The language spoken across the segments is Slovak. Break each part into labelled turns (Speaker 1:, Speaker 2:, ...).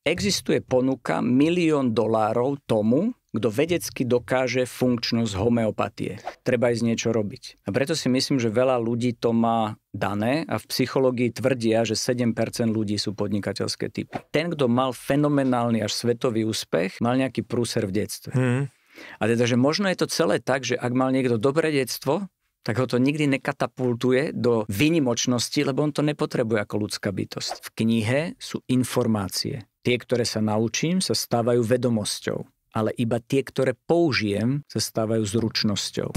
Speaker 1: Existuje ponuka milión dolárov tomu, kto vedecky dokáže funkčnosť homeopatie. Treba ísť niečo robiť. A preto si myslím, že veľa ľudí to má dané a v psychológii tvrdia, že 7% ľudí sú podnikateľské typy. Ten, kto mal fenomenálny až svetový úspech, mal nejaký prúser v detstve. Hmm. A teda, že možno je to celé tak, že ak mal niekto dobré detstvo, tak ho to nikdy nekatapultuje do vynimočnosti, lebo on to nepotrebuje ako ľudská bytosť. V knihe sú informácie. Tie, ktoré sa naučím, sa stávajú vedomosťou, ale iba tie, ktoré použijem, sa stávajú zručnosťou.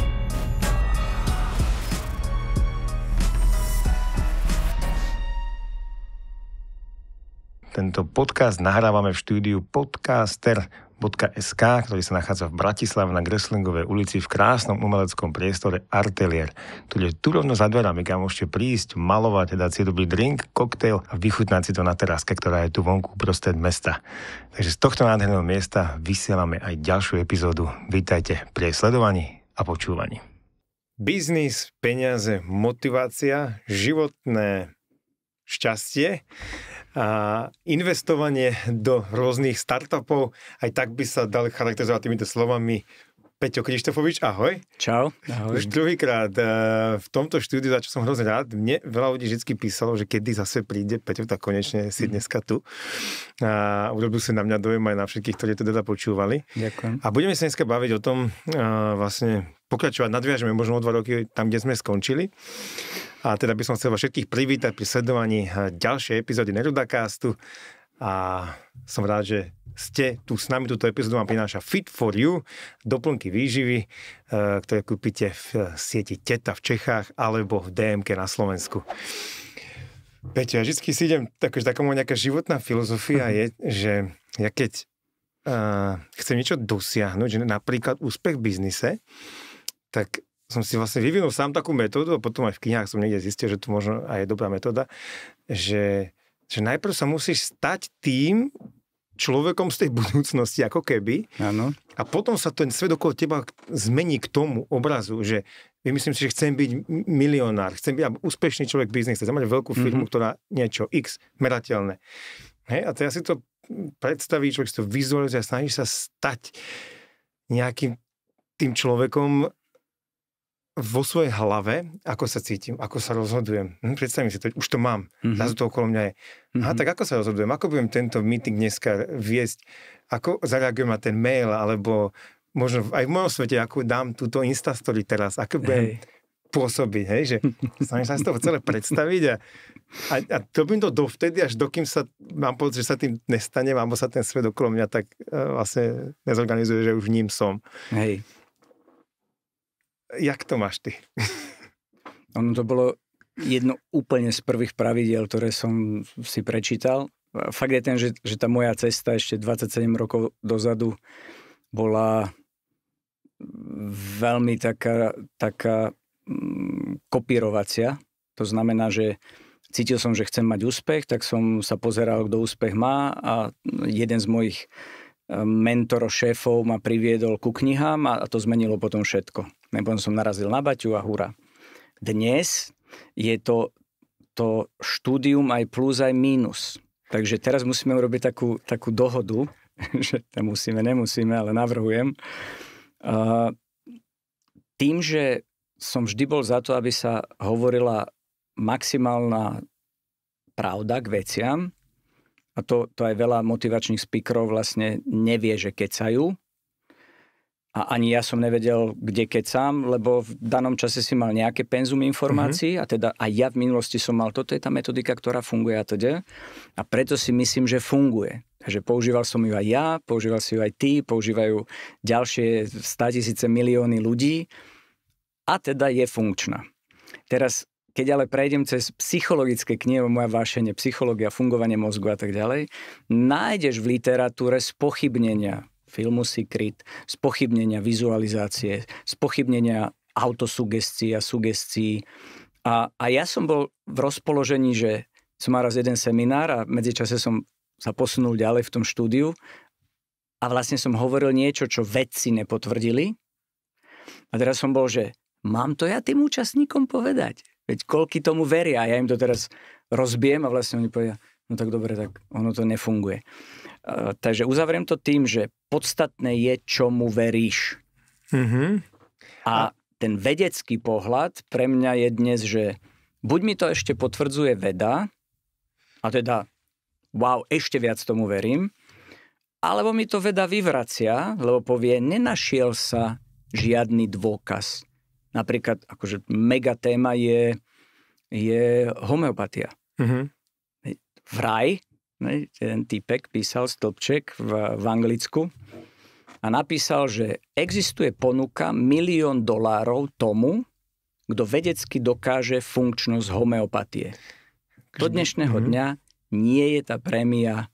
Speaker 2: Tento podcast nahrávame v štúdiu Podcaster www.artelier.sk, ktorý sa nachádza v Bratislave na Greslingovej ulici v krásnom umeleckom priestore Artelier, Tu je tu rovno za dverami, kam môžete prísť, malovať, dať si dobrý drink, koktejl a vychutnať si to na teraske, ktorá je tu vonku prostred mesta. Takže z tohto nádherného miesta vysielame aj ďalšiu epizódu. Vítajte pri sledovaní a počúvaní. Biznis, peniaze, motivácia, životné šťastie a investovanie do rôznych startupov, aj tak by sa dali charakterizovať týmito slovami. Peťo Krištofovič, ahoj. Čau. Ahoj. Už druhýkrát e, v tomto štúdiu, za čo som hrozne rád, mne veľa ľudí vždy písalo, že kedy zase príde Peťo, tak konečne si mhm. dneska tu. A urobil si na mňa dojem aj na všetkých, ktorí to teda počúvali. Ďakujem. A budeme sa dneska baviť o tom e, vlastne, pokračovať, nadviažeme možno o dva roky tam, kde sme skončili. A teda by som chcel všetkých privítať pri sledovaní eh, ďalšej epizódy Nerudacastu a som rád, že ste tu s nami. Túto epizódu vám prináša Fit for You, doplnky výživy, eh, ktoré kúpite v eh, sieti Teta v Čechách alebo v DMK na Slovensku. Peťo, ja vždy si idem, takže taká moja nejaká životná filozofia je, že ja keď uh, chcem niečo dosiahnuť, že napríklad úspech v biznise, tak som si vlastne vyvinul sám takú metódu a potom aj v knihách som niekde zistil, že to možno aj je dobrá metóda, že, že najprv sa musíš stať tým človekom z tej budúcnosti, ako keby. Ano. A potom sa ten svet okolo teba zmení k tomu obrazu, že vymyslím si, že chcem byť milionár, chcem byť úspešný človek v biznise, chcem mať veľkú mhm. firmu, mm-hmm. ktorá niečo x, merateľné. Hej, a teraz si to predstaví, človek si to vizualizuje a snažíš sa stať nejakým tým človekom, vo svojej hlave, ako sa cítim, ako sa rozhodujem. Hm, predstavím si to, už to mám, mm-hmm. zrazu to okolo mňa je. Mm-hmm. Aha, mhm. tak ako sa rozhodujem, ako budem tento meeting dneska viesť, ako zareagujem na ten mail, alebo možno aj v mojom svete, ako dám túto Instastory teraz, ako budem hey. pôsobiť, hej, že mi sa z toho celé predstaviť a, a, a robím to dovtedy, až dokým sa, mám pocit, že sa tým nestanem, alebo sa ten svet okolo mňa tak uh, vlastne nezorganizuje, že už ním som. Hej.
Speaker 1: Jak to máš ty? Ono to bolo jedno úplne z prvých pravidel, ktoré som si prečítal. Fakt je ten, že, že tá moja cesta ešte 27 rokov dozadu bola veľmi taká, taká mm, kopírovacia. To znamená, že cítil som, že chcem mať úspech, tak som sa pozeral, kto úspech má a jeden z mojich eh, mentorov, šéfov ma priviedol ku knihám a to zmenilo potom všetko nebo som narazil na Baťu a hura. Dnes je to, to štúdium aj plus, aj mínus. Takže teraz musíme urobiť takú, takú dohodu, že to musíme, nemusíme, ale navrhujem. Tým, že som vždy bol za to, aby sa hovorila maximálna pravda k veciam, a to, to aj veľa motivačných speakerov vlastne nevie, že kecajú, a ani ja som nevedel, kde keď sám, lebo v danom čase si mal nejaké penzum informácií mm-hmm. a teda aj ja v minulosti som mal, toto je tá metodika, ktorá funguje a teda. A preto si myslím, že funguje. Takže používal som ju aj ja, používal si ju aj ty, používajú ďalšie 100 tisíce milióny ľudí a teda je funkčná. Teraz, keď ale prejdem cez psychologické knihy, moja vášenie, psychológia, fungovanie mozgu a tak ďalej, nájdeš v literatúre spochybnenia filmu Secret, pochybnenia vizualizácie, pochybnenia autosugestií a sugestií. A, a ja som bol v rozpoložení, že som mal raz jeden seminár a medzičase som sa posunul ďalej v tom štúdiu a vlastne som hovoril niečo, čo vedci nepotvrdili. A teraz som bol, že mám to ja tým účastníkom povedať. Veď koľky tomu veria. Ja im to teraz rozbijem a vlastne oni povedia, no tak dobre, tak ono to nefunguje. Eh, takže uzavriem to tým, že podstatné je, čomu veríš. Mm-hmm. A ten vedecký pohľad pre mňa je dnes, že buď mi to ešte potvrdzuje veda, a teda wow, ešte viac tomu verím, alebo mi to veda vyvracia, lebo povie, nenašiel sa žiadny dôkaz. Napríklad, akože mega téma je, je homeopatia. Mm-hmm. Vraj Ne, ten typek písal stĺpček v, v Anglicku a napísal, že existuje ponuka milión dolárov tomu, kto vedecky dokáže funkčnosť homeopatie. Do dnešného mhm. dňa nie je tá prémia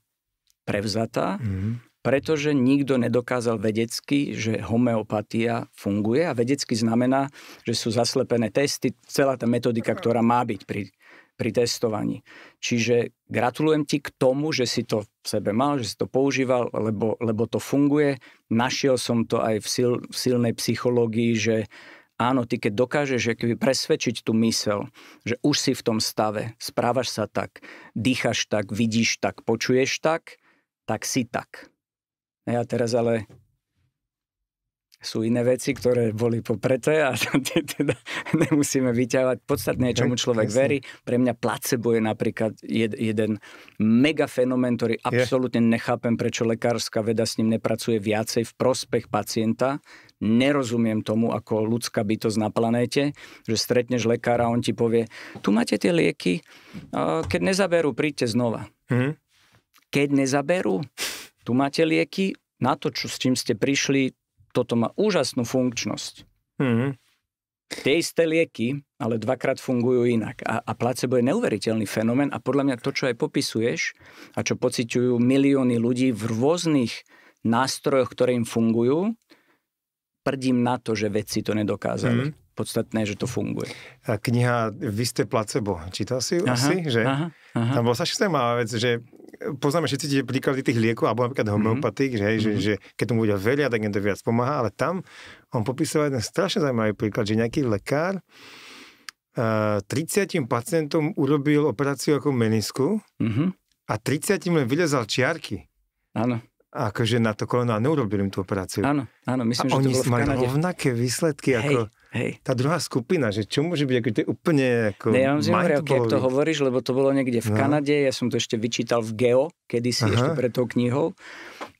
Speaker 1: prevzatá, mhm. pretože nikto nedokázal vedecky, že homeopatia funguje a vedecky znamená, že sú zaslepené testy, celá tá metodika, ktorá má byť pri pri testovaní. Čiže gratulujem ti k tomu, že si to v sebe mal, že si to používal, lebo, lebo to funguje. Našiel som to aj v, sil, v silnej psychológii, že áno, ty keď dokážeš keby presvedčiť tú mysel, že už si v tom stave, správaš sa tak, dýchaš tak, vidíš tak, počuješ tak, tak si tak. Ja teraz ale sú iné veci, ktoré boli popreté a teda nemusíme vyťahovať. Podstatné je, čomu človek Jasne. verí. Pre mňa placebo je napríklad jed, jeden mega fenomén, ktorý je. absolútne nechápem, prečo lekárska veda s ním nepracuje viacej v prospech pacienta. Nerozumiem tomu, ako ľudská bytosť na planéte, že stretneš lekára a on ti povie, tu máte tie lieky, keď nezaberú, príďte znova. Mhm. Keď nezaberú, tu máte lieky, na to, čo, s čím ste prišli, toto má úžasnú funkčnosť. Mm. Tie isté lieky, ale dvakrát fungujú inak. A, a placebo je neuveriteľný fenomén a podľa mňa to, čo aj popisuješ a čo pociťujú milióny ľudí v rôznych nástrojoch, ktoré im fungujú, prdím na to, že vedci to nedokázali. Mm. Podstatné, že to funguje. A kniha Vy ste placebo,
Speaker 2: čítal si ju aha, asi, že? Aha, aha. Tam bola sa zaujímavá vec, že poznáme všetci tie príklady tých liekov, alebo napríklad mhm. homeopatik, mm-hmm. že, mm-hmm. že, mhm. že keď tomu ľudia veria, tak im to viac pomáha, ale tam on popisoval jeden strašne zaujímavý príklad, že nejaký lekár uh, 30 pacientom urobil operáciu ako menisku mm-hmm. a 30 len vylezal čiarky. Áno akože na to koleno a neurobili im tú operáciu. Áno, áno, myslím, a že oni to mali rovnaké výsledky hej, ako hej. tá druhá skupina, že čo môže byť, ako to je úplne ako Ne, no, ja vám hovoril, keď to
Speaker 1: hovoríš, lebo to bolo niekde v no. Kanade, ja som to ešte vyčítal v Geo, kedysi Aha. ešte pred tou knihou.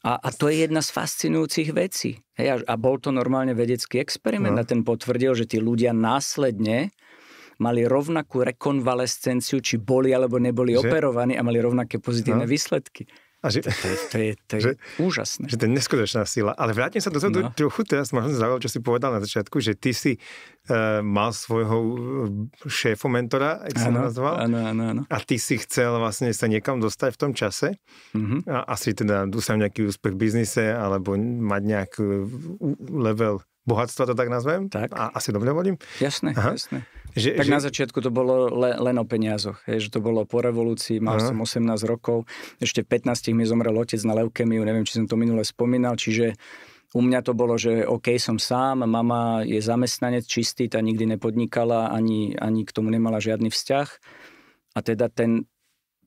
Speaker 1: A, a to je jedna z fascinujúcich vecí. Hej, a, a bol to normálne vedecký experiment no. a ten potvrdil, že tí ľudia následne mali rovnakú rekonvalescenciu, či boli alebo neboli že? operovaní a mali rovnaké pozitívne no. výsledky. A že, to, to, to je, to je že, úžasné. Že to je neskutočná sila. Ale vrátim sa do toho no. trochu teraz, možno zaujímavé, čo si povedal
Speaker 2: na začiatku, že ty si e, mal svojho e, šéfu mentora, jak ano, sa nazval. Ano, ano, ano. A ty si chcel vlastne sa niekam dostať v tom čase. Uh-huh. A asi teda dúsam nejaký úspech v biznise, alebo mať nejaký e, level bohatstva, to tak nazvem. Tak. A asi dobre volím? Jasné, Aha. jasné.
Speaker 1: Že, tak že... na začiatku to bolo le, len o peniazoch, Je, že to bolo po revolúcii, mal Aha. som 18 rokov, ešte 15 mi zomrel otec na leukemiu, neviem, či som to minule spomínal, čiže u mňa to bolo, že OK, som sám, mama je zamestnanec čistý, tá nikdy nepodnikala, ani, ani k tomu nemala žiadny vzťah. A teda ten,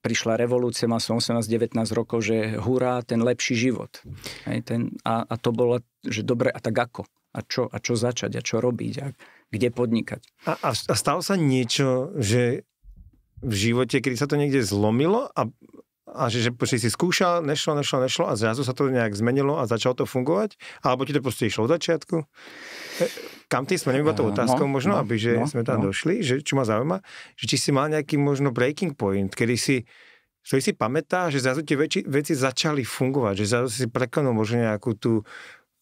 Speaker 1: prišla revolúcia, mal som 18-19 rokov, že hurá, ten lepší život. Hej, ten, a, a to bolo, že dobre, a tak ako? A čo, a čo začať? A čo robiť? A kde podnikať. A, a, a stalo sa niečo,
Speaker 2: že v živote, kedy sa to niekde zlomilo a, a že, že, že si skúšal, nešlo, nešlo, nešlo a zrazu sa to nejak zmenilo a začalo to fungovať? Alebo ti to proste išlo od začiatku? E, kam ty sme iba to otázkou no, možno, no, aby že no, sme tam no. došli, že, čo ma zaujíma, že či si mal nejaký možno breaking point, kedy si ktorý si pamätá, že zrazu tie veci, veci začali fungovať, že zrazu si prekonal možno nejakú tú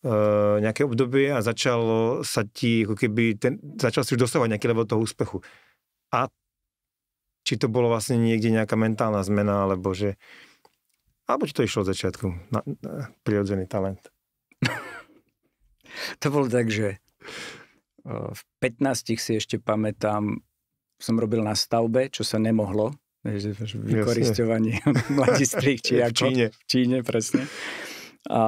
Speaker 2: Eh, nejaké obdobie a začalo sa ti, ako keby, ten, začal si už dostávať nejaký level toho úspechu. A či to bolo vlastne niekde nejaká mentálna zmena, alebo že, alebo či to išlo od začiatku, na, na
Speaker 1: prirodzený talent. to bolo tak, že eh, v 15 si ešte pamätám, som robil na stavbe, čo sa nemohlo, vykoristovanie mladistrých či ako. V Číne. V Číne, presne. A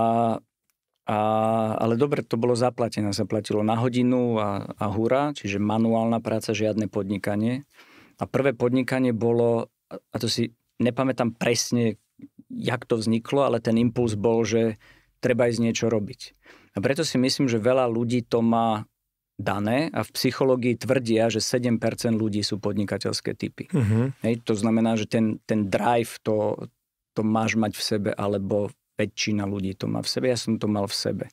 Speaker 1: a, ale dobre, to bolo zaplatené, platilo na hodinu a, a hura, čiže manuálna práca, žiadne podnikanie. A prvé podnikanie bolo, a to si nepamätám presne, jak to vzniklo, ale ten impuls bol, že treba ísť niečo robiť. A preto si myslím, že veľa ľudí to má dané a v psychológii tvrdia, že 7% ľudí sú podnikateľské typy. Uh-huh. Hej, to znamená, že ten, ten drive, to, to máš mať v sebe, alebo väčšina ľudí to má v sebe, ja som to mal v sebe.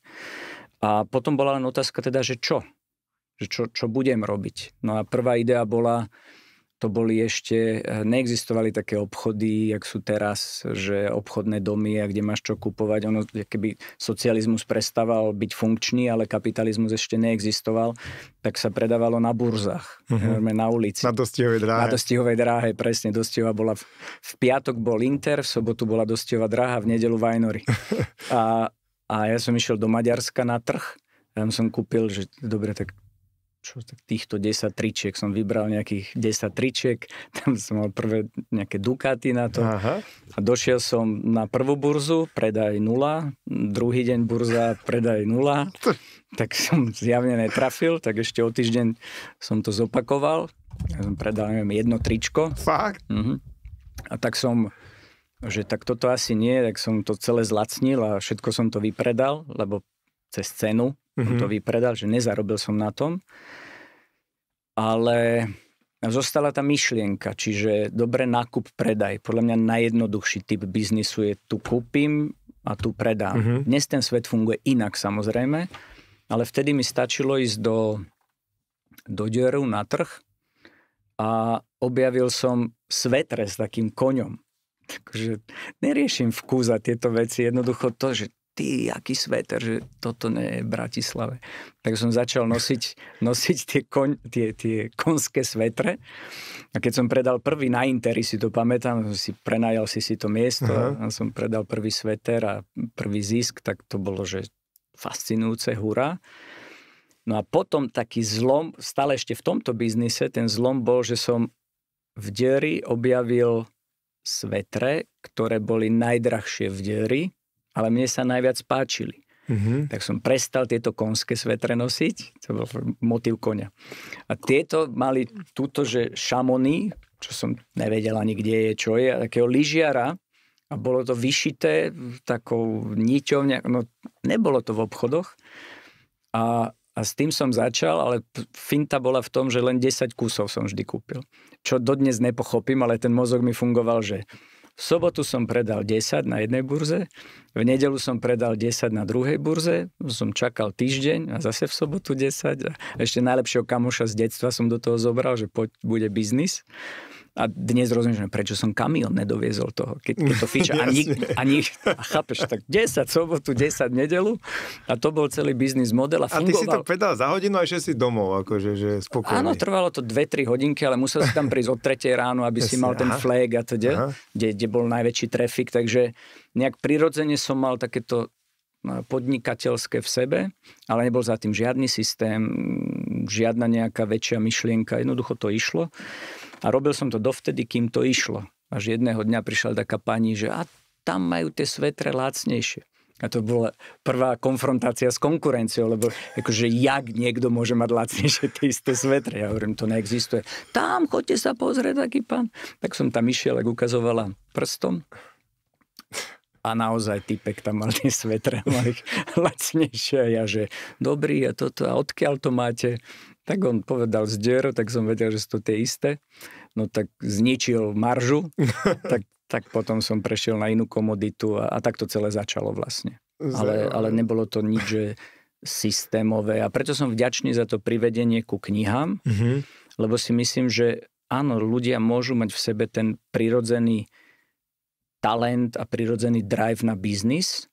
Speaker 1: A potom bola len otázka teda, že čo? Že čo, čo budem robiť? No a prvá idea bola, to boli ešte, eh, neexistovali také obchody, jak sú teraz, že obchodné domy a kde máš čo kupovať. Ono, keby socializmus prestával byť funkčný, ale kapitalizmus ešte neexistoval, tak sa predávalo na burzách, uh-huh. na ulici. Na dostihovej dráhe. Na dostihovej dráhe, presne. Dostihova bola, v, v piatok bol Inter, v sobotu bola dostihová dráha, v nedelu Vajnory. a, a ja som išiel do Maďarska na trh, tam som kúpil, že dobre, tak čo, tak týchto 10 tričiek som vybral nejakých 10 tričiek, tam som mal prvé nejaké dukaty na to Aha. a došiel som na prvú burzu, predaj nula, druhý deň burza, predaj nula, tak som zjavne netrafil, tak ešte o týždeň som to zopakoval, ja som predal, neviem, jedno tričko. Fakt? Mhm. A tak som že tak toto asi nie, tak som to celé zlacnil a všetko som to vypredal, lebo cez cenu, mm-hmm. to mhm. vypredal, že nezarobil som na tom. Ale zostala tá myšlienka, čiže dobre nákup, predaj. Podľa mňa najjednoduchší typ biznisu je tu kúpim a tu predám. Mm-hmm. Dnes ten svet funguje inak samozrejme, ale vtedy mi stačilo ísť do, do dieru na trh a objavil som svetre s takým koňom. Takže neriešim vkúza tieto veci. Jednoducho to, že ty, aký sveter, že toto nie je v Bratislave. Tak som začal nosiť, nosiť tie, kon, tie, tie konské svetre. A keď som predal prvý na Interi, si to pamätám, si prenajal si si to miesto uh-huh. a som predal prvý sveter a prvý zisk, tak to bolo, že fascinujúce, hurá. No a potom taký zlom, stále ešte v tomto biznise, ten zlom bol, že som v Diery objavil svetre, ktoré boli najdrahšie v Diery ale mne sa najviac páčili. Mm-hmm. Tak som prestal tieto konské svetre nosiť, to bol motiv konia. A tieto mali túto, že šamony, čo som nevedel ani kde je, čo je, takého lyžiara, a bolo to vyšité takou niťou, no nebolo to v obchodoch. A, a s tým som začal, ale finta bola v tom, že len 10 kusov som vždy kúpil. Čo dodnes nepochopím, ale ten mozog mi fungoval, že v sobotu som predal 10 na jednej burze, v nedelu som predal 10 na druhej burze, som čakal týždeň a zase v sobotu 10. A ešte najlepšieho kamoša z detstva som do toho zobral, že poď, bude biznis. A dnes rozumiem, že prečo som kamión nedoviezol toho, keď, keď to fiča. A, nik, a, nik, a chápeš, tak 10 sobotu, 10 nedelu a to bol celý biznis model. A, fungoval. a ty si to pedal za hodinu a si domov, akože že spokojný. Áno, trvalo to 2-3 hodinky, ale musel si tam prísť od 3 ráno, aby si mal ten flag a teda, kde, kde bol najväčší trafik, takže nejak prirodzene som mal takéto no, podnikateľské v sebe, ale nebol za tým žiadny systém, žiadna nejaká väčšia myšlienka, jednoducho to išlo. A robil som to dovtedy, kým to išlo. Až jedného dňa prišla taká pani, že a tam majú tie svetre lácnejšie. A to bola prvá konfrontácia s konkurenciou, lebo akože jak niekto môže mať lacnejšie tie isté svetre. Ja hovorím, to neexistuje. Tam, chodte sa pozrieť, taký pán. Tak som tam išiel, ak ukazovala prstom a naozaj typek tam mal tie svetre ich lacnejšie a ja, že dobrý a toto a odkiaľ to máte? Tak on povedal z Dero, tak som vedel, že sú to tie isté. No tak zničil maržu, tak, tak potom som prešiel na inú komoditu a, a tak to celé začalo vlastne. Ale, ale nebolo to nič, že systémové a preto som vďačný za to privedenie ku knihám, mm-hmm. lebo si myslím, že áno, ľudia môžu mať v sebe ten prirodzený talent a prirodzený drive na biznis,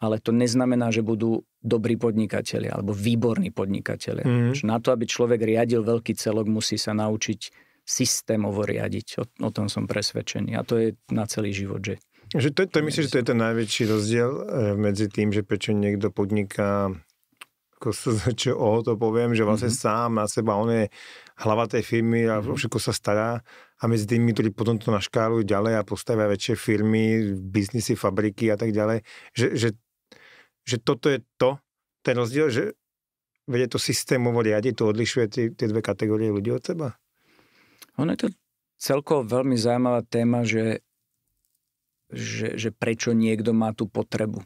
Speaker 1: ale to neznamená, že budú dobrí podnikatelia alebo výborní podnikatelia. Mm. Na to, aby človek riadil veľký celok, musí sa naučiť systémovo riadiť. O, o tom som presvedčený. A to je na celý život. Že,
Speaker 2: že to, to myslím, že to je ten najväčší rozdiel eh, medzi tým, že prečo niekto podniká čo o to poviem, že vlastne mm-hmm. sám na seba, on je hlava tej firmy a mhm. všetko sa stará a medzi tými, ktorí potom to naškálujú ďalej a postavia väčšie firmy, biznisy, fabriky a tak ďalej, že, že, že toto je to, ten rozdiel, že vedie to systémovo riadiť, to odlišuje tie, tie dve kategórie ľudí od seba?
Speaker 1: Ono je to celkovo veľmi zaujímavá téma, že, že, že prečo niekto má tú potrebu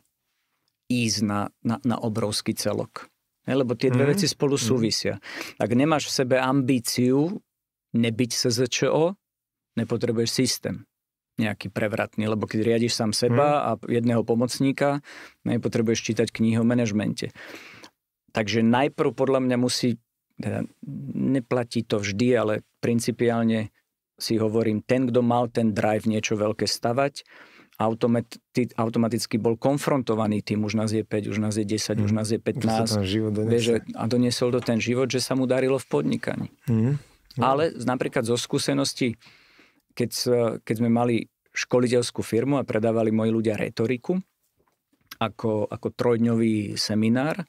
Speaker 1: ísť na, na, na obrovský celok. Ne, lebo tie dve mm. veci spolu mhm. súvisia. Ak nemáš v sebe ambíciu nebyť SZČO, nepotrebuješ systém nejaký prevratný, lebo keď riadiš sám seba hmm. a jedného pomocníka, nepotrebuješ čítať knihy o manažmente. Takže najprv podľa mňa musí, teda neplatí to vždy, ale principiálne si hovorím, ten, kto mal ten drive niečo veľké stavať, automati- automaticky bol konfrontovaný tým, už nás je 5, už nás je 10, hmm. už nás je 15. Vieš, a doniesol do ten život, že sa mu darilo v podnikaní. Hmm. Ale napríklad zo skúsenosti keď, keď sme mali školiteľskú firmu a predávali moji ľudia retoriku ako, ako trojdňový seminár,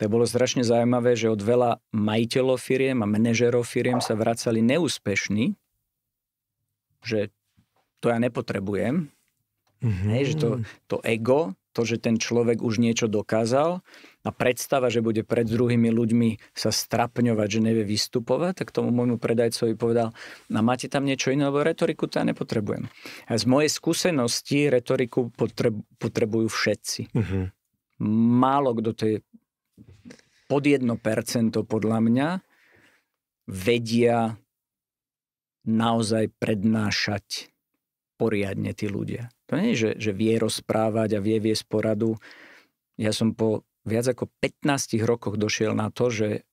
Speaker 1: tak bolo strašne zaujímavé, že od veľa majiteľov firiem a manažerov firiem sa vracali neúspešní, že to ja nepotrebujem, mm-hmm. hej, že to, to ego, to, že ten človek už niečo dokázal, a predstava, že bude pred druhými ľuďmi sa strapňovať, že nevie vystupovať, tak tomu môjmu predajcovi povedal, a máte tam niečo iné, lebo retoriku ja nepotrebujem. A z mojej skúsenosti retoriku potrebu- potrebujú všetci. Mm-hmm. Málo kto to je pod 1% podľa mňa vedia naozaj prednášať poriadne tí ľudia. To nie je, že, že vie rozprávať a vie viesť poradu. Ja som po viac ako 15 rokoch došiel na to, že,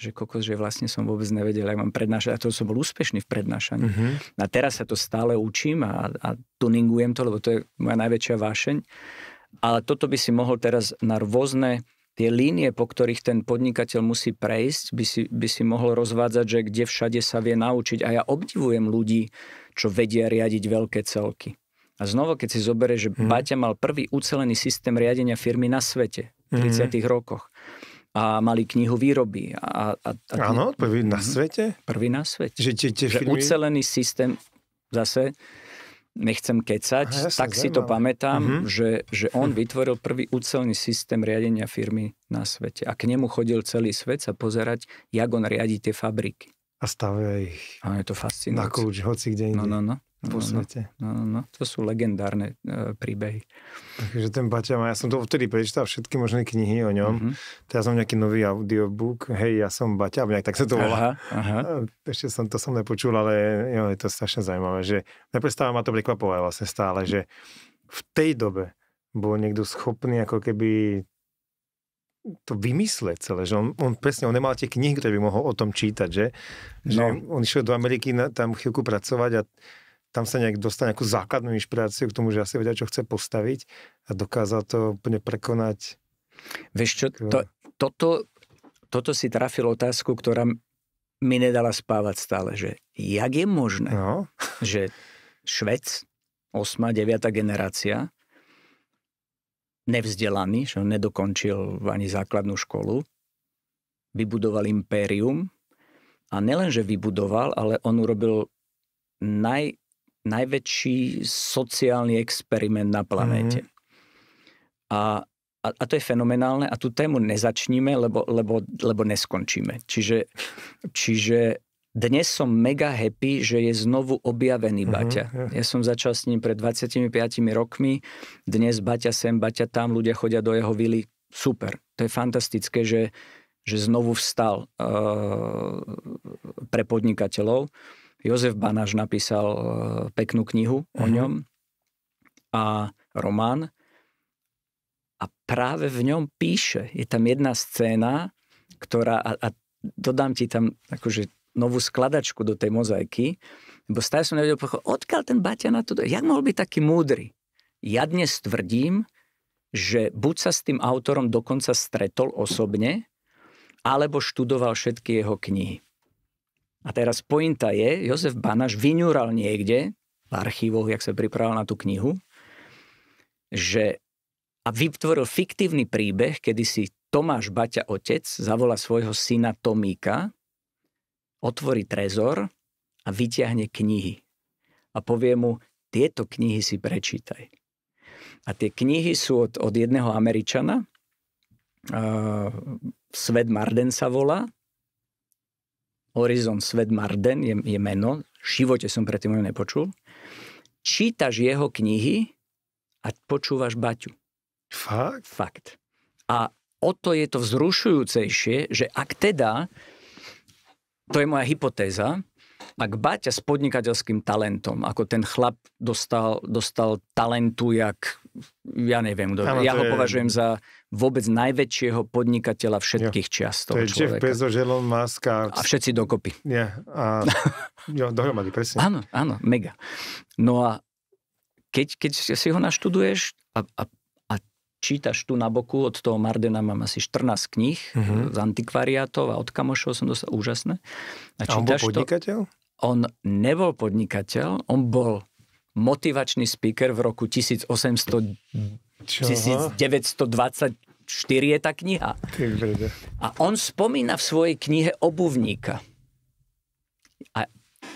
Speaker 1: že kokos, že vlastne som vôbec nevedel, ako mám prednášať. A to som bol úspešný v prednášaní. Uh-huh. A teraz sa to stále učím a, a tuningujem to, lebo to je moja najväčšia vášeň. Ale toto by si mohol teraz na rôzne tie línie, po ktorých ten podnikateľ musí prejsť, by si, by si mohol rozvádzať, že kde všade sa vie naučiť. A ja obdivujem ľudí, čo vedia riadiť veľké celky. A znovu, keď si zoberieš, že uh-huh. Baťa mal prvý ucelený systém riadenia firmy na svete. 30. Mm-hmm. rokoch a mali knihu výroby. A, a, a Áno, prvý na mhm. svete? Prvý na svete. Že, tie, tie že firmy... ucelený systém, zase nechcem kecať, ja tak si zaujímavé. to pamätám, mm-hmm. že, že on vytvoril prvý ucelený systém riadenia firmy na svete. A k nemu chodil celý svet sa pozerať, jak on riadi tie fabriky. A stavia ich. Áno, je to fascinujúce. Na kľúč, hoci kde No, no, no vo no, no, no. svete. No, no, no, to sú legendárne e, príbehy. Takže ten
Speaker 2: Baťama, ja som to vtedy prečítal všetky možné knihy o ňom. Mm-hmm. Teraz mám nejaký nový audiobook, hej, ja som Baťa, nejak tak sa to volá. Aha, aha. E, ešte som, to som nepočul, ale jo, je to strašne zaujímavé, že neprestáva ma to prekvapovať vlastne stále, že v tej dobe bol niekto schopný ako keby to vymysleť celé, že on, on presne, on nemal tie knihy, ktoré by mohol o tom čítať, že? No. Že on išiel do Ameriky na, tam chvíľku pracovať a tam sa nejak dostal nejakú základnú inšpiráciu k tomu, že asi vedia, čo chce postaviť a dokázal
Speaker 1: to úplne prekonať. Vieš čo, to, toto, toto si trafil otázku, ktorá mi nedala spávať stále, že jak je možné, no. že Švec, 8. 9. generácia, nevzdelaný, že on nedokončil ani základnú školu, vybudoval impérium a nelenže vybudoval, ale on urobil naj, najväčší sociálny experiment na planéte. Mm-hmm. A, a, a to je fenomenálne a tú tému nezačníme, lebo, lebo, lebo neskončíme. Čiže, čiže dnes som mega happy, že je znovu objavený mm-hmm, Baťa. Yeah. Ja som začal s ním pred 25 rokmi, dnes Baťa sem, Baťa tam, ľudia chodia do jeho vily. Super, to je fantastické, že, že znovu vstal uh, pre podnikateľov. Jozef Banáš napísal e, peknú knihu mm-hmm. o mhm. ňom a román. A práve v ňom píše, je tam jedna scéna, ktorá, a, a dodám ti tam akože novú skladačku do tej mozaiky, lebo stále som nevedel, odkiaľ ten Baťa na to, jak mohol byť taký múdry? Ja dnes tvrdím, že buď sa s tým autorom dokonca stretol osobne, alebo študoval všetky jeho knihy. A teraz pointa je, Jozef Banaš vyňural niekde, v archívoch, jak sa pripravil na tú knihu, že a vytvoril fiktívny príbeh, kedy si Tomáš Baťa otec zavola svojho syna Tomíka, otvorí trezor a vyťahne knihy. A povie mu, tieto knihy si prečítaj. A tie knihy sú od, od jedného Američana, uh, Svet Marden sa volá, Horizon Svet Marden je, je meno, v živote som predtým ho nepočul. Čítaš jeho knihy a počúvaš Baťu. Fakt? Fakt. A o to je to vzrušujúcejšie, že ak teda, to je moja hypotéza, ak Baťa s podnikateľským talentom, ako ten chlap dostal, dostal talentu, jak ja neviem, kto, ja ho je... považujem za vôbec najväčšieho podnikateľa všetkých čiastov. toho to je človeka. Jeff Bezos, Elon Musk a... a všetci dokopy. Nie, a... jo, dohromady, presne. Áno, áno, mega. No a keď, keď si ho naštuduješ a, a čítaš tu na boku, od toho Mardena mám asi 14 kníh mm-hmm. z antikvariátov a od kamošov som dostal úžasné. A, čítaš a on bol podnikateľ? To, on nebol podnikateľ, on bol motivačný speaker v roku 1800, 1924 je tá kniha. A on spomína v svojej knihe obuvníka, a,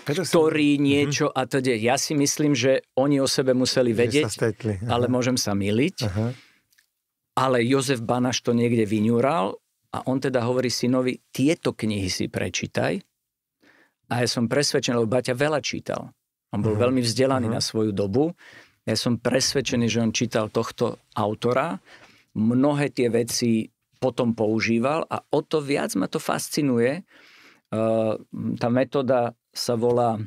Speaker 1: ktorý si... Mhm. niečo a teda. Ja si myslím, že oni o sebe museli vedieť, ale môžem sa miliť. Ale Jozef Banaš to niekde vyňural a on teda hovorí synovi, tieto knihy si prečítaj a ja som presvedčený, lebo Baťa veľa čítal. On bol uh-huh. veľmi vzdelaný uh-huh. na svoju dobu. Ja som presvedčený, že on čítal tohto autora. Mnohé tie veci potom používal a o to viac ma to fascinuje. Uh, tá metóda sa volá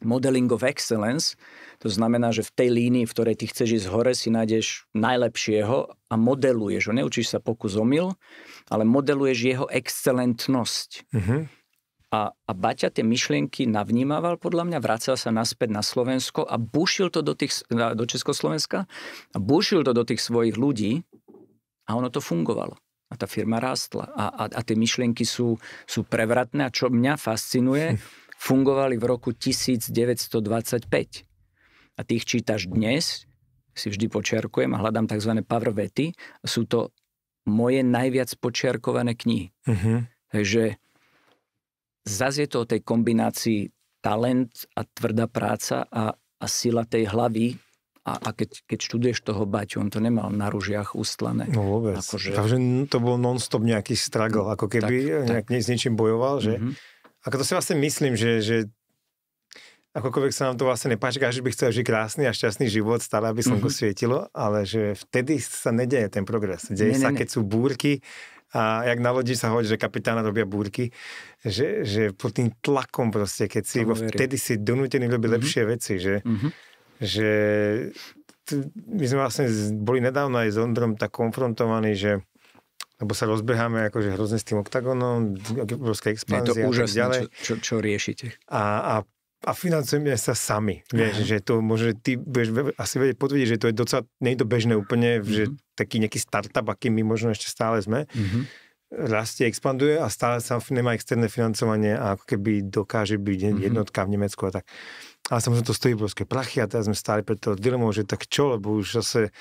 Speaker 1: modeling of excellence, to znamená, že v tej línii, v ktorej ty chceš ísť hore, si nájdeš najlepšieho a modeluješ ho. Neučíš sa pokus omyl, ale modeluješ jeho excelentnosť. Uh-huh. A, a Baťa tie myšlienky navnímaval podľa mňa, vracal sa naspäť na Slovensko a bušil to do, tých, do Československa a bušil to do tých svojich ľudí a ono to fungovalo. A tá firma rástla. A, a, a tie myšlienky sú, sú prevratné a čo mňa fascinuje, fungovali v roku 1925. A tých čítaš dnes, si vždy počiarkujem a hľadám tzv. power vety. Sú to moje najviac počiarkované knihy. Uh-huh. Takže Zase je to o tej kombinácii talent a tvrdá práca a, a sila tej hlavy, a, a keď, keď študuješ toho Baťu, on to nemal na ružiach ustlané. No vôbec. Akože... Takže
Speaker 2: to bol non-stop nejaký struggle, ako
Speaker 1: keby tak, nejak
Speaker 2: tak. s niečím bojoval. Že... Mm-hmm. Ako to si vlastne myslím, že, že akokoľvek sa nám to vlastne nepáči, každý by chcel žiť krásny a šťastný život, stále aby slnko mm-hmm. svietilo, ale že vtedy sa nedeje ten progres. Deje ne, sa, ne, keď ne. sú búrky, a jak na lodi sa hovorí, že kapitána robia búrky, že, že pod tým tlakom proste, keď si, bo vtedy si donútený robiť mm-hmm. lepšie veci, že, mm-hmm. že my sme vlastne boli nedávno aj s Ondrom tak konfrontovaní, že lebo sa rozbeháme akože hrozne s tým oktagónom, obrovská expanzia. Je to úžasné, ďalej. Čo, čo, čo riešite. A, a a financujeme sa sami. Vieš, že to môže, ty budeš asi vedieť potvrdiť, že to je docela, nie je to bežné úplne, mm-hmm. že mhm. taký nejaký startup, aký my možno ešte stále sme, mm-hmm. rastie, expanduje a stále sa nemá externé financovanie a ako keby dokáže byť mhm. jednotka mm-hmm. v Nemecku a tak. Ale samozrejme to stojí obrovské prachy a teraz sme stáli pred toho dilemou, že tak čo, lebo už zase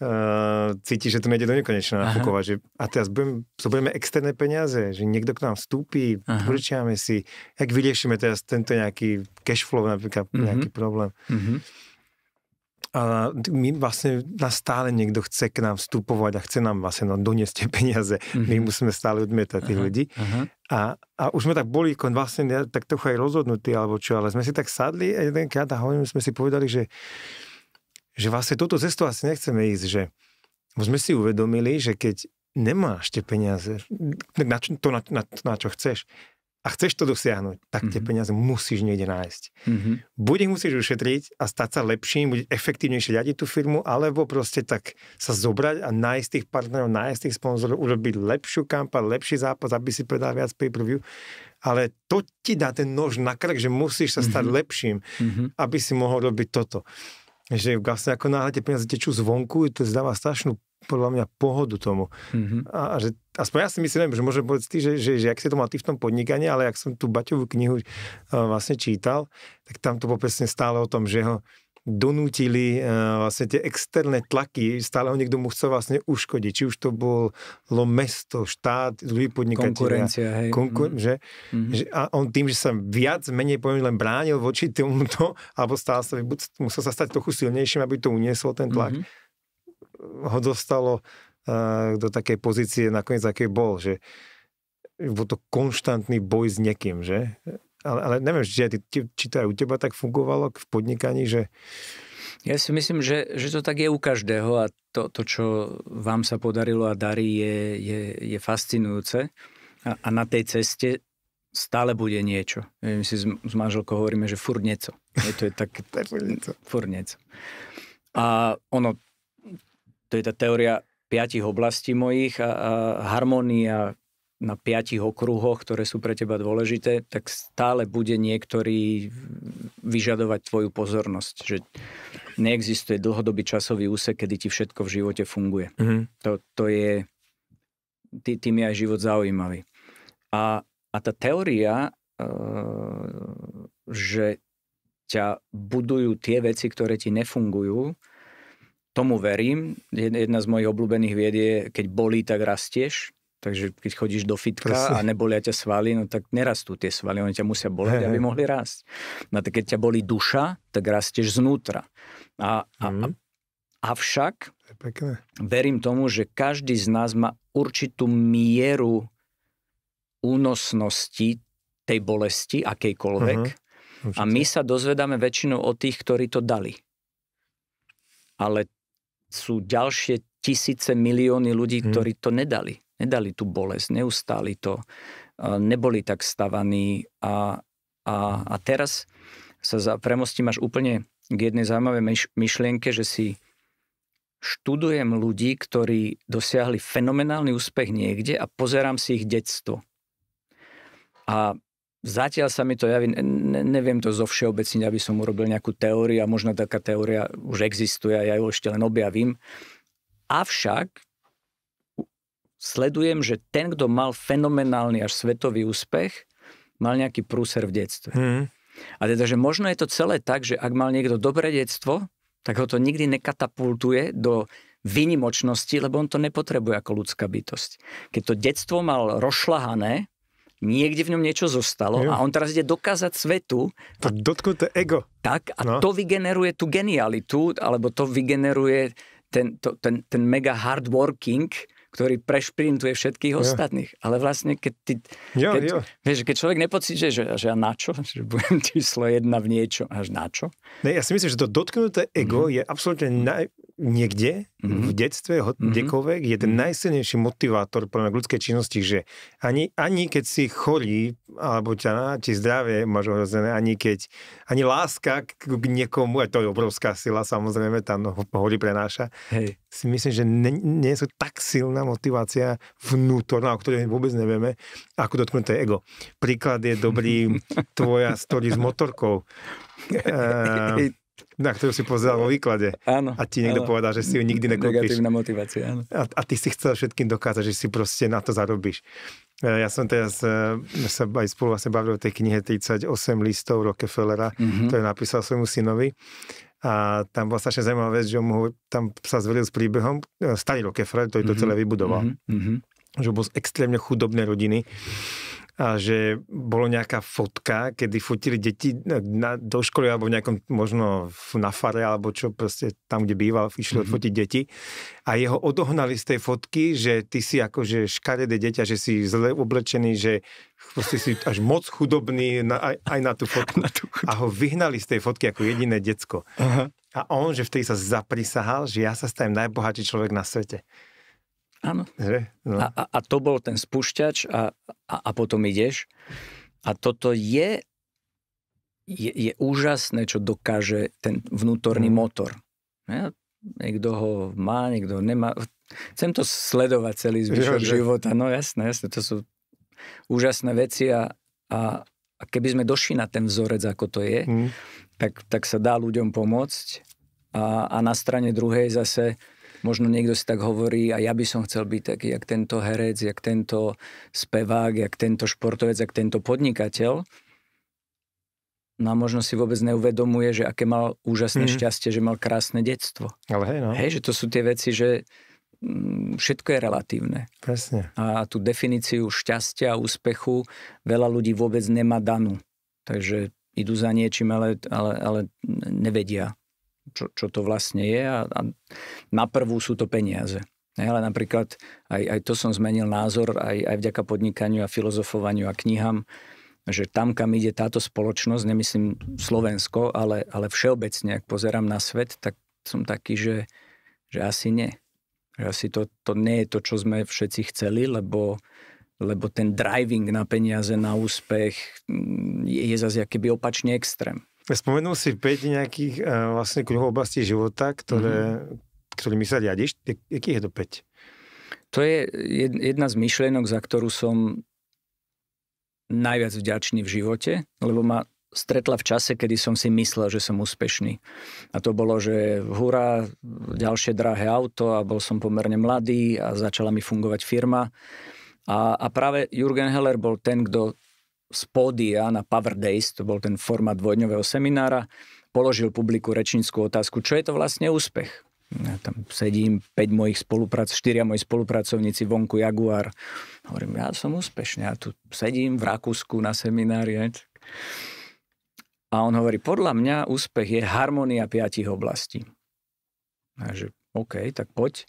Speaker 2: uh, eh, cíti, že to nejde do nekonečna nafúkovať, Že, a teraz budem, zoberieme externé peniaze, že niekto k nám vstúpi, určiame si, jak vyriešime teraz tento nejaký cash flow, napríklad, mm-hmm. nejaký problém. Mm-hmm. A my vlastne nás stále niekto chce k nám vstupovať a chce nám vlastne no, doniesť tie peniaze. Mm-hmm. My mhm. musíme stále odmietať tých uh-huh. ľudí. Uh-huh. A, a už sme tak boli vlastne tak trochu aj rozhodnutí alebo čo, ale sme si tak sadli a jedenkrát a hovorím, sme si povedali, že že vlastne túto cestu asi nechceme ísť, že sme si uvedomili, že keď nemáš tie peniaze, na čo, to, na, na, na čo chceš, a chceš to dosiahnuť, tak mm-hmm. tie mhm. peniaze musíš niekde nájsť. Mm-hmm. Buď ich musíš ušetriť a stať sa lepším, buď efektívnejšie riadiť tú firmu, alebo proste tak sa zobrať a nájsť tých partnerov, nájsť tých sponzorov, urobiť lepšiu kampa, lepší zápas, aby si predal viac pay-per-view. Ale to ti dá ten nož na krk, že musíš sa mhm. stať mm-hmm. lepším, mm-hmm. aby si mohol robiť toto že vlastne ako náhle tie peniaze tečú zvonku, to zdáva strašnú podľa mňa pohodu tomu. Mm-hmm. A, a že, aspoň ja si myslím, že môžem povedať ty, že, že, že ak si to mal ty v tom podnikaní, ale ak som tú Baťovú knihu uh, vlastne čítal, tak tam to bolo stále o tom, že ho donútili eh, vlastne tie externé tlaky, stále ho niekto mu chcel vlastne uškodiť, či už to bolo mesto, štát, ľudí podnikateľia. Konkurencia, hej. Konkur- mm. že, mm-hmm. že, a on tým, že sa viac, menej poviem, len bránil voči tomuto, alebo stál sa, musel sa stať trochu silnejším, aby to uniesol ten tlak. Mm-hmm. Ho dostalo uh, do takej pozície nakoniec, aký bol, že bol to konštantný boj s niekým, že? ale, ale neviem, či, či to aj u teba tak fungovalo v podnikaní, že...
Speaker 1: Ja si myslím, že, že to tak je u každého a to, to čo vám sa podarilo a darí, je, je, je fascinujúce. A, a na tej ceste stále bude niečo. My si s, s manželkou hovoríme, že furt nieco. Je to je tak... furt nieco. A ono, to je tá teória piatich oblastí mojich a, a harmónia, na piatich okruhoch, ktoré sú pre teba dôležité, tak stále bude niektorý vyžadovať tvoju pozornosť. Že neexistuje dlhodobý časový úsek, kedy ti všetko v živote funguje. Mm-hmm. To, to je... Tý, tým je aj život zaujímavý. A, a tá teória, uh, že ťa budujú tie veci, ktoré ti nefungujú, tomu verím. Jedna z mojich obľúbených vied je, keď bolí, tak rastieš Takže keď chodíš do fitka Presne. a nebolia ťa svaly, no tak nerastú tie svaly, oni ťa musia boleť, aby mohli rásť. No tak keď ťa boli duša, tak rastieš znútra. A, a, mm. Avšak Pekné. verím tomu, že každý z nás má určitú mieru únosnosti tej bolesti, akejkoľvek. Uh-huh. A my sa dozvedáme väčšinou o tých, ktorí to dali. Ale sú ďalšie tisíce, milióny ľudí, mhm. ktorí to nedali nedali tú bolesť, neustáli to, neboli tak stavaní a, a, a teraz sa za, premostím až úplne k jednej zaujímavej myš, myšlienke, že si študujem ľudí, ktorí dosiahli fenomenálny úspech niekde a pozerám si ich detstvo. A Zatiaľ sa mi to javí, ne, neviem to zo všeobecne, aby som urobil nejakú teóriu a možno taká teória už existuje a ja ju ešte len objavím. Avšak sledujem, že ten, kto mal fenomenálny až svetový úspech, mal nejaký prúser v detstve. Mm. A teda, že možno je to celé tak, že ak mal niekto dobré detstvo, tak ho to nikdy nekatapultuje do vynimočnosti, lebo on to nepotrebuje ako ľudská bytosť. Keď to detstvo mal rozšlahané, niekde v ňom niečo zostalo jo. a on teraz ide dokázať svetu. To dotknuté ego. Tak a no. to vygeneruje tú genialitu, alebo to vygeneruje ten, to, ten, ten mega hard working, ktorý prešprintuje všetkých yeah. ostatných. Ale vlastne, keď, ty, yeah, keď, yeah. Vieš, keď človek nepocíti, že, že ja na čo, že budem číslo jedna v niečo, až na čo. Ne, ja si myslím, že to dotknuté ego mm-hmm. je absolútne naj, niekde mm-hmm. v mhm. detstve, ho,
Speaker 2: mm-hmm. kdekoľvek, je ten mhm. najsilnejší motivátor pre ľudské činnosti, že ani, ani keď si chorý, alebo ťa, ti zdravie máš ohrozené, ani keď, ani láska k, k niekomu, aj to je obrovská sila, samozrejme, tá no, hory prenáša, Hej. si myslím, že ne, nie sú tak silná motivácia vnútorná, o ktorej vôbec nevieme, ako dotknuté ego. Príklad je dobrý tvoja story s motorkou. Uh, na ktorú si pozeral vo výklade. Áno. A ti niekto áno. povedal, že si ju nikdy nekúpiš. Negatívna
Speaker 1: motivácia, áno.
Speaker 2: A, a ty si chcel všetkým dokázať, že si proste na to zarobíš. E, ja som teraz e, sa aj spolu vlastne bavil o tej knihe 38 listov Rockefellera, mm-hmm. ktoré napísal svojmu synovi. A tam bola strašne zaujímavá vec, že mu tam sa zvedel s príbehom e, starý Rockefeller, ktorý mm-hmm. to mhm, celé vybudoval. Mm-hmm. Že bol z extrémne chudobnej rodiny a že bolo nejaká fotka, kedy fotili deti na, do školy alebo v nejakom, možno na fare alebo čo, proste tam, kde býval, išli mm-hmm. fotiť deti a jeho odohnali z tej fotky, že ty si akože škaredé deťa, že si zle oblečený, že proste si až moc chudobný na, aj, aj na tú fotku. Na tú a ho vyhnali z tej fotky ako jediné decko. Aha. A on, že vtedy sa zaprisahal, že ja sa stajem najbohatší človek na svete.
Speaker 1: Áno. Hre? No. A, a, a to bol ten spúšťač a, a, a potom ideš. A toto je, je, je úžasné, čo dokáže ten vnútorný mm. motor. Ja, niekto ho má, niekto ho nemá. Chcem to sledovať celý zvyšok života. No jasné, jasné, to sú úžasné veci a, a, a keby sme došli na ten vzorec, ako to je, mm. tak, tak sa dá ľuďom pomôcť. A, a na strane druhej zase Možno niekto si tak hovorí a ja by som chcel byť taký, jak tento herec, jak tento spevák, jak tento športovec, jak tento podnikateľ. No a možno si vôbec neuvedomuje, že aké mal úžasné mm. šťastie, že mal krásne detstvo. Ale hej, no. Hej, že to sú tie veci, že mm, všetko je relatívne. Presne. A tú definíciu šťastia a úspechu veľa ľudí vôbec nemá danú. Takže idú za niečím, ale, ale, ale nevedia čo, čo to vlastne je a, a na prvú sú to peniaze. Ale napríklad aj, aj to som zmenil názor aj, aj vďaka podnikaniu a filozofovaniu a knihám, že tam, kam ide táto spoločnosť, nemyslím Slovensko, ale, ale všeobecne, ak pozerám na svet, tak som taký, že, že asi nie. Že asi to, to nie je to, čo sme všetci chceli, lebo, lebo ten driving na peniaze, na úspech je, mm, je zase keby opačne extrém. Spomenul si 5
Speaker 2: nejakých uh, vlastne kruhov oblastí života, ktoré, mm-hmm. ktorými sa riadiš. Jakých je to
Speaker 1: 5? To je jedna z myšlienok, za ktorú som najviac vďačný v živote, lebo ma stretla v čase, kedy som si myslel, že som úspešný. A to bolo, že hurá, ďalšie drahé auto a bol som pomerne mladý a začala mi fungovať firma. A, a práve Jürgen Heller bol ten, kto z pódia na Power Days, to bol ten format dvojdňového seminára, položil publiku rečníckú otázku, čo je to vlastne úspech. Ja tam sedím, 5 mojich spoluprac, 4 moji spolupracovníci vonku Jaguar. Hovorím, ja som úspešný, ja tu sedím v Rakúsku na seminári. A on hovorí, podľa mňa úspech je harmonia piatich oblastí. Takže. OK, tak poď.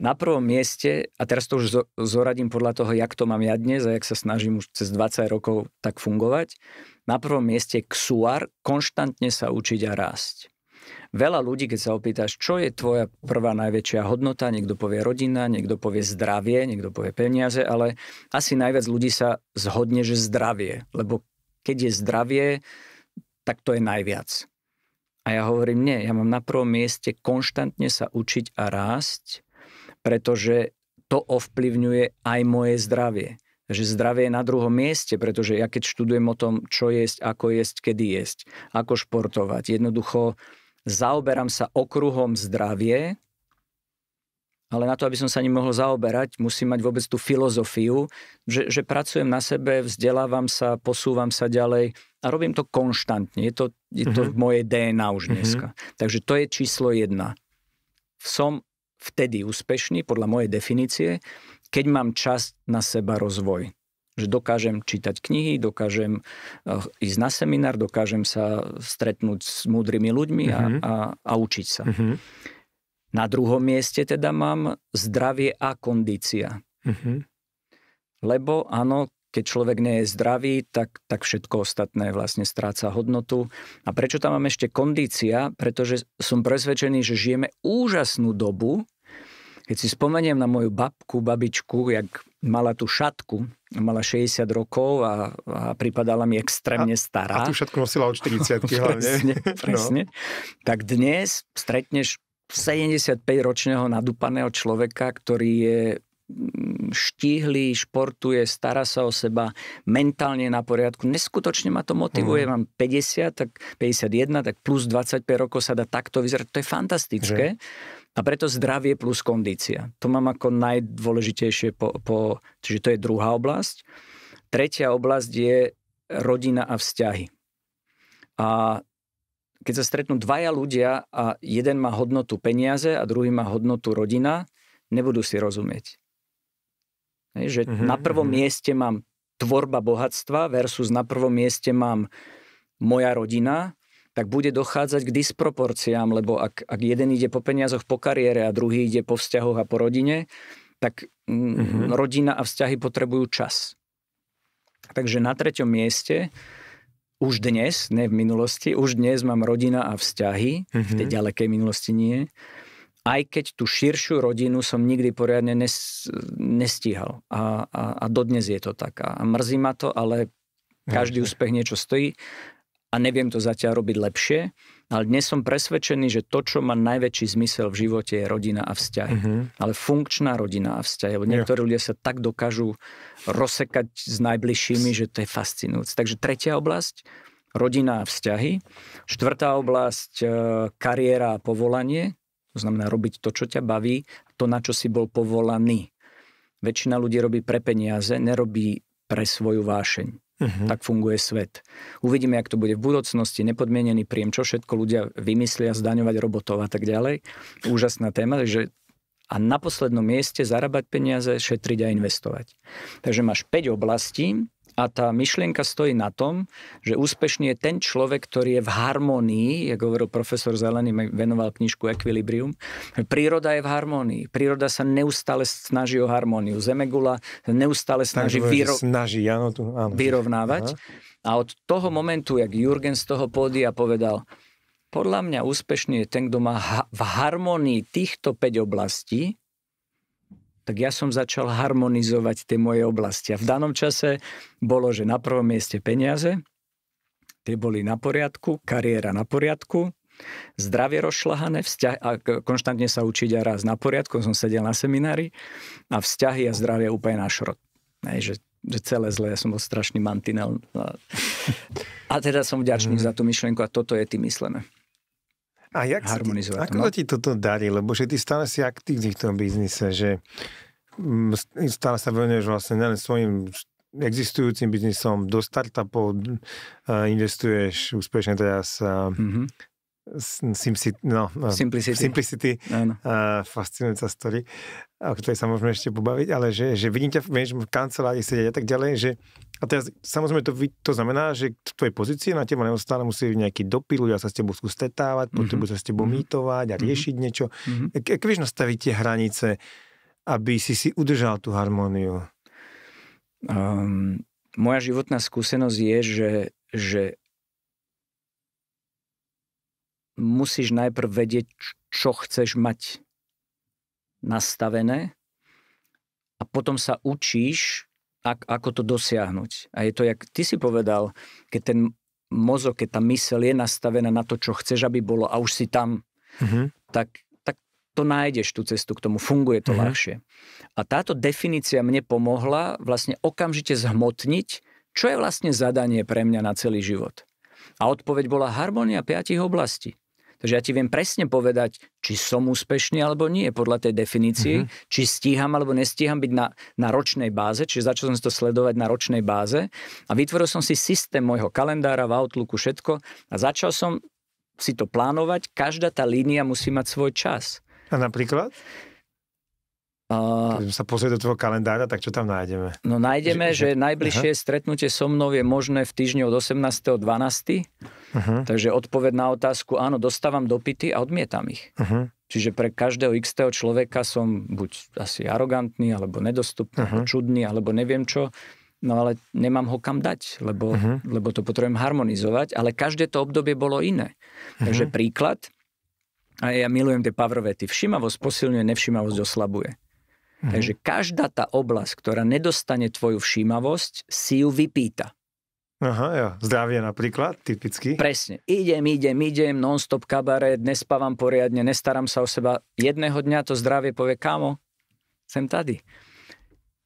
Speaker 1: Na prvom mieste, a teraz to už zoradím podľa toho, jak to mám ja dnes a jak sa snažím už cez 20 rokov tak fungovať, na prvom mieste KSUAR, konštantne sa učiť a rásť. Veľa ľudí, keď sa opýtaš, čo je tvoja prvá najväčšia hodnota, niekto povie rodina, niekto povie zdravie, niekto povie peniaze, ale asi najviac ľudí sa zhodne, že zdravie, lebo keď je zdravie, tak to je najviac. A ja hovorím, nie, ja mám na prvom mieste konštantne sa učiť a rásť, pretože to ovplyvňuje aj moje zdravie. Takže zdravie je na druhom mieste, pretože ja keď študujem o tom, čo jesť, ako jesť, kedy jesť, ako športovať, jednoducho zaoberám sa okruhom zdravie, ale na to, aby som sa ním mohol zaoberať, musím mať vôbec tú filozofiu, že, že pracujem na sebe, vzdelávam sa, posúvam sa ďalej a robím to konštantne. Je to, je to uh-huh. moje DNA už mhm. dneska. Uh-huh. Takže to je číslo jedna. Som vtedy úspešný, podľa mojej definície, keď mám čas na seba rozvoj. Že dokážem čítať knihy, dokážem eh, ísť na seminár, dokážem sa stretnúť s múdrymi ľuďmi a, uh-huh. a, a učiť sa. Uh-huh. Na druhom mieste teda mám zdravie a kondícia. Mm-hmm. Lebo áno, keď človek nie je zdravý, tak, tak všetko ostatné vlastne stráca hodnotu. A prečo tam mám ešte kondícia? Pretože som presvedčený, že žijeme úžasnú dobu. Keď si spomeniem na moju babku, babičku, jak mala tú šatku, mala 60 rokov a, a pripadala mi extrémne stará. A, a tú šatku nosila
Speaker 2: od 40 hlavne. presne, presne.
Speaker 1: No. Tak dnes stretneš 75-ročného nadúpaného človeka, ktorý je mm, štíhly, športuje, stará sa o seba, mentálne na poriadku. Neskutočne ma to motivuje. Mm. Mám 50, tak 51, tak plus 25 rokov sa dá takto vyzerať. To je fantastické. Že? A preto zdravie plus kondícia. To mám ako najdôležitejšie po, po... Čiže to je druhá oblasť. Tretia oblasť je rodina a vzťahy. A keď sa stretnú dvaja ľudia a jeden má hodnotu peniaze a druhý má hodnotu rodina, nebudú si rozumieť. Hej, že uh-huh, na prvom mhm. mieste mám tvorba bohatstva versus na prvom mieste mám moja rodina, tak bude dochádzať k disproporciám, lebo ak, ak jeden ide po peniazoch po kariére a druhý ide po vzťahoch a po rodine, tak uh-huh. rodina a vzťahy potrebujú čas. Takže na treťom mieste už dnes, ne v minulosti, už dnes mám rodina a vzťahy, mm-hmm. v tej mhm. ďalekej minulosti nie, aj keď tú širšiu rodinu som nikdy poriadne nes, nestíhal. A, a, a dodnes je to tak. A mrzí ma to, ale každý úspech niečo stojí a neviem to zatiaľ robiť lepšie. Ale dnes som presvedčený, že to, čo má najväčší zmysel v živote, je rodina a vzťahy. Mm-hmm. Ale funkčná rodina a vzťahy. Lebo niektorí ľudia sa tak dokážu rozsekať s najbližšími, že to je fascinujúce. Takže tretia oblasť, rodina a vzťahy. Štvrtá oblasť, e, kariéra a povolanie. To znamená robiť to, čo ťa baví, to, na čo si bol povolaný. Väčšina ľudí robí pre peniaze, nerobí pre svoju vášeň. Uh-huh. Tak funguje svet. Uvidíme, ak to bude v budúcnosti, nepodmienený príjem, čo všetko ľudia vymyslia, zdaňovať robotov a tak ďalej. Úžasná téma, že a na poslednom mieste zarábať peniaze, šetriť a investovať. Takže máš 5 oblastí, a tá myšlienka stojí na tom, že úspešný je ten človek, ktorý je v harmonii, jak hovoril profesor Zelený, venoval knižku Equilibrium, príroda je v harmonii. Príroda sa neustále snaží o harmóniu. Zemegula neustále snaží, Takže, vyro... snaží áno, tu, áno. vyrovnávať. Aha. A od toho momentu, jak Jurgen z toho pódia povedal, podľa mňa úspešný je ten, kto má ha- v harmonii týchto 5 oblastí, tak ja som začal harmonizovať tie moje oblasti. A v danom čase bolo, že na prvom mieste peniaze, tie boli na poriadku, kariéra na poriadku, zdravie rozšľahané, vzťah, a konštantne sa učiť a raz na poriadku, som sedel na seminári, a vzťahy a zdravie úplne na šrot. Hej, že, že celé zlé, ja som bol strašný mantinel. A, teda som vďačný mm. za tú myšlienku a toto je tým myslené.
Speaker 2: A jak harmonizovať. ako no. sa ti toto darí? Lebo že ty stále si aktívny v tom biznise, že mm, stále sa venuješ vlastne nelen svojim existujúcim biznisom, do startupov mm, investuješ úspešne teraz mm-hmm. no, Simplicity. Simplicity. Uh, fascinujúca story o ktorej sa môžeme ešte pobaviť, ale že, že vidím ťa, vieš, v kancelárii sedieť a tak ďalej, že a teraz samozrejme to, to znamená, že v tvojej pozície na teba neustále musí nejaký dopil, ľudia sa s tebou stretávať, mm-hmm. potrebujú sa s tebou mm-hmm. mýtovať a mhm. riešiť mm-hmm. niečo. Mm-hmm. Ako e- e- vieš nastaviť tie hranice,
Speaker 1: aby si si udržal tú harmóniu? Um, moja životná skúsenosť je, že, že musíš najprv vedieť, čo chceš mať nastavené a potom sa učíš, ak, ako to dosiahnuť. A je to, jak ty si povedal, keď ten mozog, keď tá mysel je nastavená na to, čo chceš, aby bolo a už si tam, mm-hmm. tak, tak to nájdeš tú cestu k tomu, funguje to mm-hmm. ľahšie. A táto definícia mne pomohla vlastne okamžite zhmotniť, čo je vlastne zadanie pre mňa na celý život. A odpoveď bola harmonia piatich oblastí. Takže ja ti viem presne povedať, či som úspešný alebo nie podľa tej definície, mm-hmm. či stíham alebo nestíham byť na, na ročnej báze, čiže začal som si to sledovať na ročnej báze a vytvoril som si systém môjho kalendára v Outlooku, všetko a začal som si to plánovať, každá tá línia musí mať svoj čas. A napríklad?
Speaker 2: Uh, Keď sa pozrieť do toho kalendára, tak čo tam nájdeme?
Speaker 1: No nájdeme, že, že najbližšie aha. stretnutie so mnou je možné v týždni od 18.12. Uh-huh. Takže odpoved na otázku, áno, dostávam dopity a odmietam ich. Uh-huh. Čiže pre každého x človeka som buď asi arogantný, alebo nedostupný, uh-huh. alebo čudný, alebo neviem čo. No ale nemám ho kam dať, lebo, uh-huh. lebo to potrebujem harmonizovať. Ale každé to obdobie bolo iné. Uh-huh. Takže príklad, a ja milujem tie pavrové, všimavosť posilňuje, nevšimavosť oslabuje. Mm-hmm. Takže každá tá oblasť, ktorá nedostane tvoju všímavosť, si ju vypýta. Aha, jo. Zdravie napríklad, typicky. Presne. Idem, idem, idem, non-stop kabaret, nespávam poriadne, nestaram sa o seba. Jedného dňa to zdravie povie, kámo, sem tady.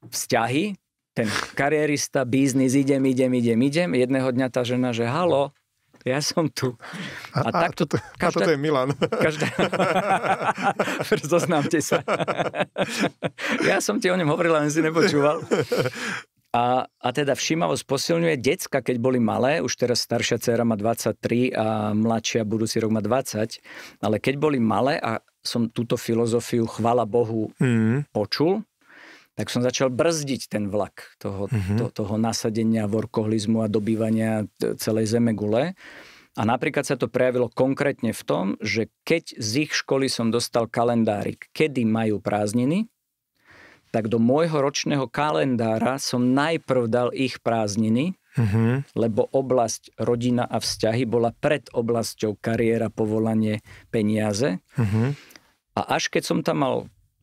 Speaker 1: Vzťahy, ten kariérista, biznis, idem, idem, idem, idem. Jedného dňa tá žena, že halo, ja som tu. A, a, takto, a, toto, každá, a toto je Milan. Každá, zoznámte sa. ja som ti o ňom hovoril, len si nepočúval. A, a teda všímavosť posilňuje decka, keď boli malé, už teraz staršia dcera má 23 a mladšia budúci rok má 20, ale keď boli malé a som túto filozofiu, chvala Bohu, mm. počul, tak som začal brzdiť ten vlak toho, mm-hmm. to, toho nasadenia vorkoholizmu a dobývania e, celej zeme gule. A napríklad sa to prejavilo konkrétne v tom, že keď z ich školy som dostal kalendárik, kedy majú prázdniny, tak do môjho ročného kalendára som najprv dal ich prázdniny, mm-hmm. lebo oblasť rodina a vzťahy bola pred oblasťou kariéra, povolanie, peniaze. Mm-hmm. A až keď som tam mal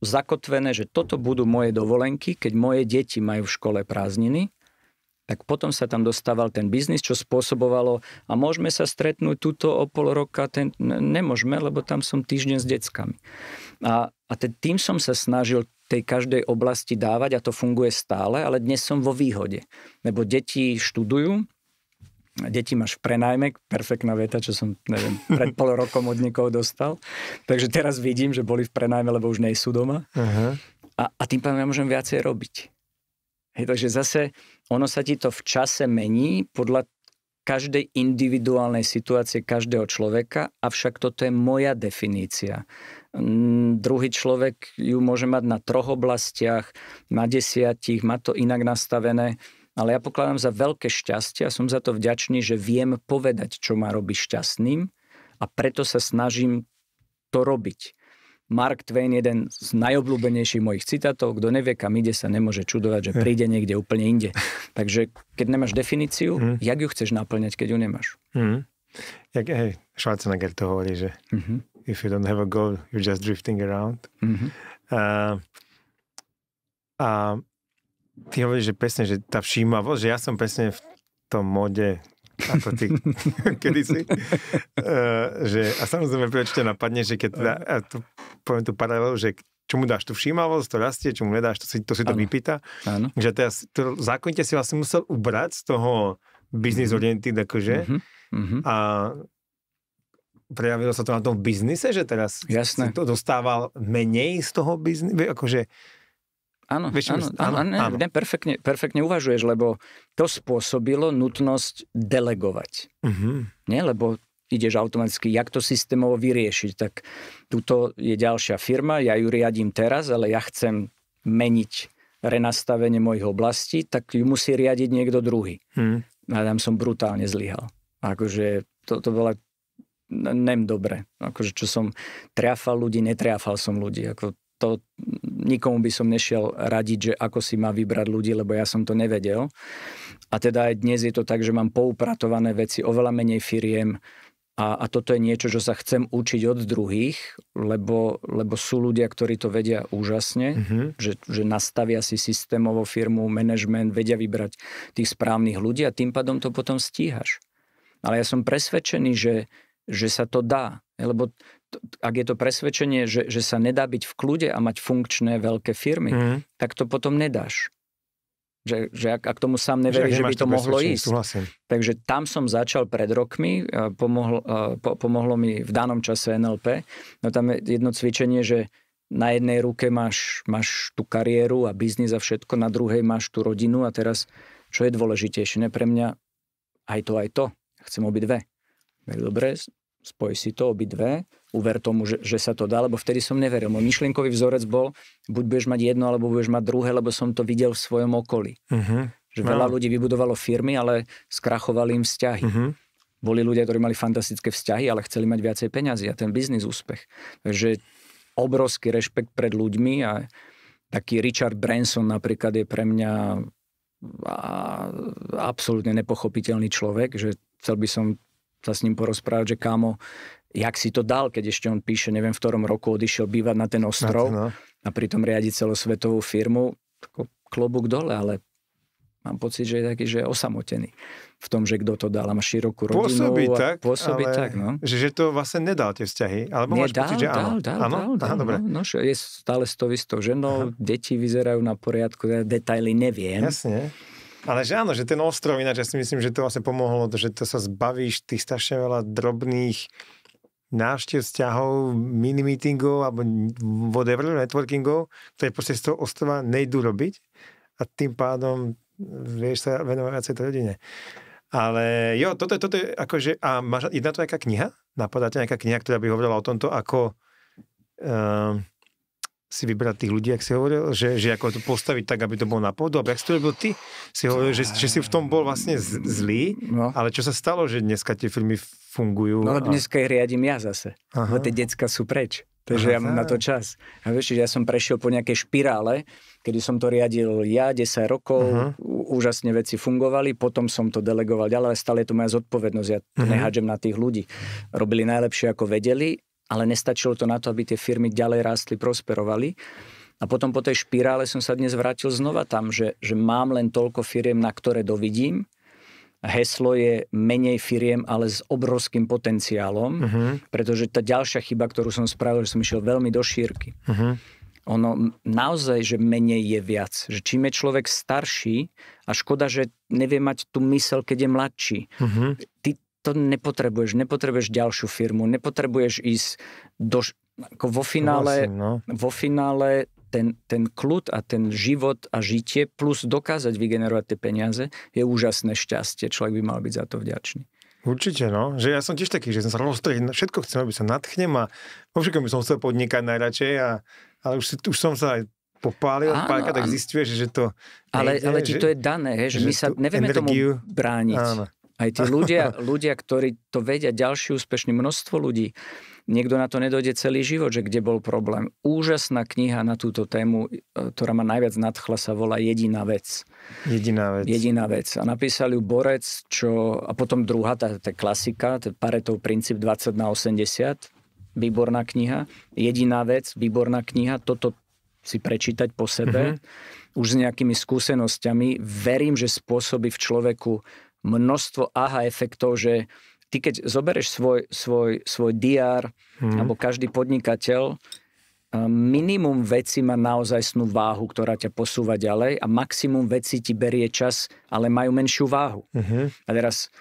Speaker 1: zakotvené, že toto budú moje dovolenky, keď moje deti majú v škole prázdniny, tak potom sa tam dostával ten biznis, čo spôsobovalo a môžeme sa stretnúť túto o pol roka, ten, nemôžeme, lebo tam som týždeň s deckami. A, a tým som sa snažil tej každej oblasti dávať a to funguje stále, ale dnes som vo výhode, lebo deti študujú, deti máš v prenajme, perfektná veta, čo som, neviem, pred pol rokom od niekoho dostal. Takže teraz vidím, že boli v prenajme, lebo už nejsú doma. Uh-huh. A, a tým pádom ja môžem viacej robiť. Hej, takže zase ono sa ti to v čase mení podľa každej individuálnej situácie každého človeka, avšak toto je moja definícia. Mm, druhý človek ju môže mať na troch oblastiach, na desiatich, má to inak nastavené ale ja pokladám za veľké šťastie a som za to vďačný, že viem povedať, čo ma robí šťastným a preto sa snažím to robiť. Mark Twain, jeden z najobľúbenejších mojich citátov, kto nevie, kam ide, sa nemôže čudovať, že príde niekde úplne inde. Takže keď nemáš definíciu, mm. jak ju chceš naplňať, keď ju nemáš?
Speaker 2: Mm. Jak, hej, Schwarzenegger to hovorí, že mm-hmm. if you don't have a goal, you're just drifting around. Mm-hmm. Uh, a Ty hovoríš, že presne, že tá všímavosť, že ja som presne v tom mode ako ty kedysi. Uh, že, a samozrejme, prečo ťa napadne, že keď teda, ja tu poviem tú paralelu, že čomu dáš tú všímavosť, to rastie, čomu nedáš, to si to, si to vypýta. Ano. Že teraz to zákonite si vlastne musel ubrať z toho business mhm. oriented, akože. Mm-hmm. Mm-hmm. A prejavilo sa to na tom biznise, že teraz Jasné. si to dostával menej z toho biznisu, akože
Speaker 1: Áno, áno, áno, áno, áno. Ne, perfektne, perfektne uvažuješ, lebo to spôsobilo nutnosť delegovať. Uh-huh. Nie, lebo ideš automaticky, jak to systémovo vyriešiť. Tak tuto je ďalšia firma, ja ju riadím teraz, ale ja chcem meniť renastavenie mojich oblastí, tak ju musí riadiť niekto druhý. Uh-huh. A tam som brutálne zlyhal. Akože to, to bola nem dobre. Akože čo som triafal ľudí, netriafal som ľudí. Ako to nikomu by som nešiel radiť, že ako si má vybrať ľudí, lebo ja som to nevedel. A teda aj dnes je to tak, že mám poupratované veci, oveľa menej firiem a, a toto je niečo, čo sa chcem učiť od druhých, lebo, lebo sú ľudia, ktorí to vedia úžasne, mm-hmm. že, že nastavia si systémovo firmu, management vedia vybrať tých správnych ľudí a tým pádom to potom stíhaš. Ale ja som presvedčený, že, že sa to dá. Lebo ak je to presvedčenie, že, že sa nedá byť v kľude a mať funkčné veľké firmy, mm. tak to potom nedáš. Že, že ak, ak tomu sám neveríš, že, že by to, mohlo ísť. Súhlasím. Takže tam som začal pred rokmi, e, pomohlo, e, po, pomohlo mi v danom čase NLP. No tam je jedno cvičenie, že na jednej ruke máš, máš tú kariéru a biznis a všetko, na druhej máš tú rodinu a teraz, čo je dôležitejšie? Ne pre mňa aj to, aj to. Chcem obi dve. dobre, spoj si to obidve, uver tomu, že, že sa to dá, lebo vtedy som neveril. Môj myšlienkový vzorec bol, buď budeš mať jedno, alebo budeš mať druhé, lebo som to videl v svojom okolí. Uh-huh. Že veľa no. ľudí vybudovalo firmy, ale skrachovali im vzťahy. Uh-huh. Boli ľudia, ktorí mali fantastické vzťahy, ale chceli mať viacej peňazí a ten biznis úspech. Takže obrovský rešpekt pred ľuďmi a taký Richard Branson napríklad je pre mňa absolútne nepochopiteľný človek, že chcel by som sa s ním porozprávať, že kámo, jak si to dal, keď ešte on píše, neviem v ktorom roku odišiel bývať na ten ostrov na ten, no. a pritom riadi celosvetovú firmu, tako klobúk dole, ale mám pocit, že je taký, že je osamotený v tom, že kto to dal a má širokú rodinu. Pôsobí a tak, pôsobí ale, tak no. že, že to vlastne nedal tie vzťahy, alebo Nie, máš dal, pocit, že dal, áno. Dal, áno? dal, dal, Aha, dobre. No, no, je stále s tou istou ženou, Aha. deti vyzerajú na poriadku, detaily neviem. Jasne.
Speaker 2: Ale že áno, že ten ostrov, ináč ja si myslím, že to vlastne pomohlo, že to sa zbavíš tých strašne veľa drobných návštev, vzťahov, mini-meetingov alebo whatever, networkingov, ktoré proste z toho ostrova nejdú robiť a tým pádom vieš sa venovať viacej to rodine. Ale jo, toto, toto je akože, a máš jedna to nejaká kniha? Napadá ťa nejaká kniha, ktorá by hovorila o tomto, ako uh, si vybrať tých ľudí, ak si hovoril, že, že ako to postaviť tak, aby to bolo na pôdu. ak si to robil ty, si hovoril, že, že si v tom bol vlastne
Speaker 1: z, zlý, no. ale čo sa stalo, že dneska tie firmy fungujú? No a... dneska ich riadím ja zase, Aha. lebo tie decka sú preč. Takže Aha. ja mám na to čas. A vieš, že ja som prešiel po nejakej špirále, kedy som to riadil ja 10 rokov, uh-huh. úžasne veci fungovali, potom som to delegoval ďalej, ale stále je to moja zodpovednosť, ja to mhm. uh-huh. nehádžem na tých ľudí. Robili najlepšie, ako vedeli ale nestačilo to na to, aby tie firmy ďalej rástli, prosperovali. A potom po tej špirále som sa dnes vrátil znova tam, že, že mám len toľko firiem, na ktoré dovidím. Heslo je menej firiem, ale s obrovským potenciálom, uh-huh. pretože tá ďalšia chyba, ktorú som spravil, že som išiel veľmi do šírky. Uh-huh. Ono naozaj, že menej je viac. Že čím je človek starší, a škoda, že nevie mať tú mysel, keď je mladší. Uh-huh. Ty, to nepotrebuješ. Nepotrebuješ ďalšiu firmu, nepotrebuješ ísť do... Ako vo finále, Vlastne, no. vo finále ten, ten kľud a ten život a žitie plus dokázať vygenerovať tie peniaze je úžasné šťastie. Človek by mal byť za to vďačný. Určite,
Speaker 2: no. Že ja som tiež taký, že som sa roztrhol, všetko chcem, aby sa natchnem a vo všetkom by som chcel podnikať najradšej, a, ale už, si, už som sa aj
Speaker 1: popálil áno, párka, tak zistuješ, že to... Ale, nejde, ale ti že, to je dané, he, že, že my sa nevieme energiu, tomu brániť. Áno. Aj tí ľudia, ľudia, ktorí to vedia, ďalší úspešný množstvo ľudí. Niekto na to nedojde celý život, že kde bol problém. Úžasná kniha na túto tému, e, ktorá ma najviac nadchla, sa volá Jediná vec. Jediná vec. Jediná vec. A napísali ju Borec, čo... A potom druhá, tá, tá klasika, tá Paretov princíp 20 na 80. Výborná kniha. Jediná vec, výborná kniha. Toto si prečítať po sebe. Mm-hmm. Už s nejakými skúsenosťami. Verím, že spôsobí v človeku množstvo aha efektov, že ty keď zobereš svoj, svoj, svoj DR mm. alebo každý podnikateľ, minimum veci má naozaj snú váhu, ktorá ťa posúva ďalej a maximum veci ti berie čas, ale majú menšiu váhu. Mm-hmm. A teraz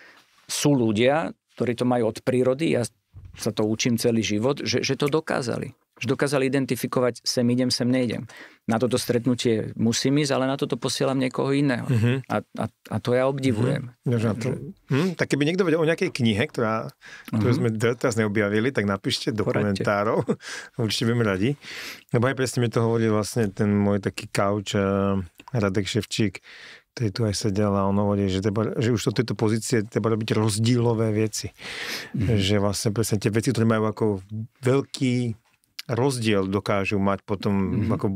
Speaker 1: sú ľudia, ktorí to majú od prírody, ja sa to učím celý život, že, že to dokázali. Už dokázali identifikovať, sem idem, sem nejdem. Na toto stretnutie musím ísť, ale na toto posielam niekoho iného. Uh-huh. A, a, a to ja obdivujem. Uh-huh. Ja, to... Hm, tak keby niekto vedel o nejakej knihe, ktorá, ktorú uh-huh. sme teraz neobjavili, tak
Speaker 2: napíšte do Poradte. komentárov. Určite budeme radi. Lebo aj presne mi to hovorí vlastne ten môj taký kauč eh, Radek Ševčík, ktorý tu aj sedel a on hovorí, že, teba, že už do tejto pozície treba robiť rozdielové veci. Mm. Že vlastne presne tie veci, ktoré majú ako veľký rozdiel dokážu mať potom mm-hmm. ako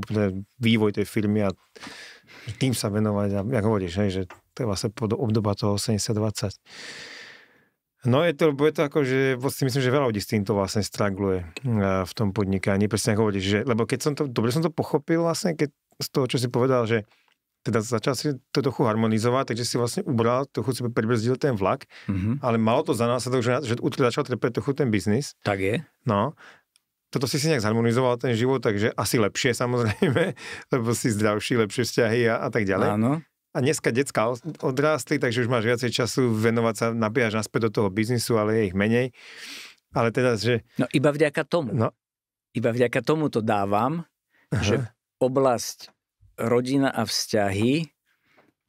Speaker 2: vývoj tej firmy a tým sa venovať a jak hovoríš, hej, že to je vlastne pod obdoba toho 80-20. No je to, je to ako, že vlastne myslím, že veľa ľudí s týmto vlastne stragluje eh, v tom podnikaní. Presne ako hovoríš, že, lebo keď som to, dobre som to pochopil vlastne, keď z toho, čo si povedal, že teda začal si to trochu harmonizovať, takže si vlastne ubral, trochu si pribrzdil ten vlak, mm-hmm. ale malo to za nás, že, že začal trpeť trochu ten biznis. Tak je. No toto si si nejak zharmonizoval ten život, takže asi lepšie samozrejme, lebo si zdravší, lepšie vzťahy a, a tak ďalej. Áno. A dneska decka odrástli, takže už máš viacej času venovať sa, nabíjaš naspäť do toho biznisu, ale je ich menej. Ale teda, že...
Speaker 1: No iba vďaka tomu. No. Iba vďaka tomu to dávam, Aha. že oblasť rodina a vzťahy,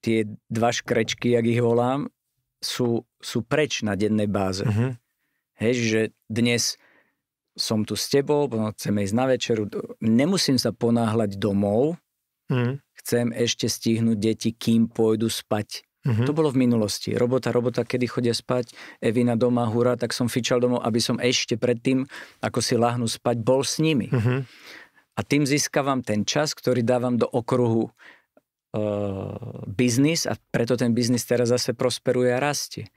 Speaker 1: tie dva škrečky, jak ich volám, sú, sú preč na dennej báze. Uh-huh. Hej, že dnes som tu s tebou, chceme ísť na večeru, nemusím sa ponáhľať domov, mm. chcem ešte stihnúť deti, kým pôjdu spať. Mm-hmm. To bolo v minulosti. Robota, robota, kedy chodia spať, Evina doma, hura, tak som fičal domov, aby som ešte predtým, ako si lahnú spať, bol s nimi. Mm-hmm. A tým získavam ten čas, ktorý dávam do okruhu uh, biznis a preto ten biznis teraz zase prosperuje a rastie.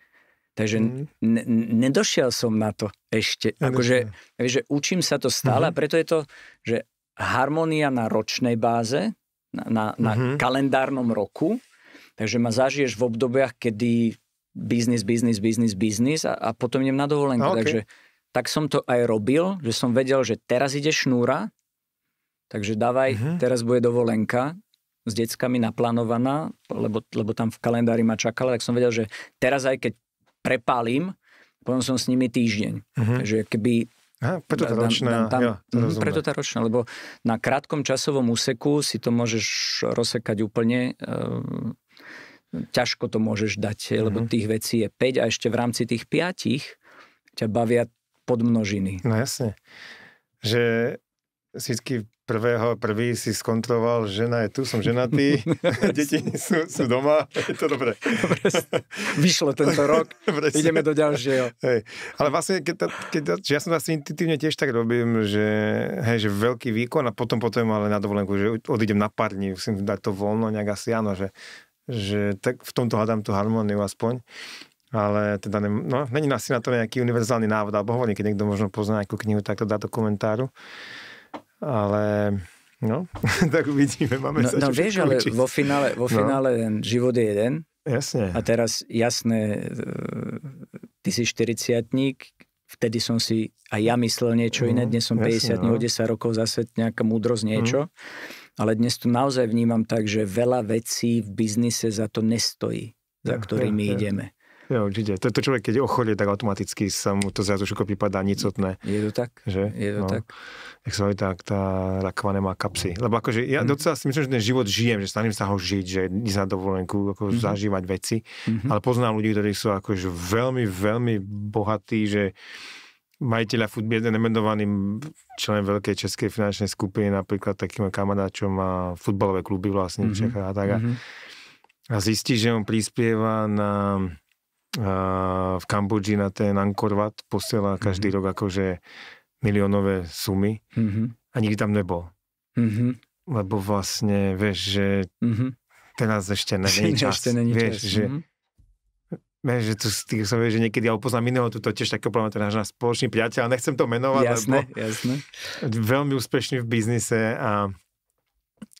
Speaker 1: Takže mm. ne, nedošiel som na to ešte. Ja, akože, vieš, že učím sa to stále mm-hmm. a preto je to, že harmonia na ročnej báze, na, na, mm-hmm. kalendárnom roku, takže ma zažiješ v obdobiach, kedy biznis, biznis, biznis, biznis a, a potom idem na dovolenku. Okay. Takže tak som to aj robil, že som vedel, že teraz ide šnúra, takže dávaj, mm-hmm. teraz bude dovolenka, s deckami naplánovaná, lebo, lebo tam v kalendári ma čakala, tak som vedel, že teraz aj keď prepálim, potom som s nimi týždeň. Uh-huh. Takže keby Aha, preto tá ročná, dám, dám, tam, ja, to mhm, preto tá ročná, lebo na krátkom časovom úseku si to môžeš rozsekať úplne, e, ťažko to môžeš dať, mm-hmm. lebo mhm. tých vecí je 5 a ešte v rámci tých 5 ťa bavia podmnožiny. No jasne, že si prvého, prvý si skontroloval,
Speaker 2: žena je tu, som ženatý, deti sú, sú doma, je to dobré. Vyšlo tento rok, ideme do ďalšieho. Hej. Ale vlastne, keď, keď, že ja som vlastne intuitívne tiež tak robím, že, hej, že veľký výkon a potom potom ale na dovolenku, že odídem na pár dní, musím dať to voľno nejak asi, áno, že, že tak v tomto hľadám tú harmóniu aspoň ale teda ne, no, není asi na to nejaký univerzálny návod, alebo hovorím, keď niekto možno pozná nejakú knihu, tak to dá do komentáru ale no, tak uvidíme, máme no, sa No vieš, ale vo finále, vo no. finále
Speaker 1: no. ten život je jeden. Jasne. A teraz jasné, e, ty si 40 vtedy som si aj ja myslel niečo mm, iné, mhm, dnes som 50 no. 10 no, rokov zase nejaká múdrosť mhm. niečo. Mm. Ale dnes to naozaj vnímam tak, že veľa vecí v biznise za to nestojí, za ja, ktorými ja, ideme.
Speaker 2: Jo, určite. To, to človek, keď ochorie, tak automaticky sa mu to zrazu všetko pripadá nicotné. Je to tak. Že? Je to no. tak. Jak sa hovorí, tak tá rakva nemá kapsy. Lebo akože ja mm. docela si myslím, že ten život žijem, že snažím sa ho žiť, že ísť na dovolenku, ako mm-hmm. zažívať veci. Mm-hmm. Ale poznám ľudí, ktorí sú akože veľmi, veľmi bohatí, že majiteľa futbol, nemenovaný člen veľkej českej finančnej skupiny, napríklad takým kamaráčom a futbalové kluby vlastne mm-hmm. v mhm. Čechách a tak. Mm-hmm. A zistí, že on prispieva na v Kambodži na ten Angkor Wat posiela mm-hmm. každý mhm. rok akože miliónové sumy mm-hmm. a nikdy tam nebol. Mm-hmm. Lebo vlastne vieš, že mm-hmm. teraz ešte není čas. Ešte není vieš, čas. Že, mm-hmm. Vieš, že, to, ty som vieš, že niekedy ja upoznám iného, tu tiež takého problém, ten náš spoločný priateľ, ale nechcem to menovať, jasné, lebo jasné. veľmi úspešný v biznise a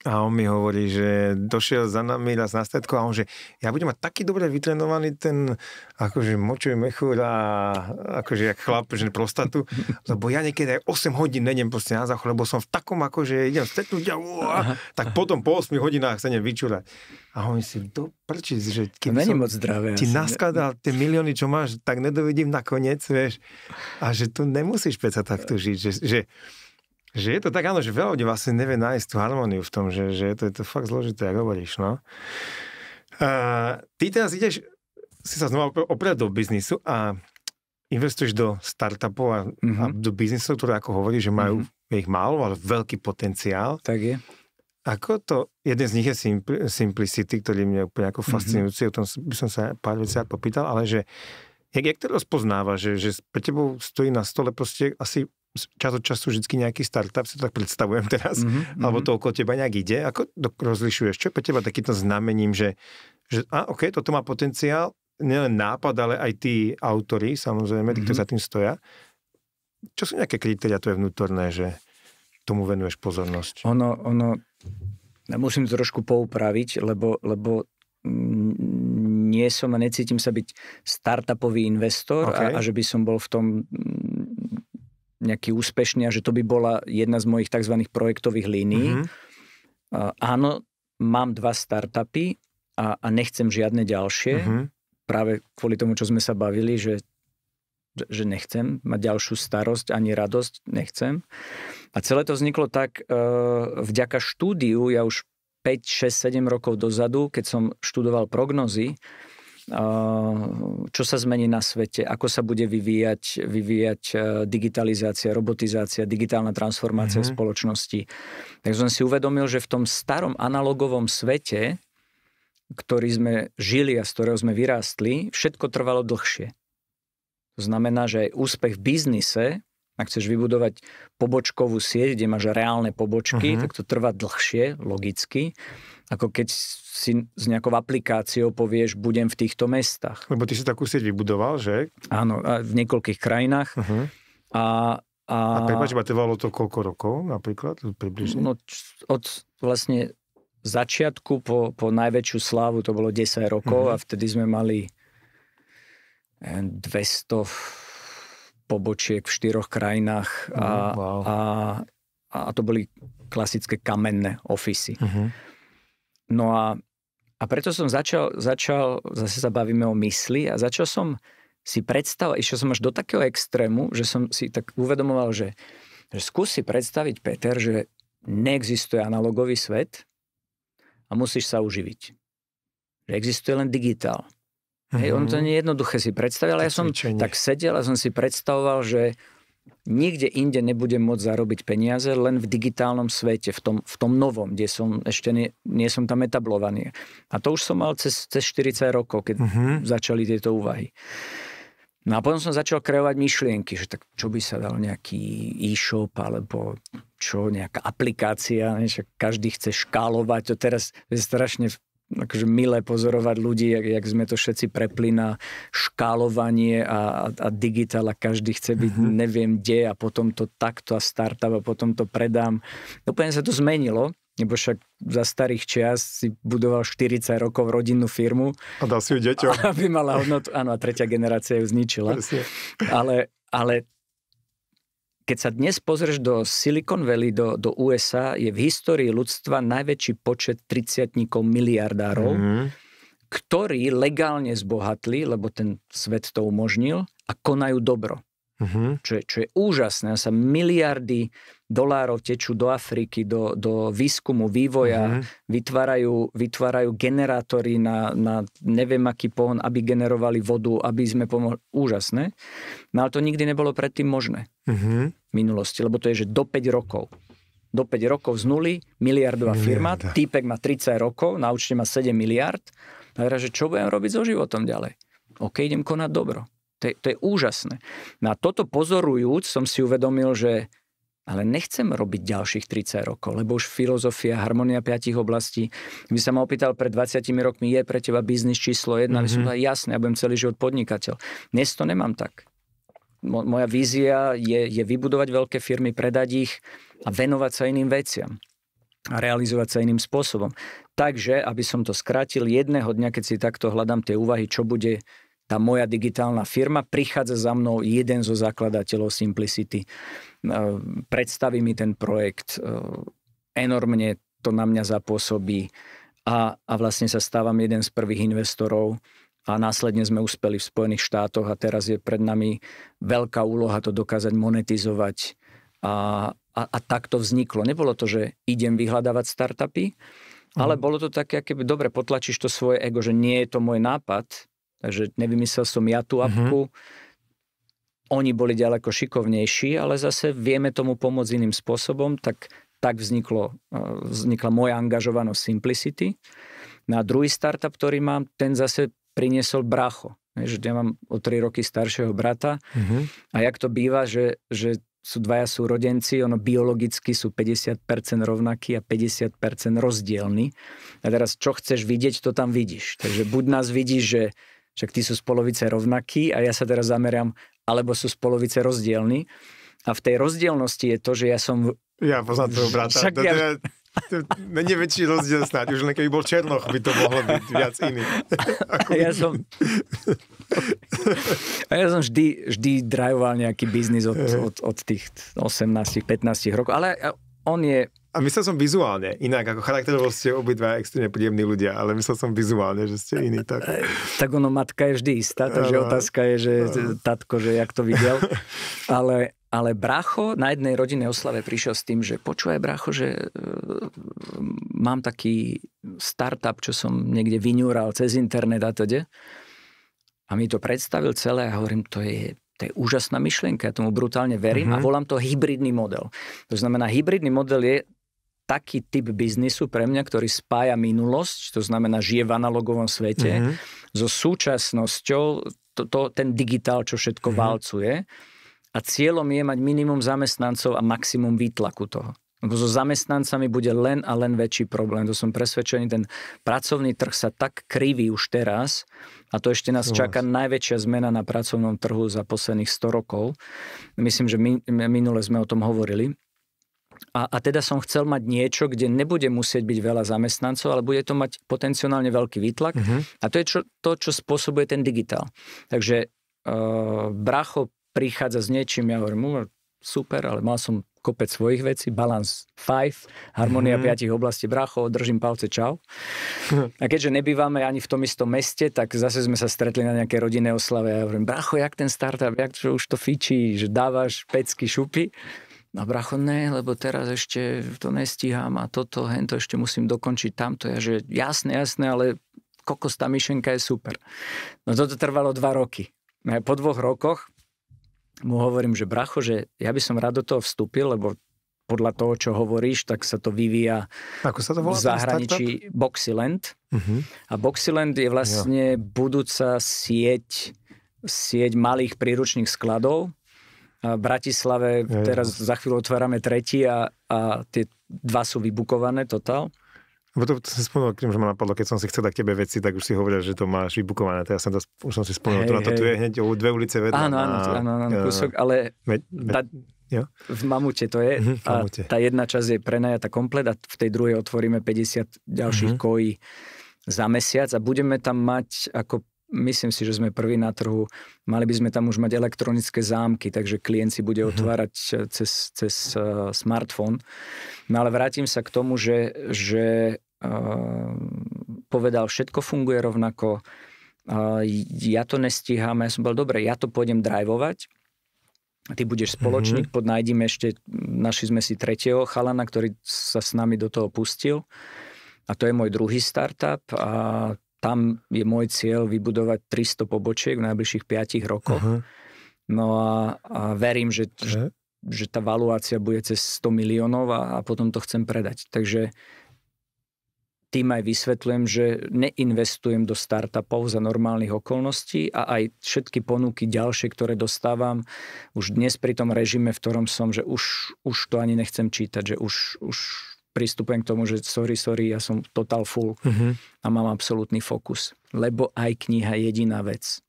Speaker 2: a on mi hovorí, že došiel za nami raz na stredko a on že ja budem mať taký dobre vytrenovaný ten akože močový mechúr a akože jak chlap, že prostatu, lebo ja niekedy aj 8 hodín nejdem proste na záchod, lebo som v takom akože idem stretnúť a tak potom po 8 hodinách sa idem A on si do prčí, že keď Není som moc zdravé, ti naskladal tie milióny, čo máš, tak nedovidím nakoniec, vieš. A že tu nemusíš peca takto žiť, že, že že je to tak, áno, že veľa ľudí vlastne nevie nájsť tú harmóniu v tom, že, že je, to, je to fakt zložité, ako hovoríš, no. Uh, ty teraz ideš, si sa znova opriať do biznisu a investuješ do startupov a, mm-hmm. a mhm. do biznisov, ktoré ako hovorí, že majú mm-hmm. ich málo, ale veľký potenciál. Tak je. Ako to, jeden z nich je Simplicity, ktorý mňa úplne ako mhm. fascinujúci, mm-hmm. o tom by som sa pár vecí popýtal, ale že jak, jak to rozpoznáva, že, že pre tebou stojí na stole proste asi čas od času vždy nejaký startup, si to tak predstavujem teraz, mm-hmm. alebo mhm. to okolo teba nejak ide, ako to rozlišuješ? Čo je pre teba takýmto znamením, že, že a ok, toto má potenciál, nielen nápad, ale aj tí autory, samozrejme, tí, mm-hmm. ktorí za tým stoja. Čo sú nejaké kritéria tvoje vnútorné, že tomu venuješ pozornosť?
Speaker 1: Ono, ono, musím trošku poupraviť, lebo, lebo mm, nie som a necítim sa byť startupový investor okay. a, a že by som bol v tom mm, nejaký úspešný a že to by bola jedna z mojich tzv. projektových línií. Mm-hmm. Uh, áno, mám dva startupy a, a nechcem žiadne ďalšie, mm-hmm. práve kvôli tomu, čo sme sa bavili, že že nechcem mať ďalšiu starosť ani radosť, nechcem. A celé to vzniklo tak, uh, vďaka štúdiu, ja už 5, 6, 7 rokov dozadu, keď som študoval prognozy, čo sa zmení na svete, ako sa bude vyvíjať, vyvíjať e, digitalizácia, robotizácia, digitálna transformácia mm-hmm. spoločnosti. Tak som si uvedomil, že v tom starom analogovom svete, ktorý sme žili a z ktorého sme vyrástli, všetko trvalo dlhšie. To znamená, že aj úspech v biznise ak chceš vybudovať pobočkovú sieť, kde máš reálne pobočky, uh-huh. tak to trvá dlhšie, logicky, ako keď si s nejakou aplikáciou povieš, budem v týchto mestách. Lebo ty si takú sieť vybudoval, že? Áno, v niekoľkých krajinách. Uh-huh. A, a... a prepáč, ma trvalo to koľko rokov napríklad? Približne? No, od vlastne začiatku po, po najväčšiu slávu, to bolo 10 rokov uh-huh. a vtedy sme mali 200 pobočiek v štyroch krajinách a, mhm, wow. a, a to boli klasické kamenné ofisy. Uh-huh. No a, a preto som začal, začal, zase sa bavíme o mysli a začal som si predstavovať, išiel som až do takého extrému, že som si tak uvedomoval, že, že si predstaviť, Peter, že neexistuje analogový svet a musíš sa uživiť. Že existuje len digitál. Mm-hmm. Hej, on to mhm. nie je jednoduché si predstavil, ale ja som cvičenie. tak sedel a som si predstavoval, že nikde inde nebudem môcť zarobiť peniaze, len v digitálnom svete, v tom, v tom novom, kde som ešte nie, nie som tam etablovaný. A to už som mal cez, cez 40 rokov, keď mm-hmm. začali tieto úvahy. No a potom som začal kreovať myšlienky, že tak čo by sa dal nejaký e-shop alebo čo, nejaká aplikácia, ne, že každý chce škálovať, to teraz je strašne akože milé pozorovať ľudí, jak, jak sme to všetci prepli na škálovanie a, a, a digitál a každý chce byť uh-huh. neviem kde a potom to takto a startup a potom to predám. Úplne sa to zmenilo, lebo však za starých čias si budoval 40 rokov rodinnú firmu. A dal si ju deťom. Aby mala hodnotu, áno, a tretia generácia ju zničila. Presne. Ale, ale keď sa dnes pozrieš do Silicon Valley, do, do USA, je v histórii ľudstva najväčší počet 30 miliardárov, mm-hmm. ktorí legálne zbohatli, lebo ten svet to umožnil, a konajú dobro. Mm-hmm. Čo, je, čo je úžasné. Sa miliardy dolárov tečú do Afriky, do, do výskumu, vývoja, mm-hmm. vytvárajú, vytvárajú generátory na, na neviem aký pohon, aby generovali vodu, aby sme pomohli. Úžasné. No ale to nikdy nebolo predtým možné mm-hmm. v minulosti, lebo to je, že do 5 rokov. Do 5 rokov z nuly, miliardová firma, Miliarda. týpek má 30 rokov, na účte má 7 miliard. A že čo budem robiť so životom ďalej? OK, idem konať dobro. To je, to je úžasné. Na no toto pozorujúc som si uvedomil, že ale nechcem robiť ďalších 30 rokov, lebo už filozofia, harmonia piatich oblastí. By sa ma opýtal pred 20 rokmi, je pre teba biznis číslo jedna, mm-hmm. by som mhm. povedal, jasné, ja budem celý život podnikateľ. Dnes to nemám tak. Mo- moja vízia je, je vybudovať veľké firmy, predať ich a venovať sa iným veciam a realizovať sa iným spôsobom. Takže, aby som to skrátil, jedného dňa, keď si takto hľadám tie úvahy, čo bude tá moja digitálna firma, prichádza za mnou jeden zo zakladateľov Simplicity. E, predstaví mi ten projekt, e, enormne to na mňa zapôsobí a, a vlastne sa stávam jeden z prvých investorov a následne sme uspeli v Spojených štátoch a teraz je pred nami veľká úloha to dokázať monetizovať a, a, a tak to vzniklo. Nebolo to, že idem vyhľadávať startupy, ale mhm. bolo to také, keby dobre potlačíš to svoje ego, že nie je to môj nápad, Takže nevymyslel som ja tú mhm. apku. Mm-hmm. Oni boli ďaleko šikovnejší, ale zase vieme tomu pomôcť iným spôsobom, tak tak vzniklo, e, vznikla moja angažovanosť Simplicity. Na no druhý startup, ktorý mám, ten zase priniesol bracho. Že ja mám o tri roky staršieho brata mm-hmm. a jak to býva, že, že sú dvaja súrodenci, ono biologicky sú 50% rovnakí a 50% rozdielni. A teraz čo chceš vidieť, to tam vidíš. Takže buď nás vidíš, že však tí sú z polovice rovnakí a ja sa teraz zameriam, alebo sú z polovice rozdielni. A v tej rozdielnosti je to, že ja som... Ja poznám toho brata. Však ja...
Speaker 2: Teda- není väčší rozdiel snáď, už len keby bol Černoch, by to mohlo byť viac iný.
Speaker 1: Ako ja som... A ja som vždy, vždy drajoval nejaký biznis od, od, od tých 18-15 rokov, ale on je a myslel som vizuálne, inak ako charakterovo ste
Speaker 2: obidva extrémne príjemní ľudia, ale myslel som vizuálne, že ste iní. Tak, tak ono, matka je vždy
Speaker 1: istá, takže ano. otázka je, že ano. tatko, že jak to videl. Ale, ale bracho na jednej rodinnej oslave prišiel s tým, že počúvaj bracho, že e, mám taký startup, čo som niekde vyňúral cez internet a teda. A mi to predstavil celé a hovorím, to je to je úžasná myšlienka, ja tomu brutálne verím uh-huh. a mhm. volám to hybridný model. To znamená, hybridný model je taký typ biznisu pre mňa, ktorý spája minulosť, to znamená žije v analogovom svete, mm-hmm. so súčasnosťou, to, to, ten digitál, čo všetko mm-hmm. valcuje. A cieľom je mať minimum zamestnancov a maximum výtlaku toho. Lebo so zamestnancami bude len a len väčší problém. To som presvedčený, ten pracovný trh sa tak kriví už teraz a to ešte nás čaká najväčšia zmena na pracovnom trhu za posledných 100 rokov. Myslím, že minule sme o tom hovorili. A, a teda som chcel mať niečo, kde nebude musieť byť veľa zamestnancov, ale bude to mať potenciálne veľký výtlak. Uh-huh. A to je čo, to, čo spôsobuje ten digitál. Takže e, Bracho prichádza s niečím, ja hovorím, super, ale mal som kopec svojich vecí, Balance 5, harmonia mm-hmm. oblastí bracho, držím palce, čau. A keďže nebývame ani v tom istom meste, tak zase sme sa stretli na nejaké rodinné oslave a ja hovorím, bracho, jak ten startup, jak, že už to fičí, že dávaš pecky šupy na bracho, ne, lebo teraz ešte to nestíham a toto, hento ešte musím dokončiť tamto. Ja, že jasné, jasné, ale kokos, tá myšlenka je super. No toto trvalo dva roky. No po dvoch rokoch mu hovorím, že bracho, že ja by som rád do toho vstúpil, lebo podľa toho, čo hovoríš, tak sa to vyvíja Ako sa to volá, v zahraničí Boxyland. Uh-huh. A Boxyland je vlastne jo. budúca sieť, sieť malých príručných skladov, Bratislave, je, no. teraz za chvíľu otvárame tretí a, a tie dva sú vybukované totál. Lebo
Speaker 2: to, to som spomenul, tým, že ma napadlo, keď som si chcel dať tebe veci, tak už si hovoril, že to máš vybukované. Teraz som to, už som si spomenul, hey, to, na to tu je hneď o dve ulice vedľa. Áno, áno, na, áno, áno, kúsok, ale me, me, tá,
Speaker 1: jo? v Mamute to je. Mm-hmm, a mamute. tá jedna časť je prenajatá komplet a v tej druhej otvoríme 50 ďalších mm-hmm. kojí za mesiac a budeme tam mať ako Myslím si, že sme prví na trhu. Mali by sme tam už mať elektronické zámky, takže klient si bude mhm. otvárať eh, cez, cez uh, smartfón. No ale vrátim sa k tomu, že, že uh, povedal, všetko funguje rovnako, uh, ja to nestíham. Ja som bol, dobre, ja to pôjdem drivovať, ty budeš mhm. spoločník, mm-hmm. podnájdime ešte, našli sme si tretieho chalana, ktorý sa s nami do toho pustil. A to je môj druhý startup a tam je môj cieľ vybudovať 300 pobočiek v najbližších 5 rokoch. Uh-huh. No a, a verím, že, že? že tá valuácia bude cez 100 miliónov a, a potom to chcem predať. Takže tým aj vysvetľujem, že neinvestujem do startupov za normálnych okolností a aj všetky ponuky ďalšie, ktoré dostávam, už dnes pri tom režime, v ktorom som, že už, už to ani nechcem čítať, že už, už pristupujem k tomu, že sorry, sorry, ja som total full mm-hmm. a mám absolútny fokus. Lebo aj kniha je jediná vec.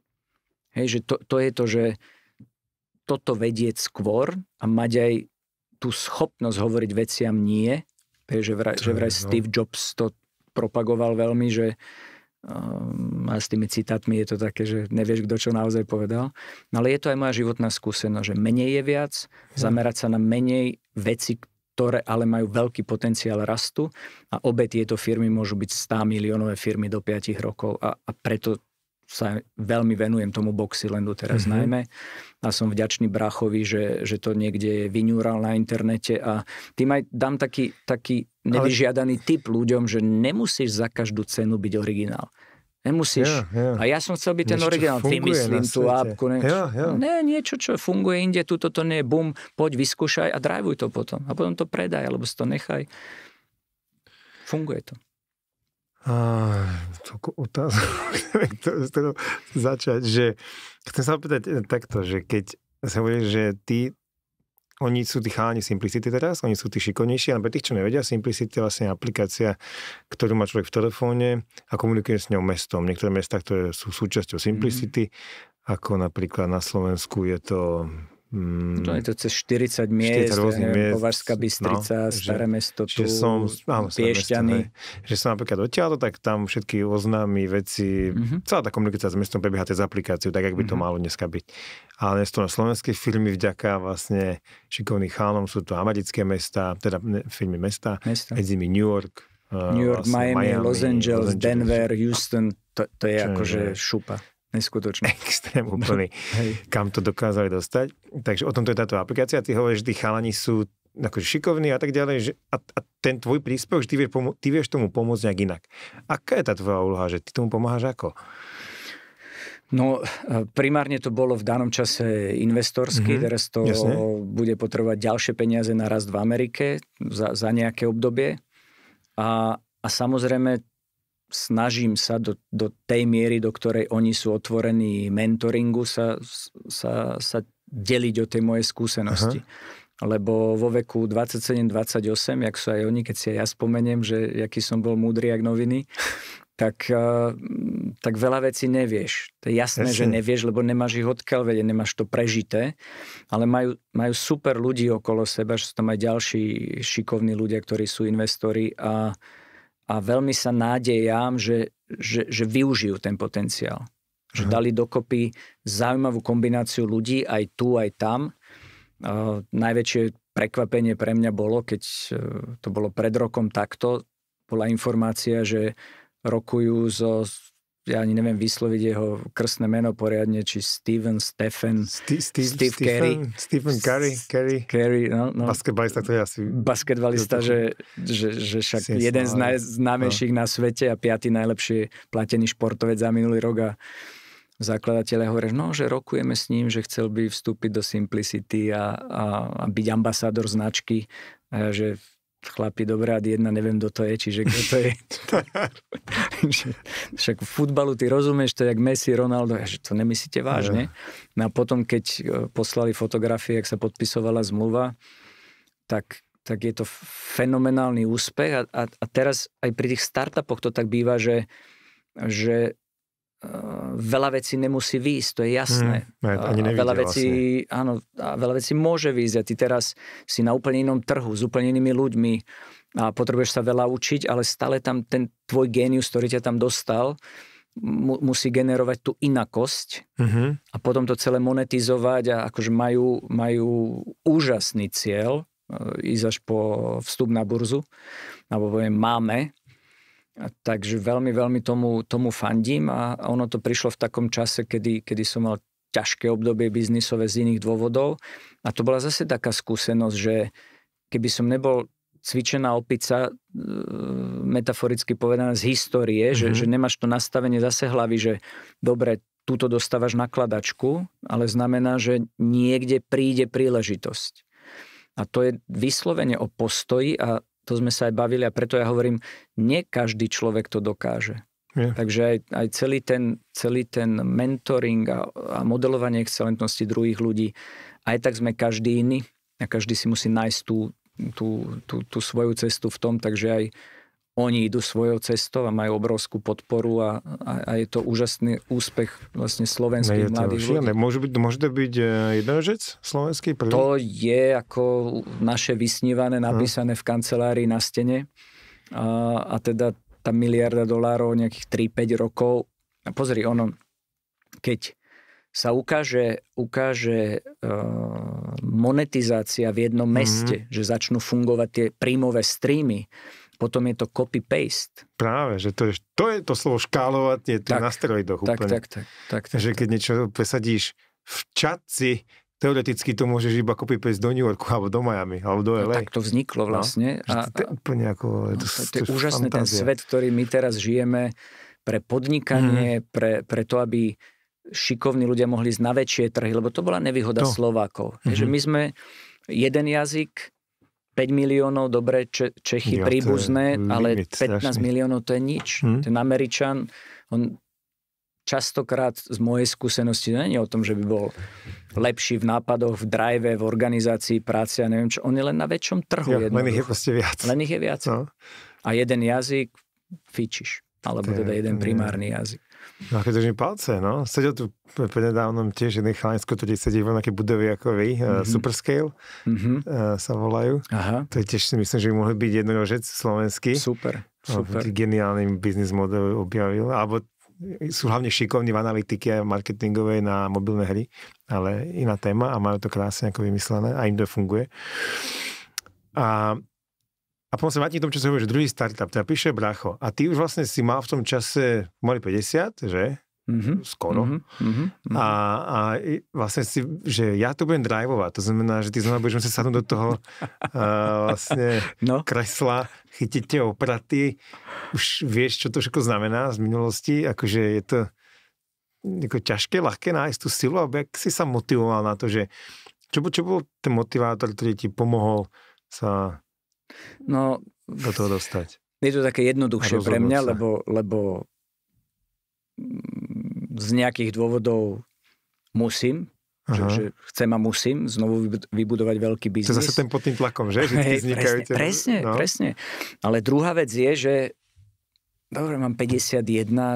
Speaker 1: Hej, že to, to je to, že toto vedieť skôr a mať aj tú schopnosť hovoriť veciam nie, hej, že vraj, že vraj je, no. Steve Jobs to propagoval veľmi, že ehm, a s tými citátmi je to také, že nevieš, kto čo naozaj povedal. No ale je to aj moja životná skúsenosť, že menej je viac, hm. zamerať sa na menej veci, ktoré ale majú veľký potenciál rastu a obe tieto firmy môžu byť 100 miliónové firmy do 5 rokov a, a preto sa veľmi venujem tomu Boxylandu teraz mm-hmm. najmä a som vďačný Brachovi, že, že to niekde vyňúral na internete a tým aj dám taký, taký nevyžiadaný Ale... ľuďom, že nemusíš za každú cenu byť originál. Nemusíš. Yeah, yeah. A ja som chcel byť ten Niečo, originál. Ty myslím tú apku. Ne... Yeah, yeah. Ne, niečo, čo funguje inde, túto to nie je bum, poď, vyskúšaj a drajvuj to potom. A potom to predaj, alebo si to nechaj. Funguje to.
Speaker 2: Ah, toľko otázok, z ktorou začať, že chcem sa opýtať e, takto, že keď sa hovorí, že ty oni sú tí cháni Simplicity teraz, oni sú tí šikovnejší, ale pre tých, čo nevedia, Simplicity je vlastne aplikácia, ktorú má človek v telefóne a komunikuje s ňou mestom. Niektoré mesta, ktoré sú súčasťou mhm. Simplicity, mm-hmm. ako napríklad na Slovensku je to Mm, je
Speaker 1: to cez 40 miest, 40 eh, rôznych miest Považská no, Bystrica, no, Staré že, mesto, tu, že som, áno, Piešťany.
Speaker 2: Mesto, že som napríklad odtiaľ, tak tam všetky oznámy, veci, mm-hmm. celá tá komunikácia s mestom prebieha cez aplikáciu, tak, ak by to mm-hmm. malo dneska byť. Ale dnes to na slovenské filmy vďaka vlastne šikovným chánom sú to americké mesta, teda ne, filmy mesta, mesta, medzi nimi New York, eh, New York, vlastne Miami, Miami, Los Angeles, Los Angeles
Speaker 1: Denver, Houston, to, to je akože šupa. Neskutočný.
Speaker 2: Extrém úplný. No, kam to dokázali dostať. Takže o tomto je táto aplikácia. Ty hovoríš, že tí chalani sú akože šikovní a tak ďalej. Že, a, a ten tvoj príspevok, že ty vieš, pomo- ty vieš tomu pomôcť nejak inak. Aká je tá tvoja úloha? Že ty tomu pomáhaš ako?
Speaker 1: No, primárne to bolo v danom čase investorsky, mm-hmm. teraz to Jasne. bude potrebovať ďalšie peniaze na rast v Amerike za, za nejaké obdobie. A, a samozrejme snažím sa do, do tej miery, do ktorej oni sú otvorení mentoringu, sa, sa, sa deliť o tej moje skúsenosti. Aha. Lebo vo veku 27-28, jak sú aj oni, keď si aj ja spomeniem, že aký som bol múdry jak noviny, tak, eh, tak veľa vecí nevieš. To je jasné, Jasne. že nevieš, lebo nemáš ich odkiaľ vedieť, nemáš to prežité, ale majú, majú super ľudí okolo seba, že sú tam aj ďalší šikovní ľudia, ktorí sú investori a, a veľmi sa nádejám, že, že, že využijú ten potenciál. Že Aha. dali dokopy zaujímavú kombináciu ľudí aj tu, aj tam. Uh, najväčšie prekvapenie pre mňa bolo, keď uh, to bolo pred rokom takto, bola informácia, že rokujú so ja ani neviem vysloviť jeho krstné meno poriadne, či Steven, Stephen, Sti- Steve, Steve Carey. Stephen Curry. Curry. no, no. Basketbalista, to je asi... Basketbalista, že, že, že však Sim jeden z najznámejších no. na svete a piatý najlepšie platený športovec za minulý rok a zakladateľe hovorí, no, že rokujeme s ním, že chcel by vstúpiť do Simplicity a, a, a byť ambasádor značky, a že chlapi do jedna neviem, kto to je, čiže kto to je. Však v futbalu ty rozumieš to, jak Messi, Ronaldo, ja, že to nemyslíte vážne. No a potom, keď e, poslali fotografie, jak sa podpisovala zmluva, tak tak je to fenomenálny úspech a, a, a teraz aj pri tých startupoch to tak býva, že, že Ehm, veľa vecí nemusí výjsť, to je jasné. Mm, ne, ani a veľa vecí, vlastne. áno, a veľa vecí môže výjsť a ty teraz si na úplne inom trhu s úplne inými ľuďmi a potrebuješ sa veľa učiť, ale stále tam ten tvoj génius, ktorý ťa tam dostal, mu, musí generovať tú inakosť mm-hmm. a potom to celé monetizovať a akože majú, majú úžasný cieľ e, ísť až po vstup na burzu, alebo poviem máme, Takže veľmi, veľmi tomu, tomu fandím a ono to prišlo v takom čase, kedy, kedy som mal ťažké obdobie biznisové z iných dôvodov. A to bola zase taká skúsenosť, že keby som nebol cvičená opica, e, metaforicky povedaná, z histórie, mm-hmm. že, mhm. že nemáš to nastavenie zase hlavy, že dobre, túto dostávaš nakladačku, ale znamená, že niekde príde príležitosť. A to je vyslovene o postoji a to sme sa aj bavili a preto ja hovorím, nie každý človek to dokáže. Yeah. Takže aj, aj celý, ten, celý ten mentoring a, a modelovanie excelentnosti druhých ľudí, aj tak sme každý iný a každý si musí nájsť tú, tú, tú, tú svoju cestu v tom, takže aj oni idú svojou cestou a majú obrovskú podporu a, a, a je to úžasný úspech vlastne slovenských no, mladých ľudí. Môže, byť, môže to byť e, jednožec slovenský prvý? To je ako naše vysnívané, napísané v kancelárii na stene a, a teda tá miliarda dolárov nejakých 3-5 rokov. A pozri, ono, keď sa ukáže, ukáže uh, monetizácia v jednom mm-hmm. meste, že začnú fungovať tie príjmové streamy, potom je to copy-paste. Práve, že to je to, je to slovo škálovať, je to tak, na steroidoch tak, úplne. Tak, tak, tak, tak. Že tak, keď tak. niečo
Speaker 2: presadíš v čatci, teoreticky to môžeš iba copy-paste do New Yorku, alebo do
Speaker 1: Miami, alebo do LA. No, tak to vzniklo no. vlastne. No, a, to,
Speaker 2: je úplne ako... No, to, to, to, je úžasný ten svet,
Speaker 1: ktorý my teraz žijeme pre podnikanie, mm. pre, pre to, aby šikovní ľudia mohli ísť na väčšie trhy, lebo to bola nevýhoda to. No. Slovákov. Mm-hmm. Že mhm. my sme jeden jazyk, 5 miliónov, dobre, Če- Čechy jo, príbuzné, limit, ale 15 strašný. miliónov to je nič. Hm? Ten Američan, on častokrát z mojej skúsenosti, to no, nie je o tom, že by bol lepší v nápadoch, v drive, v organizácii práce, ja neviem čo, on je len na väčšom trhu. Jo, len ich je proste viac. Len ich je viac. No. A jeden jazyk fičíš, alebo teda jeden primárny jazyk. No keď držím palce, no. Sedel tu
Speaker 2: prednedávnom tiež jeden chalánsko, ktorý sedí v nejakej budove ako vy, mm-hmm. uh, Superscale mm-hmm. uh, sa volajú. Aha. To je tiež si myslím, že by mohli byť jednorožec slovenský. Super, eh, super. Uh, geniálny biznis model objavil. Alebo sú hlavne šikovní v analytike marketingovej na mobilné hry, ale iná téma a majú to krásne ako vymyslené a im to funguje. A a potom sa vrátim k tomu, čo sa hovorí, že druhý startup, teda píše bracho. A ty už vlastne si mal v tom čase, mali 50, že? Mm-hmm. Skoro. Mm-hmm. Mm-hmm. A, mhm. a vlastne si, že ja to budem drivovať, to znamená, že ty znamená, budeš sa sadnúť do toho a vlastne no. kresla, chytiť tie opraty, už vieš, čo to všetko znamená z minulosti, akože je to ako ťažké, ľahké nájsť tú silu, aby ak si sa motivoval na to, že čo čo bol ten motivátor, ktorý ti pomohol sa
Speaker 1: No, do toho dostať. Je to také jednoduchšie pre mňa, lebo, lebo z nejakých dôvodov musím, že, že chcem a musím znovu vybudovať veľký biznis. To zase ten pod tým tlakom, že? Vždy hey, presne, tie... presne, no. presne. Ale druhá vec je, že dobre, mám 51,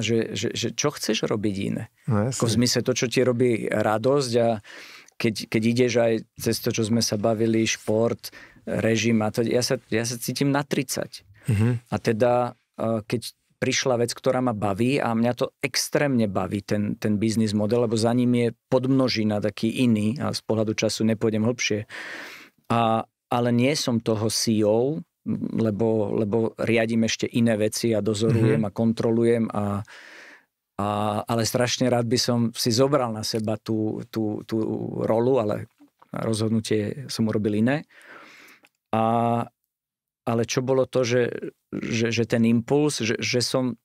Speaker 1: že, že, že čo chceš robiť iné? No, v zmysle to, čo ti robí radosť a keď, keď ideš aj cez to, čo sme sa bavili, šport, režim. A to, ja, sa, ja sa cítim na 30. Mm-hmm. A teda, e, keď prišla vec, ktorá ma baví a mňa to extrémne baví, ten, ten biznis model, lebo za ním je podmnožina taký iný a z pohľadu času nepôjdem hlbšie. A, ale nie som toho CEO, lebo, lebo riadím ešte iné veci a dozorujem mm-hmm. a kontrolujem a, a, ale strašne rád by som si zobral na seba tú, tú, tú rolu, ale rozhodnutie som urobil iné. A, ale čo bolo to, že, že, že ten impuls, že, že som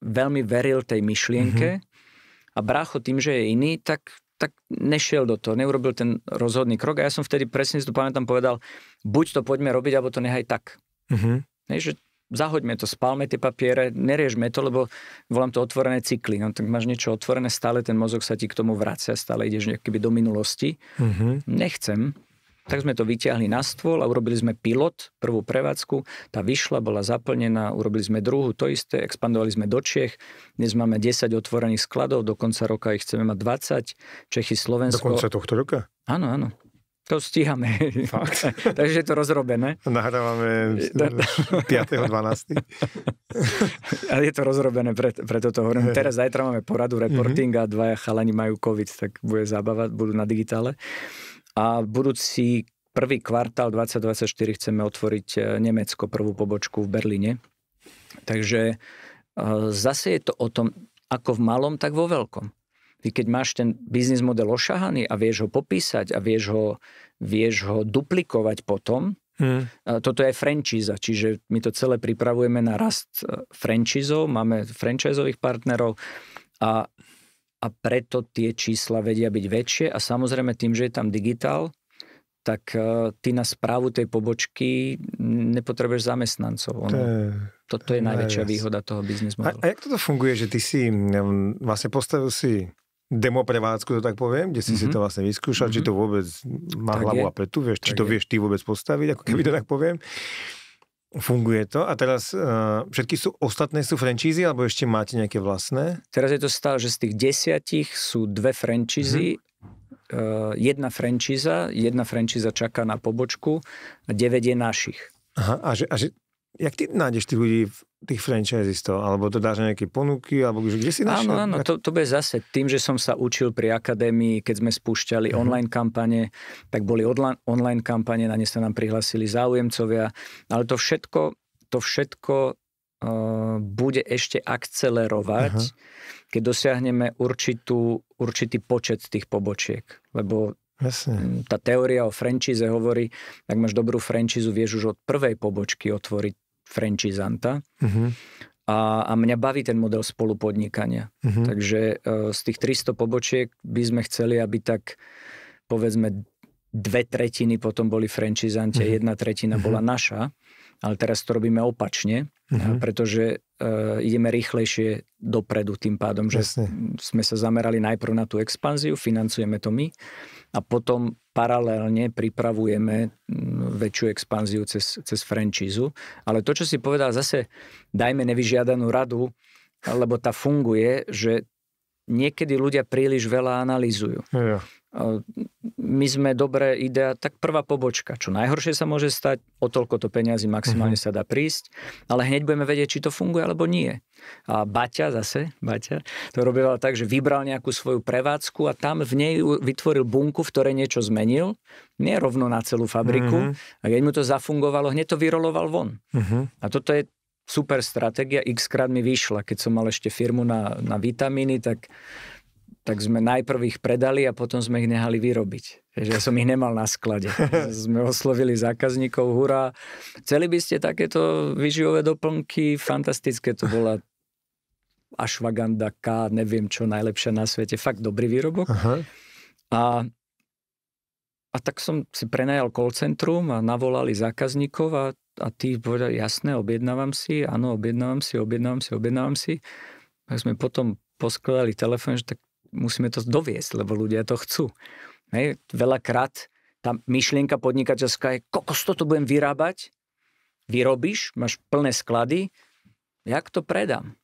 Speaker 1: veľmi veril tej myšlienke mm-hmm. a brácho tým, že je iný, tak, tak nešiel do toho, neurobil ten rozhodný krok a ja som vtedy presne si to pamätám povedal, buď to poďme robiť, alebo to nehaj tak. Mm-hmm. Ne, že zahoďme to, spálme tie papiere, neriežme to, lebo volám to otvorené cykly. No tak máš niečo otvorené, stále ten mozog sa ti k tomu vracia, stále ideš do minulosti. Mm-hmm. Nechcem. Tak sme to vyťahli na stôl a urobili sme pilot, prvú prevádzku. Tá vyšla, bola zaplnená, urobili sme druhú, to isté, expandovali sme do Čech. Dnes máme 10 otvorených skladov, do konca roka ich chceme mať 20. Čechy, Slovensko. Do konca tohto roka? Áno, áno. To stíhame. Fakt. Takže je to rozrobené. Nahrávame 5.12. Ale je to rozrobené, preto, to hovorím. Teraz zajtra máme poradu mhm. reporting a dvaja chalani majú COVID, tak bude zábava, budú na digitále a budúci prvý kvartál 2024 chceme otvoriť e, Nemecko, prvú pobočku v Berlíne. Takže e, zase je to o tom, ako v malom, tak vo veľkom. Ty keď máš ten biznis model ošahaný a vieš ho popísať a vieš ho, vieš ho duplikovať potom, Hmm. E, toto je franchíza, čiže my to celé pripravujeme na rast franchízov, máme franchízových partnerov a a preto tie čísla vedia byť väčšie a samozrejme tým, že je tam digitál, tak e, ty na správu tej pobočky nepotrebuješ zamestnancov. Ono, to, je, toto je no, najväčšia yes. výhoda toho biznis modelu.
Speaker 2: A, a jak toto funguje, že ty si vlastne postavil si demo prevádzku, to tak poviem, kde si mm-hmm. si mhm. to vlastne vyskúšal, mm-hmm. či mhm. to vôbec má tak hlavu je. a petu, vieš, tak či je. to vieš ty vôbec postaviť, ako keby mm-hmm. to mhm. tak poviem. Funguje to? A teraz uh, všetky sú ostatné
Speaker 1: sú franšízy, alebo ešte máte nejaké vlastné? Teraz je to stále, že z tých desiatich sú dve franšízy. Mm-hmm. Uh, eh, jedna frančíza, jedna frančíza čaká na pobočku a 9 je našich. Aha, a že, a že Jak
Speaker 2: ty nájdeš tých ľudí, tých franchisistov?
Speaker 1: Alebo to dáš nejaké ponuky? Alebo že kde si našiel? Áno, áno, to, to bude zase tým, že som sa učil pri akadémii, keď sme spúšťali uh-huh. online kampane, tak boli odla- online kampane, na ne sa nám prihlasili záujemcovia, ale to všetko, to všetko uh, bude ešte akcelerovať, uh-huh. keď dosiahneme určitú, určitý počet tých pobočiek. Lebo
Speaker 2: Jasne.
Speaker 1: Tá teória o franchise hovorí, ak máš dobrú franchise, vieš už od prvej pobočky otvoriť franchisanta. Uh-huh. A, a mňa baví ten model spolupodnikania. Uh-huh. Takže uh, z tých 300 pobočiek by sme chceli, aby tak povedzme dve tretiny potom boli franchisante, uh-huh. jedna tretina uh-huh. bola naša ale teraz to robíme opačne, uh-huh. pretože uh, ideme rýchlejšie dopredu tým pádom, že Jasne. sme sa zamerali najprv na tú expanziu, financujeme to my a potom paralelne pripravujeme mm, väčšiu expanziu cez, cez franchízu. Ale to, čo si povedal, zase dajme nevyžiadanú radu, lebo tá funguje, že niekedy ľudia príliš veľa analýzujú. Ja my sme dobré idea, tak prvá pobočka. Čo najhoršie sa môže stať, o toľko to peniazy maximálne mhm. sa dá prísť, ale hneď budeme vedieť, či to funguje alebo nie. A Baťa zase, Baťa, to robila tak, že vybral nejakú svoju prevádzku a tam v nej vytvoril bunku, v ktorej niečo zmenil, nie rovno na celú fabriku, uh-huh. a keď mu to zafungovalo, hneď to vyroloval von. Uh-huh. A toto je super stratégia, x krát mi vyšla, keď som mal ešte firmu na, na vitamíny, tak tak sme najprv ich predali a potom sme ich nehali vyrobiť. Takže ja som ich nemal na sklade. sme oslovili zákazníkov, hurá. Chceli by ste takéto vyživové doplnky? Fantastické to bola ašvaganda K, neviem čo, najlepšia na svete. Fakt dobrý výrobok. Aha. A, a tak som si prenajal call centrum a navolali zákazníkov a, a tí povedali, jasné, objednávam si, áno, objednávam si, objednávam si, objednávam si. Tak sme potom poskladali telefón, že tak musíme to doviesť, lebo ľudia to chcú. Hej, veľakrát tá myšlienka podnikateľská je, z toho budem vyrábať, vyrobíš, máš plné sklady, jak to predám?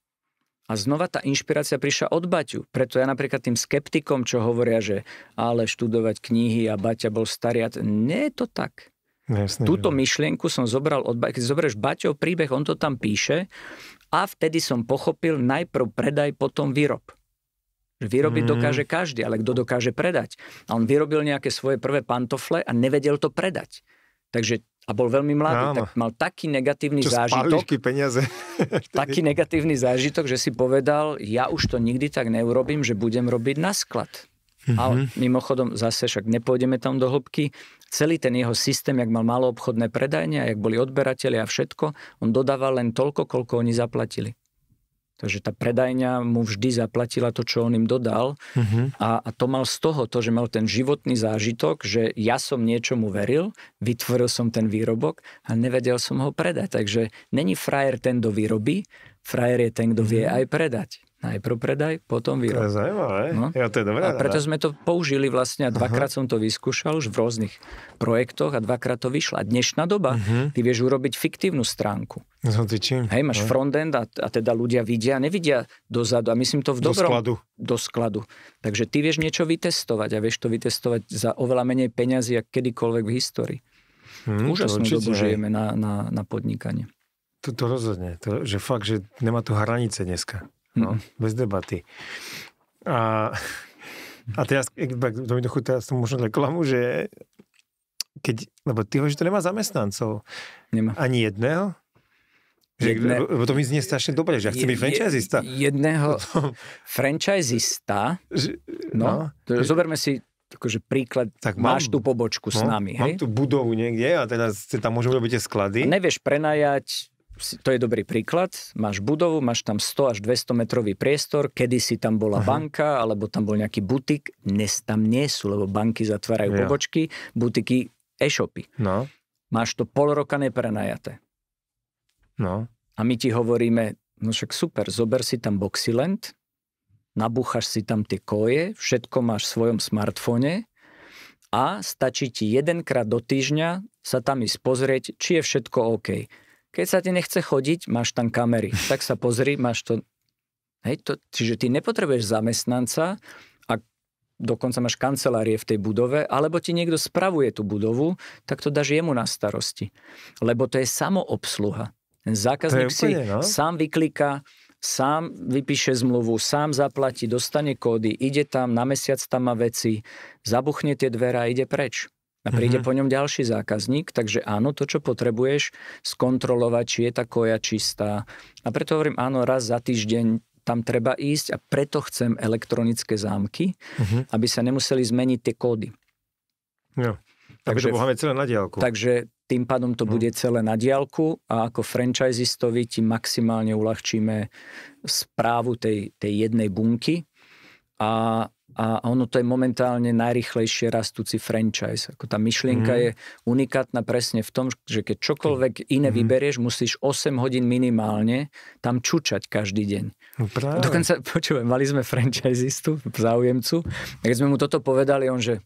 Speaker 1: A znova tá inšpirácia prišla od Baťu. Preto ja napríklad tým skeptikom, čo hovoria, že ale študovať knihy a Baťa bol starý, a t- nie je to tak. No, Jasne, Túto ja. myšlienku som zobral od Baťa. Keď zoberieš Baťov príbeh, on to tam píše a vtedy som pochopil najprv predaj, potom výrob. Vyrobiť mm. dokáže každý, ale kto dokáže predať. A on vyrobil nejaké svoje prvé pantofle a nevedel to predať. Takže a bol veľmi mladý, Áno. tak mal taký negatívny Čo zážitok. peniaze. taký negatívny zážitok, že si povedal, ja už to nikdy tak neurobím, že budem robiť na sklad. Mm-hmm. A mimochodom, zase však nepôjdeme tam do hĺbky, celý ten jeho systém, jak mal maloobchodné predajne, jak boli odberatelia a všetko, on dodával len toľko, koľko oni zaplatili. Takže tá predajňa mu vždy zaplatila to, čo on im dodal uh-huh. a, a to mal z toho, to, že mal ten životný zážitok, že ja som niečomu veril, vytvoril som ten výrobok a nevedel som ho predať. Takže není frajer ten, kto vyrobí, frajer je ten, kto uh-huh. vie mhm. aj predať. Najprv predaj, potom výrob. To je zaujímavé. No. Ja, to je dobré, a preto sme to použili vlastne, a dvakrát uh-huh. som to vyskúšal už v rôznych projektoch a dvakrát to vyšlo. A dnešná doba, uh-huh. ty vieš urobiť fiktívnu stránku. No, Hej, máš no. frontend a, a teda ľudia vidia, a nevidia dozadu a myslím to v dobrom... Do skladu. Do skladu. Takže ty vieš niečo vytestovať a vieš to vytestovať za oveľa menej peňazí, ako kedykoľvek v histórii. Hmm, Úžasnú dobu žijeme
Speaker 2: na, na, na podnikanie. To, to rozhodne, to, že fakt, že nemá tu hranice dneska. No, bez debaty. A, a teraz, to mi dochutí, teraz to možno reklamu, že keď, lebo ty hovoríš, že to nemá zamestnancov. Nemá. Ani jedného? Že, Jedne, lebo to mi znie strašne dobre, že ja chcem byť franchisista.
Speaker 1: Jedného no. franchisista, no, no, to, zoberme si akože príklad, tak mám, máš tú pobočku no, s nami. Mám hej? tú budovu niekde a teraz tam môžeme robiť tie sklady. A nevieš prenajať to je dobrý príklad, máš budovu, máš tam 100 až 200 metrový priestor, Kedy si tam bola Aha. Mhm. banka, alebo tam bol nejaký butik, dnes tam nie sú, lebo banky zatvárajú ja. pobočky, butiky e-shopy. No. Máš to pol roka neprenajaté. No. A my ti hovoríme, no však super, zober si tam Boxyland, nabúchaš si tam tie koje, všetko máš v svojom smartfóne a stačí ti jedenkrát do týždňa sa tam ísť pozrieť, či je všetko OK. Keď sa ti nechce chodiť, máš tam kamery. Tak sa pozri, máš to... Hej, to, čiže ty nepotrebuješ zamestnanca, a dokonca máš kancelárie v tej budove, alebo ti niekto spravuje tú budovu, tak to dáš jemu na starosti. Lebo to je samoobsluha. Ten zákazník úplne, si no? sám vyklika, sám vypíše zmluvu, sám zaplatí, dostane kódy, ide tam, na mesiac tam má veci, zabuchne tie dvere a ide preč. A príde mm-hmm. po ňom ďalší zákazník, takže áno, to, čo potrebuješ, skontrolovať, či je tá koja čistá. A preto hovorím, áno, raz za týždeň tam treba ísť a preto chcem elektronické zámky, mm-hmm. aby sa nemuseli zmeniť tie kódy. Jo. Takže, takže máme
Speaker 2: celé na diálku.
Speaker 1: Takže tým pádom to uh bude celé na diálku a ako franchisistovi ti maximálne uľahčíme správu tej, tej jednej bunky a a ono to je momentálne najrychlejšie rastúci franchise. Ako tá myšlienka mm. je unikátna presne v tom, že keď čokoľvek iné mm. vyberieš, musíš 8 hodín minimálne tam čučať každý deň.
Speaker 2: No Dokonca,
Speaker 1: počujem, mali sme franchisestu, záujemcu, a keď sme mu toto povedali, on že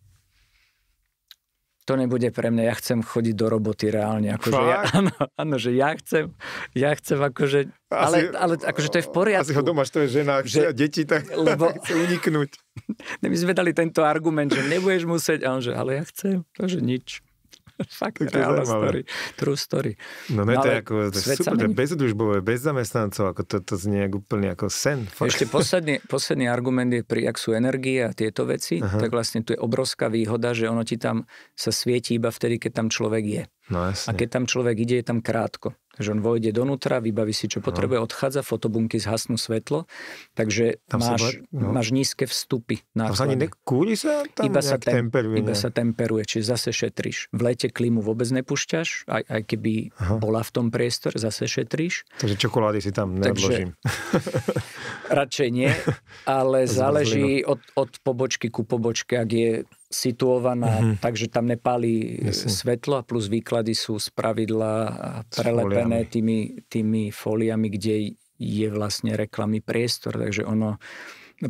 Speaker 1: to nebude pre mňa, ja chcem chodiť do roboty reálne. Akože ja, áno, áno, že ja chcem, ja chcem akože, asi, ale, ale akože to je v poriadku. Asi ho doma, to je žena, že, deti, tak lebo, chce uniknúť. My sme dali tento argument, že nebudeš musieť, a on že, ale ja chcem, takže nič. Fakt, to reálna story. True story.
Speaker 2: No, no to je ako to super, to bezdružbové, bez zamestnancov, ako to, to znie úplne ako sen. Fakt. Ešte
Speaker 1: posledný, posledný argument je, pri, ak sú energie a tieto veci, Aha. tak vlastne tu je obrovská výhoda, že ono ti tam sa svieti iba vtedy, keď tam človek je. No jasne. A keď tam človek ide, je tam krátko. Takže on vojde donútra, vybaví si, čo no. potrebuje, no. odchádza, fotobunky zhasnú svetlo, takže tam máš, ba... no. máš nízke vstupy. Náklady. Tam sa ani
Speaker 2: nekúri sa?
Speaker 1: Tam iba, sa tem, temperuje, iba sa temperuje, čiže zase šetríš. V lete klímu vôbec nepúšťaš, aj, aj keby Aha. bola v tom priestor, zase šetríš. Takže čokolády si tam neodložím. Takže, radšej nie, ale záleží od, od pobočky ku pobočke. Ak je situovaná, mm-hmm. takže tam nepálí Jasne. svetlo a plus výklady sú z pravidla prelepené Tými, tými foliami, kde je vlastne reklamný priestor. Takže ono,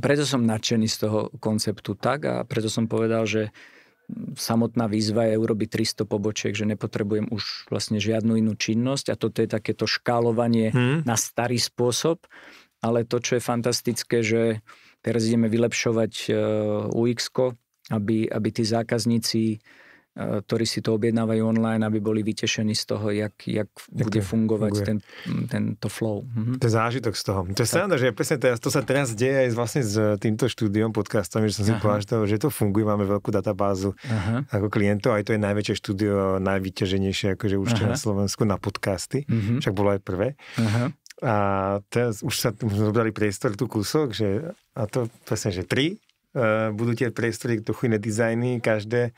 Speaker 1: preto som nadšený z toho konceptu tak a preto som povedal, že samotná výzva je urobiť 300 pobočiek, že nepotrebujem už vlastne žiadnu inú činnosť a toto je takéto škálovanie hmm. na starý spôsob, ale to, čo je fantastické, že teraz ideme vylepšovať eh, UX, aby, aby tí zákazníci e, ktorí si to objednávajú online, aby boli vytešení z toho, jak, jak bude fungovať funguje. ten, tento flow. Mhm. To je zážitok z toho. To je sranda,
Speaker 2: že presne to, to sa teraz deje aj vlastne s e, týmto štúdiom podcastom, že som si povedal, že to funguje, máme veľkú databázu Aha. ako klientov, aj to je najväčšie štúdio, najvyťaženejšie akože už na Slovensku na podcasty, mhm. však bolo aj prvé. Aha. A teraz už sa zobrali priestor tu kúsok, že, a to presne, že tri Eh, budú tie priestory, trochu iné dizajny, každé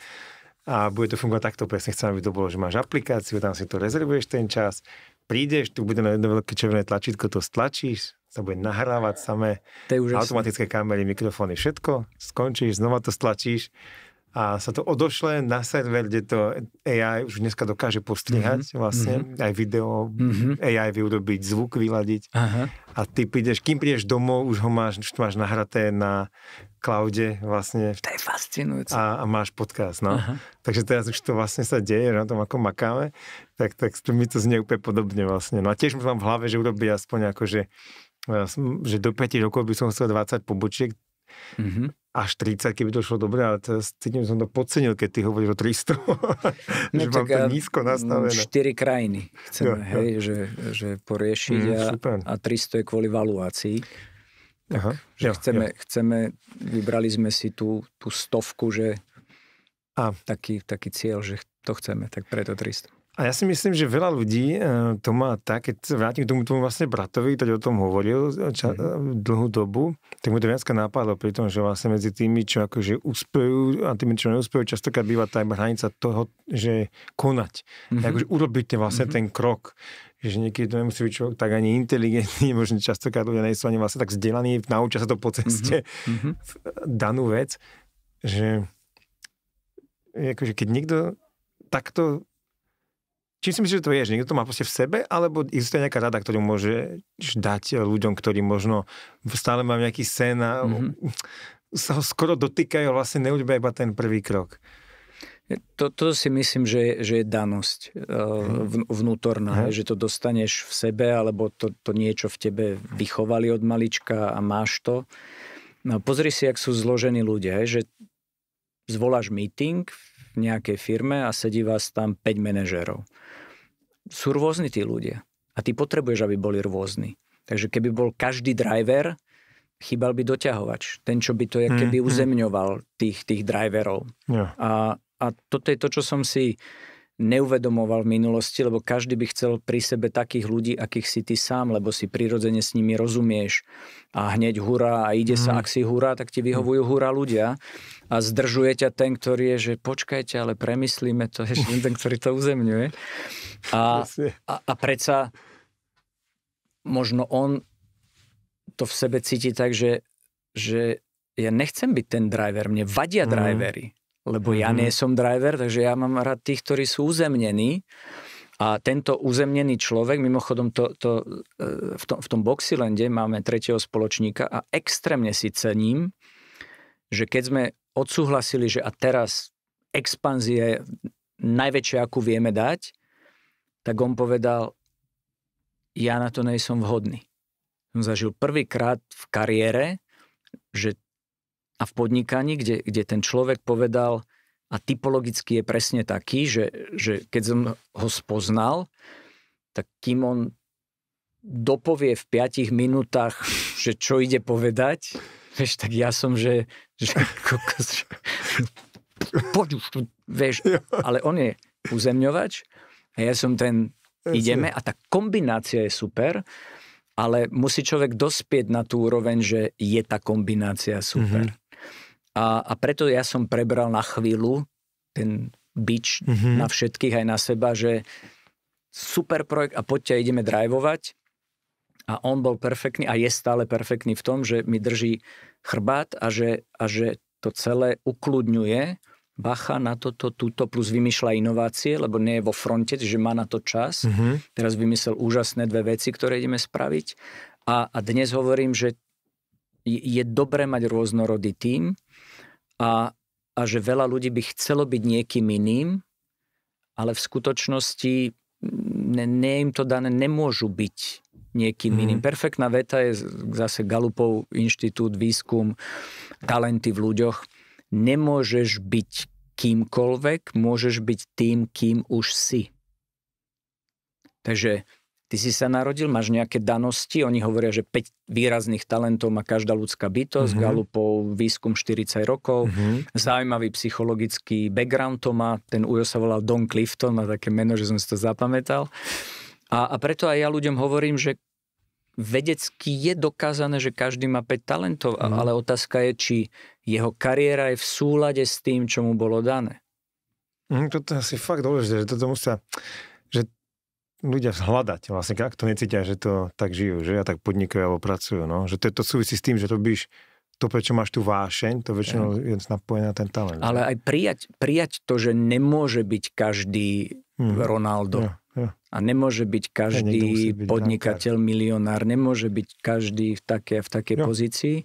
Speaker 2: a bude to fungovať takto, presne chcem, aby to bolo, že máš aplikáciu, tam si to rezervuješ ten čas, prídeš, tu bude jedno veľké červené tlačítko, to stlačíš, sa bude nahrávať samé, automatické kamery, mikrofóny, všetko, skončíš, znova to stlačíš a sa to odošle na server, kde to AI už dneska dokáže postrihať mm-hmm. vlastne, mm-hmm. aj video, mm-hmm. AI vyrobiť, zvuk, vyladiť Aha. a ty prídeš, kým prídeš domov, už ho máš, už máš nahraté na cloude vlastne. To je
Speaker 1: fascinujúce.
Speaker 2: A, a máš podcast, no. Aha. Takže teraz už to vlastne sa deje, na tom ako makáme, tak, tak mi to znie úplne podobne vlastne. No a tiež mám v hlave, že urobí aspoň akože že do 5 rokov by som chcel 20 pobočiek, Mm-hmm až 30, keby to šlo dobre, ale cítim, že som to podcenil, keď ty hovoríš o 300. No, že mám to nízko
Speaker 1: nastavené. 4 krajiny chceme, ja, hej, ja. Že, že poriešiť mm, a, a 300 je kvôli valuácii. Tak, Aha, že ja, chceme, ja. chceme, vybrali sme si tú, tú stovku, že a. Taký, taký cieľ, že to chceme, tak preto 300. A
Speaker 2: ja si myslím, že veľa ľudí e, to má tak, keď vrátim k tomu, tomu vlastne bratovi, ktorý o tom hovoril e, ča, mhm. e, dlhú dobu, tak mu to viacka napadlo pri tom, že vlastne medzi tými, čo akože uspejú a tými, čo neuspejú, častokrát býva tá hranica toho, že konať. Mm-hmm. Akože urobíte vlastne mm-hmm. ten krok že niekedy to nemusí byť človek tak ani inteligentný, možno častokrát ľudia nejsú ani vlastne tak vzdelaní, naučia sa to po ceste mm-hmm. danú vec, že akože keď niekto takto Čím si myslíš, že to je? Že niekto to má proste v sebe? Alebo existuje nejaká rada, ktorú môže dať ľuďom, ktorí možno stále majú nejaký sen a mm-hmm. sa ho skoro dotýkajú vlastne
Speaker 1: neurobia iba ten prvý krok? Toto si myslím, že, že je danosť e, mhm. vnútorná, mm že to dostaneš v sebe, alebo to, to niečo v tebe vychovali od malička a máš to. No, pozri si, jak sú zložení ľudia, že zvoláš meeting v nejakej firme a sedí vás tam 5 manažérov sú rôzni tí ľudia. A ty potrebuješ, aby boli rôzni. Takže keby bol každý driver, chýbal by doťahovač. Ten, čo by to mm, keby mm. uzemňoval tých, tých driverov. Yeah. A, a toto je to, čo som si neuvedomoval v minulosti, lebo každý by chcel pri sebe takých ľudí, akých si ty sám, lebo si prirodzene s nimi rozumieš a hneď hurá a ide mm. sa, mhm. ak si hurá, tak ti vyhovujú hurá ľudia a zdržuje ťa ten, ktorý je, že počkajte, ale premyslíme to, je ten, ktorý to uzemňuje. A, a, a predsa možno on to v sebe cíti tak, že, že ja nechcem byť ten driver, mne vadia mm. drivery lebo mm-hmm. ja mhm. nie som driver, takže ja mám rád tých, ktorí sú uzemnení. A tento uzemnený človek, mimochodom to, to, eh, v, tom, v tom Boxylande máme tretieho spoločníka a extrémne si cením, že keď sme odsúhlasili, že a teraz expanzie najväčšia, akú vieme dať, tak on povedal, ja na to nejsom vhodný. On zažil prvýkrát v kariére, že a v podnikaní, kde, kde ten človek povedal, a typologicky je presne taký, že, že keď som ho spoznal, tak kým on dopovie v 5 minútach, že čo ide povedať, vieš, tak ja som, že, že kokos, poď už vieš, ale on je uzemňovač a ja som ten, ideme a tá kombinácia je super, ale musí človek dospieť na tú úroveň, že je tá kombinácia super. Mm-hmm. A, a preto ja som prebral na chvíľu ten bič mm-hmm. na všetkých, aj na seba, že super projekt a poďte, ideme drivovať. A on bol perfektný a je stále perfektný v tom, že mi drží chrbát a že, a že to celé ukludňuje. Bacha na toto, túto, plus vymýšľa inovácie, lebo nie je vo fronte, že má na to čas. Mm-hmm. Teraz vymyslel úžasné dve veci, ktoré ideme spraviť. A, a dnes hovorím, že je dobré mať rôznorodý tím, a, a že veľa ľudí by chcelo byť niekým iným, ale v skutočnosti ne, nie im to dané, nemôžu byť niekým mm. iným. Perfektná veta je zase Galupov inštitút, výskum, talenty v ľuďoch. Nemôžeš byť kýmkoľvek, môžeš byť tým, kým už si. Takže ty si sa narodil, máš nejaké danosti, oni hovoria, že 5 výrazných talentov má každá ľudská bytosť, mm-hmm. Galupov výskum 40 rokov, mm-hmm. zaujímavý psychologický background to má, ten ujo sa volal Don Clifton, má také meno, že som si to zapamätal. A, a preto aj ja ľuďom hovorím, že vedecky je dokázané, že každý má 5 talentov, mm. ale otázka je, či jeho kariéra je v súlade s tým, čo mu bolo dané.
Speaker 2: Mm, to je asi fakt dôležité, že toto musia, že ľudia hľadať, vlastne, ak to necítia, že to tak žijú, že ja tak podnikajú alebo pracujú, no. Že to, to súvisí s tým, že robíš to, prečo máš tú vášeň, to väčšinou je napojené na ten
Speaker 1: talent. Ale aj prijať, prijať to, že nemôže byť každý mm. Ronaldo. Ja, ja. A nemôže byť každý ja, byť podnikateľ, rád. milionár, nemôže byť každý v, takej, v takej ja. pozícii.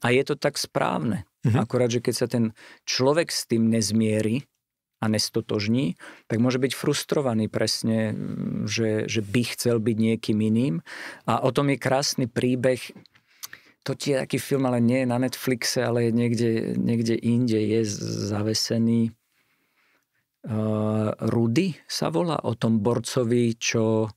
Speaker 1: A je to tak správne. Mm-hmm. Akorát, že keď sa ten človek s tým nezmierí, a nestotožní, tak môže byť frustrovaný presne, že, že by chcel byť niekým iným. A o tom je krásny príbeh to je taký film, ale nie je na Netflixe, ale je niekde, niekde inde, je zavesený. Uh, Rudy sa volá o tom borcovi, čo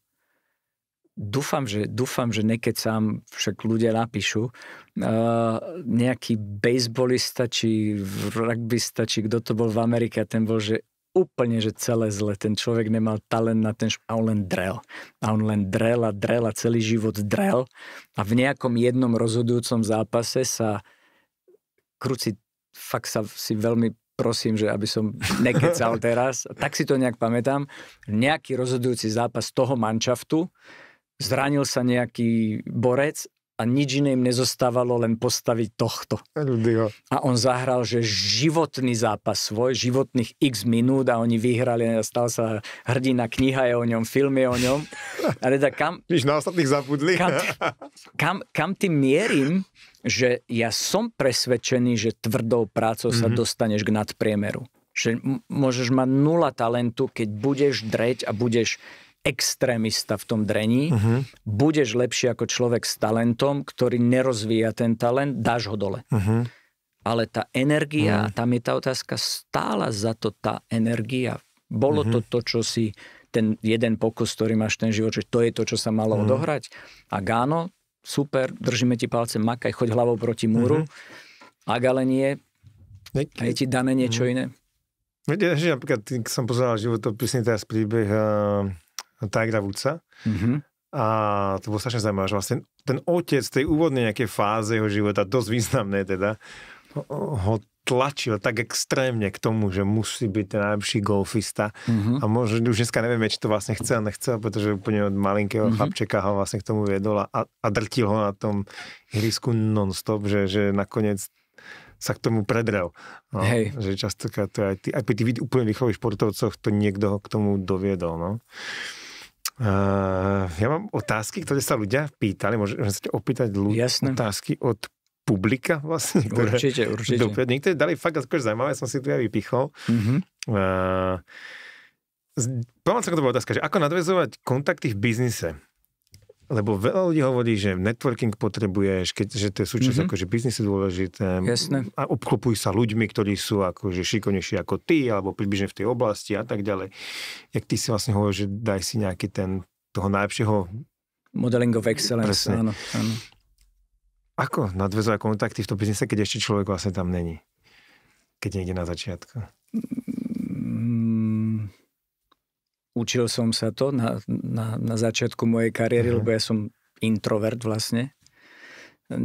Speaker 1: dúfam, že, dúfam, že sám však ľudia napíšu, uh, nejaký bejsbolista, či rugbysta, či kto to bol v Amerike, ten bol, že úplne, že celé zle. Ten človek nemal talent na ten šp- a on len drel. A on len drel a drel a celý život drel. A v nejakom jednom rozhodujúcom zápase sa kruci, fakt sa si veľmi prosím, že aby som nekecal teraz. Tak si to nejak pamätám. Nejaký rozhodujúci zápas toho manšaftu, zranil sa nejaký borec a nič iné im nezostávalo, len postaviť tohto. Ľudio. A on zahral, že životný zápas svoj, životných x minút a oni vyhrali a stal sa hrdina, kniha je o ňom, film je o ňom. A teda kam... Víš, na ostatných zabudli. Kam, kam, kam tým mierim, že ja som presvedčený, že tvrdou prácou sa mm-hmm. dostaneš k nadpriemeru. Že m- môžeš mať nula talentu, keď budeš dreť a budeš extrémista v tom drení, uh-huh. budeš lepší ako človek s talentom, ktorý nerozvíja ten talent, dáš ho dole. Uh-huh. Ale tá energia, uh-huh. tam je tá otázka, stála za to tá energia. Bolo uh-huh. to to, čo si ten jeden pokus, ktorý máš ten život, že to je to, čo sa malo uh-huh. odohrať. A áno, super, držíme ti palce, makaj, choď hlavou proti múru. Uh-huh. Ak ale nie, a je ti dané niečo uh-huh. iné.
Speaker 2: Viete, že napríklad som pozeral životopisný teraz príbeh uh, Tigra Woodsa. Mm-hmm. A to bolo strašne zaujímavé, že vlastne ten otec tej úvodnej nejakej fáze jeho života, dosť významné teda, ho tlačil tak extrémne k tomu, že musí byť ten najlepší golfista. Mm-hmm. A možno už dneska nevieme, či to vlastne chce a nechce, pretože úplne od malinkého mm-hmm. chlapčeka ho vlastne k tomu viedol a, a drtil ho na tom ihrisku non-stop, že, že nakoniec sa k tomu predrel. No, Hej. Že častokrát to aj, ty, aj pri tých úplne výchových športovcoch to niekto ho k tomu doviedol. No. Uh, ja mám otázky, ktoré sa ľudia pýtali. Môžem sa ťa opýtať ľudí otázky od publika vlastne. Ktoré určite, určite. Dopiať. Niektoré dali fakt akože zaujímavé, som si tu ja vypichol. Mm-hmm. Uh, eh, Pamätám sa, to bola otázka, že ako nadvezovať kontakty v biznise? Lebo veľa ľudí hovorí, že networking potrebuješ, keď, že to je súčasť mm-hmm. akože je dôležité. Jasne. A obklopuj sa ľuďmi, ktorí sú akože šikovnejší ako ty, alebo približne v tej oblasti a tak ďalej. Jak ty si vlastne hovoríš, že daj si nejaký ten, toho najlepšieho...
Speaker 1: Modeling of excellence, Presne. áno, áno.
Speaker 2: Ako nadvezovať kontakty v tom biznise, keď ešte človek vlastne tam není? Keď niekde na
Speaker 1: začiatku. Mm učil som sa to na, na, na začiatku mojej kariéry, uh-huh. lebo ja som introvert vlastne.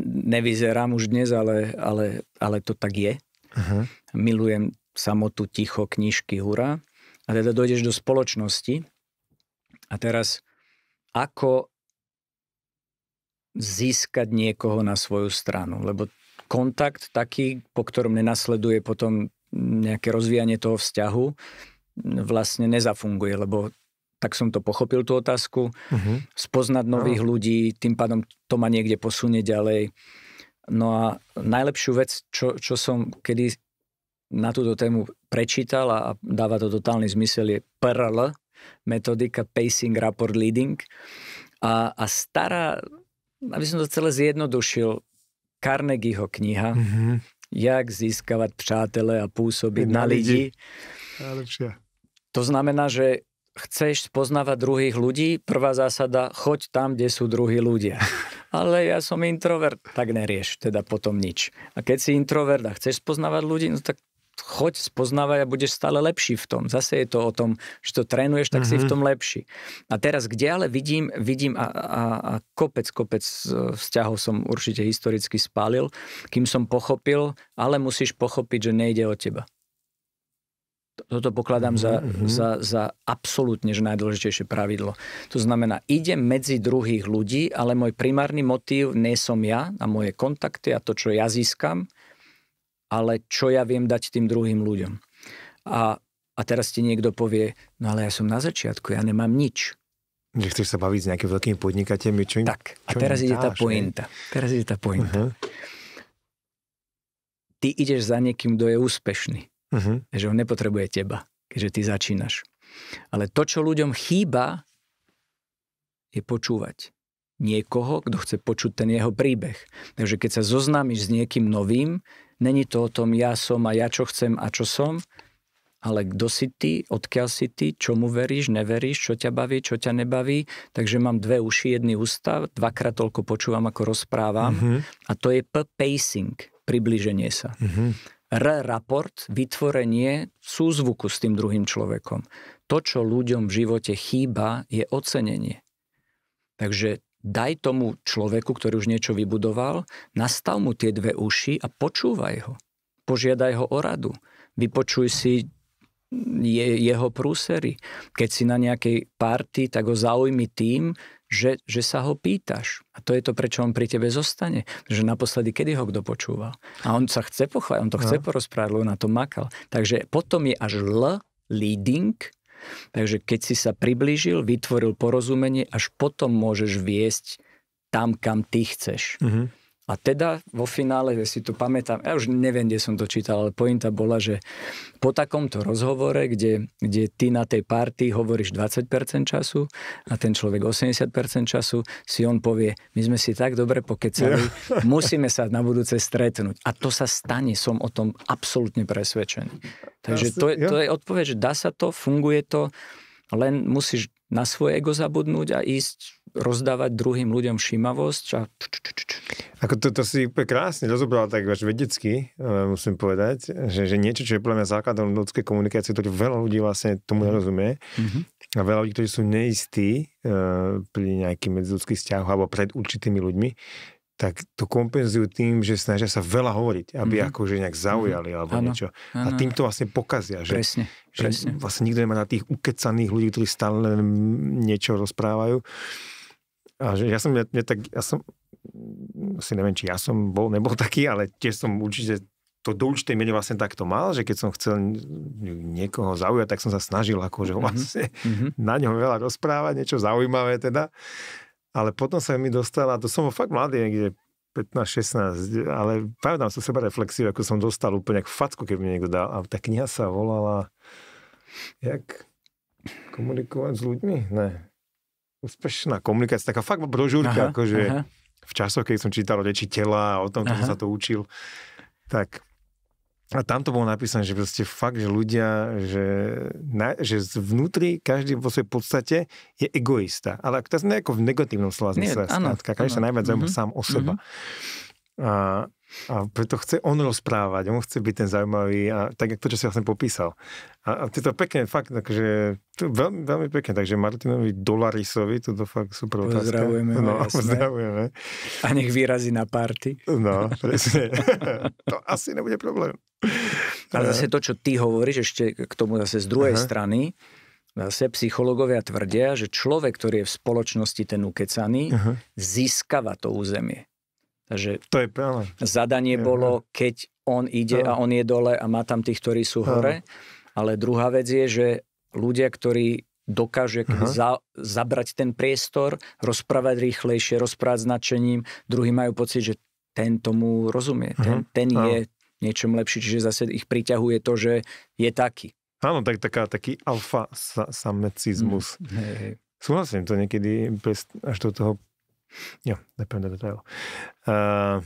Speaker 1: Nevyzerám už dnes, ale, ale, ale to tak je. Uh-huh. Milujem samotu, ticho, knižky, hurá. A teda dojdeš do spoločnosti a teraz ako získať niekoho na svoju stranu, lebo kontakt taký, po ktorom nenasleduje potom nejaké rozvíjanie toho vzťahu, vlastne nezafunguje, lebo tak som to pochopil, tú otázku. Uh-huh. Spoznať nových uh-huh. ľudí, tým pádom to ma niekde posunie ďalej. No a najlepšiu vec, čo, čo som kedy na túto tému prečítal a dáva to totálny zmysel, je PRL, metodika Pacing Rapport Leading. A, a stará, aby som to celé zjednodušil, Carnegieho kniha, uh-huh. Jak získavať přátele a pôsobiť na, na lidi.
Speaker 2: lidi. Najlepšia.
Speaker 1: To znamená, že chceš poznávať druhých ľudí, prvá zásada, choď tam, kde sú druhí ľudia. Ale ja som introvert, tak nerieš, teda potom nič. A keď si introvert a chceš poznávať ľudí, no tak choď, spoznávaj a budeš stále lepší v tom. Zase je to o tom, že to trénuješ, tak mm-hmm. si v mhm. tom lepší. A teraz, kde ale vidím, vidím a, a, a kopec, kopec e, vzťahov som určite historicky spálil, kým som pochopil, ale musíš pochopiť, že nejde o teba. Toto pokladám za, mm-hmm. za, za absolútne že najdôležitejšie pravidlo. To znamená, idem medzi druhých ľudí, ale môj primárny motív nie som ja a moje kontakty a to, čo ja získam, ale čo ja viem dať tým druhým ľuďom. A, a teraz ti niekto povie, no ale ja som na začiatku, ja nemám nič.
Speaker 2: Nechceš sa baviť s nejakými veľkými podnikateľmi, čo im Tak, a teraz ide tá pointa.
Speaker 1: Ne? Teraz ide tá pointa. Uh-huh. Ty ideš za niekým, kto je úspešný Uh-huh. Že on nepotrebuje teba, keďže ty začínaš. Ale to, čo ľuďom chýba, je počúvať niekoho, kto chce počuť ten jeho príbeh. Takže keď sa zoznámiš s niekým novým, není to o tom ja som a ja čo chcem a čo som, ale kto si ty, odkiaľ si ty, čomu veríš, neveríš, čo ťa baví, čo ťa nebaví. Takže mám dve uši, jedný ústav, dvakrát toľko počúvam, ako rozprávam. Uh-huh. A to je p-pacing, približenie sa. Uh-huh re raport vytvorenie súzvuku s tým druhým človekom. To, čo ľuďom v živote chýba, je ocenenie. Takže daj tomu človeku, ktorý už niečo vybudoval, nastav mu tie dve uši a počúvaj ho. Požiadaj ho o radu. Vypočuj si je, jeho prúsery. Keď si na nejakej party, tak ho zaujmi tým, že, že sa ho pýtaš. A to je to, prečo on pri tebe zostane. Že naposledy, kedy ho kto počúval. A on sa chce pochváliť, on to chce no. porozprávať, lebo na to makal. Takže potom je až L, leading, takže keď si sa priblížil, vytvoril porozumenie, až potom môžeš viesť tam, kam ty chceš. Mm-hmm. A teda vo finále, ja si to pamätám, ja už neviem, kde som to čítal, ale pointa bola, že po takomto rozhovore, kde, kde ty na tej party hovoríš 20% času a ten človek 80% času, si on povie, my sme si tak dobre pokecali, yeah. musíme sa na budúce stretnúť. A to sa stane, som o tom absolútne presvedčený. Takže to je, to je odpoveď, že dá sa to, funguje to, len musíš na svoje ego zabudnúť a ísť rozdávať druhým ľuďom všímavosť a č, č, č,
Speaker 2: ako to, to si úplne krásne rozobral tak až vedecky, e, musím povedať, že, že niečo, čo je podľa mňa základom ľudskej komunikácie, ktorý veľa ľudí vlastne tomu mhm. nerozumie mm-hmm. a veľa ľudí, ktorí sú neistí e, pri nejakých medziludských vzťahoch alebo pred určitými ľuďmi, tak to kompenzujú tým, že snažia sa veľa hovoriť, aby mm-hmm. akože nejak zaujali mm-hmm. alebo ano, niečo. Ano. A tým to vlastne pokazia. Že, presne, že presne. vlastne nikto nemá na tých ukecaných ľudí, ktorí stále niečo rozprávajú. A že ja som, ja, ja, tak, ja som si neviem, či ja som bol, nebol taký, ale tiež som určite to do určitej miery vlastne takto mal, že keď som chcel niekoho zaujať, tak som sa snažil akože mm-hmm. vlastne mm-hmm. na ňom veľa rozprávať, niečo zaujímavé teda. Ale potom sa mi dostala, to som bol fakt mladý, niekde 15, 16, ale pamätám sa seba reflexiu, ako som dostal úplne ako facku, keď mi niekto dal. A tá kniha sa volala, jak komunikovať s ľuďmi? Ne. Úspešná komunikácia, taká fakt brožúrka, aha, akože aha v časoch, keď som čítal o reči tela a o tom, čo som sa to učil, tak a tam to bolo napísané, že proste fakt, že ľudia, že, na, že vnútri každý vo svojej podstate je egoista. Ale to je ako v negatívnom slova zmysle. každý sa najviac zaujíma mm-hmm. sám o seba. Mm-hmm. A, a preto chce on rozprávať, on chce byť ten zaujímavý a tak, jak to, čo si vlastne popísal. A, a to je pekné, fakt, takže to veľmi, veľmi pekné, takže Martinovi Dolarisovi, to fakt super otázka. Pozdravujeme no, pozdravujeme. A nech vyrazí na
Speaker 1: party. No, presne. to asi nebude problém. Ale zase to, čo ty hovoríš, ešte k tomu zase z druhej Aha. strany, Zase psychológovia tvrdia, že človek, ktorý je v spoločnosti ten ukecaný, uh-huh. získava to územie. Takže to je práve. Zadanie je, bolo, keď on ide a on je dole a má tam tých, ktorí sú hore. Ale druhá vec je, že ľudia, ktorí dokáže uh-huh. za, zabrať ten priestor, rozprávať rýchlejšie, rozprávať značením, druhý majú pocit, že ten tomu rozumie, ten, uh-huh. ten je niečom lepší, čiže zase ich priťahuje to, že je taký. Áno, tak, taká, taký alfa samecizmus. Mm,
Speaker 2: Súhlasím to niekedy, až do toho Jo, nepôjdem do detailu. Uh,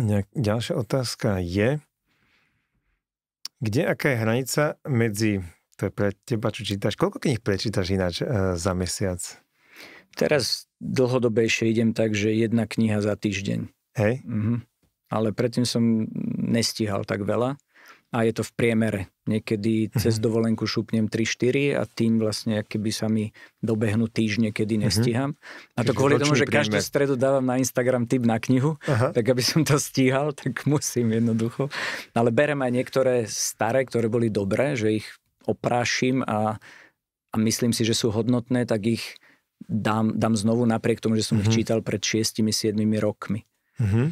Speaker 2: nejak, ďalšia otázka je, kde aká je hranica medzi, to je pre teba, čo čítaš, koľko knih prečítaš ináč uh, za
Speaker 1: mesiac? Teraz dlhodobejšie idem tak, že jedna kniha za týždeň. Hej? Uh-huh. Ale predtým som nestíhal tak veľa a je to v priemere. Niekedy mm-hmm. cez dovolenku šupnem 3-4 a tým vlastne keby sa mi dobehnú týždne, kedy mhm. nestíham. Mm-hmm. A to Čiže kvôli tomu, že každú stredu dávam na Instagram tip na knihu, Aha. tak aby som to stíhal, tak musím jednoducho. Ale berem aj niektoré staré, ktoré boli dobré, že ich opráším a, a myslím si, že sú hodnotné, tak ich dám, dám znovu napriek tomu, že som mm-hmm. ich mhm. čítal pred 6-7 rokmi.
Speaker 2: Mm-hmm.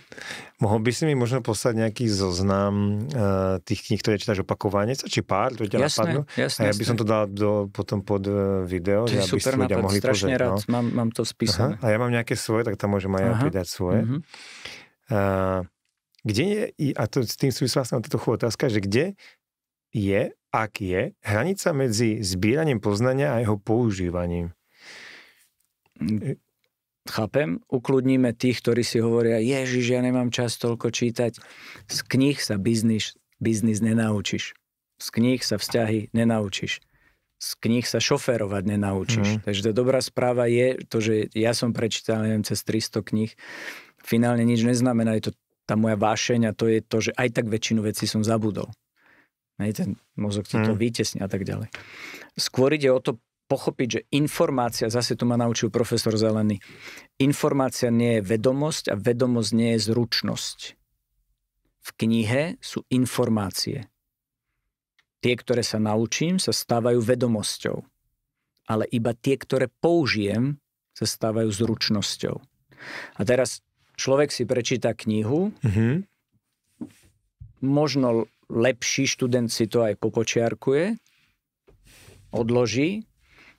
Speaker 2: Mohol by si mi možno poslať nejaký zoznam uh, tých kníh, ktoré čítaš opakovane, či pár, to ťa jasné, napadnú. Jasné, a ja by som to dal do, potom pod eh, video, to že aby si ľudia mohli pozrieť. strašne pozrieť. rád, no. mám,
Speaker 1: mám to spísané. Aha,
Speaker 2: a ja mám nejaké svoje, tak tam môžem aj ja pridať svoje. Mm-hmm. Uh, kde je, a to, s tým súvisí vlastne táto otázka, že kde je, ak je, hranica medzi zbieraním poznania a jeho používaním?
Speaker 1: Mm chápem, ukludníme tých, ktorí si hovoria, ježiš, ja nemám čas toľko čítať. Z kníh sa biznis, biznis nenaučíš. Z kníh sa vzťahy nenaučíš. Z kníh sa šoférovať nenaučíš. Mm. Takže dobrá správa je to, že ja som prečítal, neviem, cez 300 kníh. Finálne nič neznamená, je to tá moja vášeň a to je to, že aj tak väčšinu vecí som zabudol. ten mozog ti to mm. vytesne a tak ďalej. Skôr ide o to pochopiť, že informácia, zase to ma naučil profesor Zelený, informácia nie je vedomosť a vedomosť nie je zručnosť. V knihe sú informácie. Tie, ktoré sa naučím, sa stávajú vedomosťou. Ale iba tie, ktoré použijem, sa stávajú zručnosťou. A teraz človek si prečíta knihu, mm-hmm. možno lepší študent si to aj popočiarkuje, odloží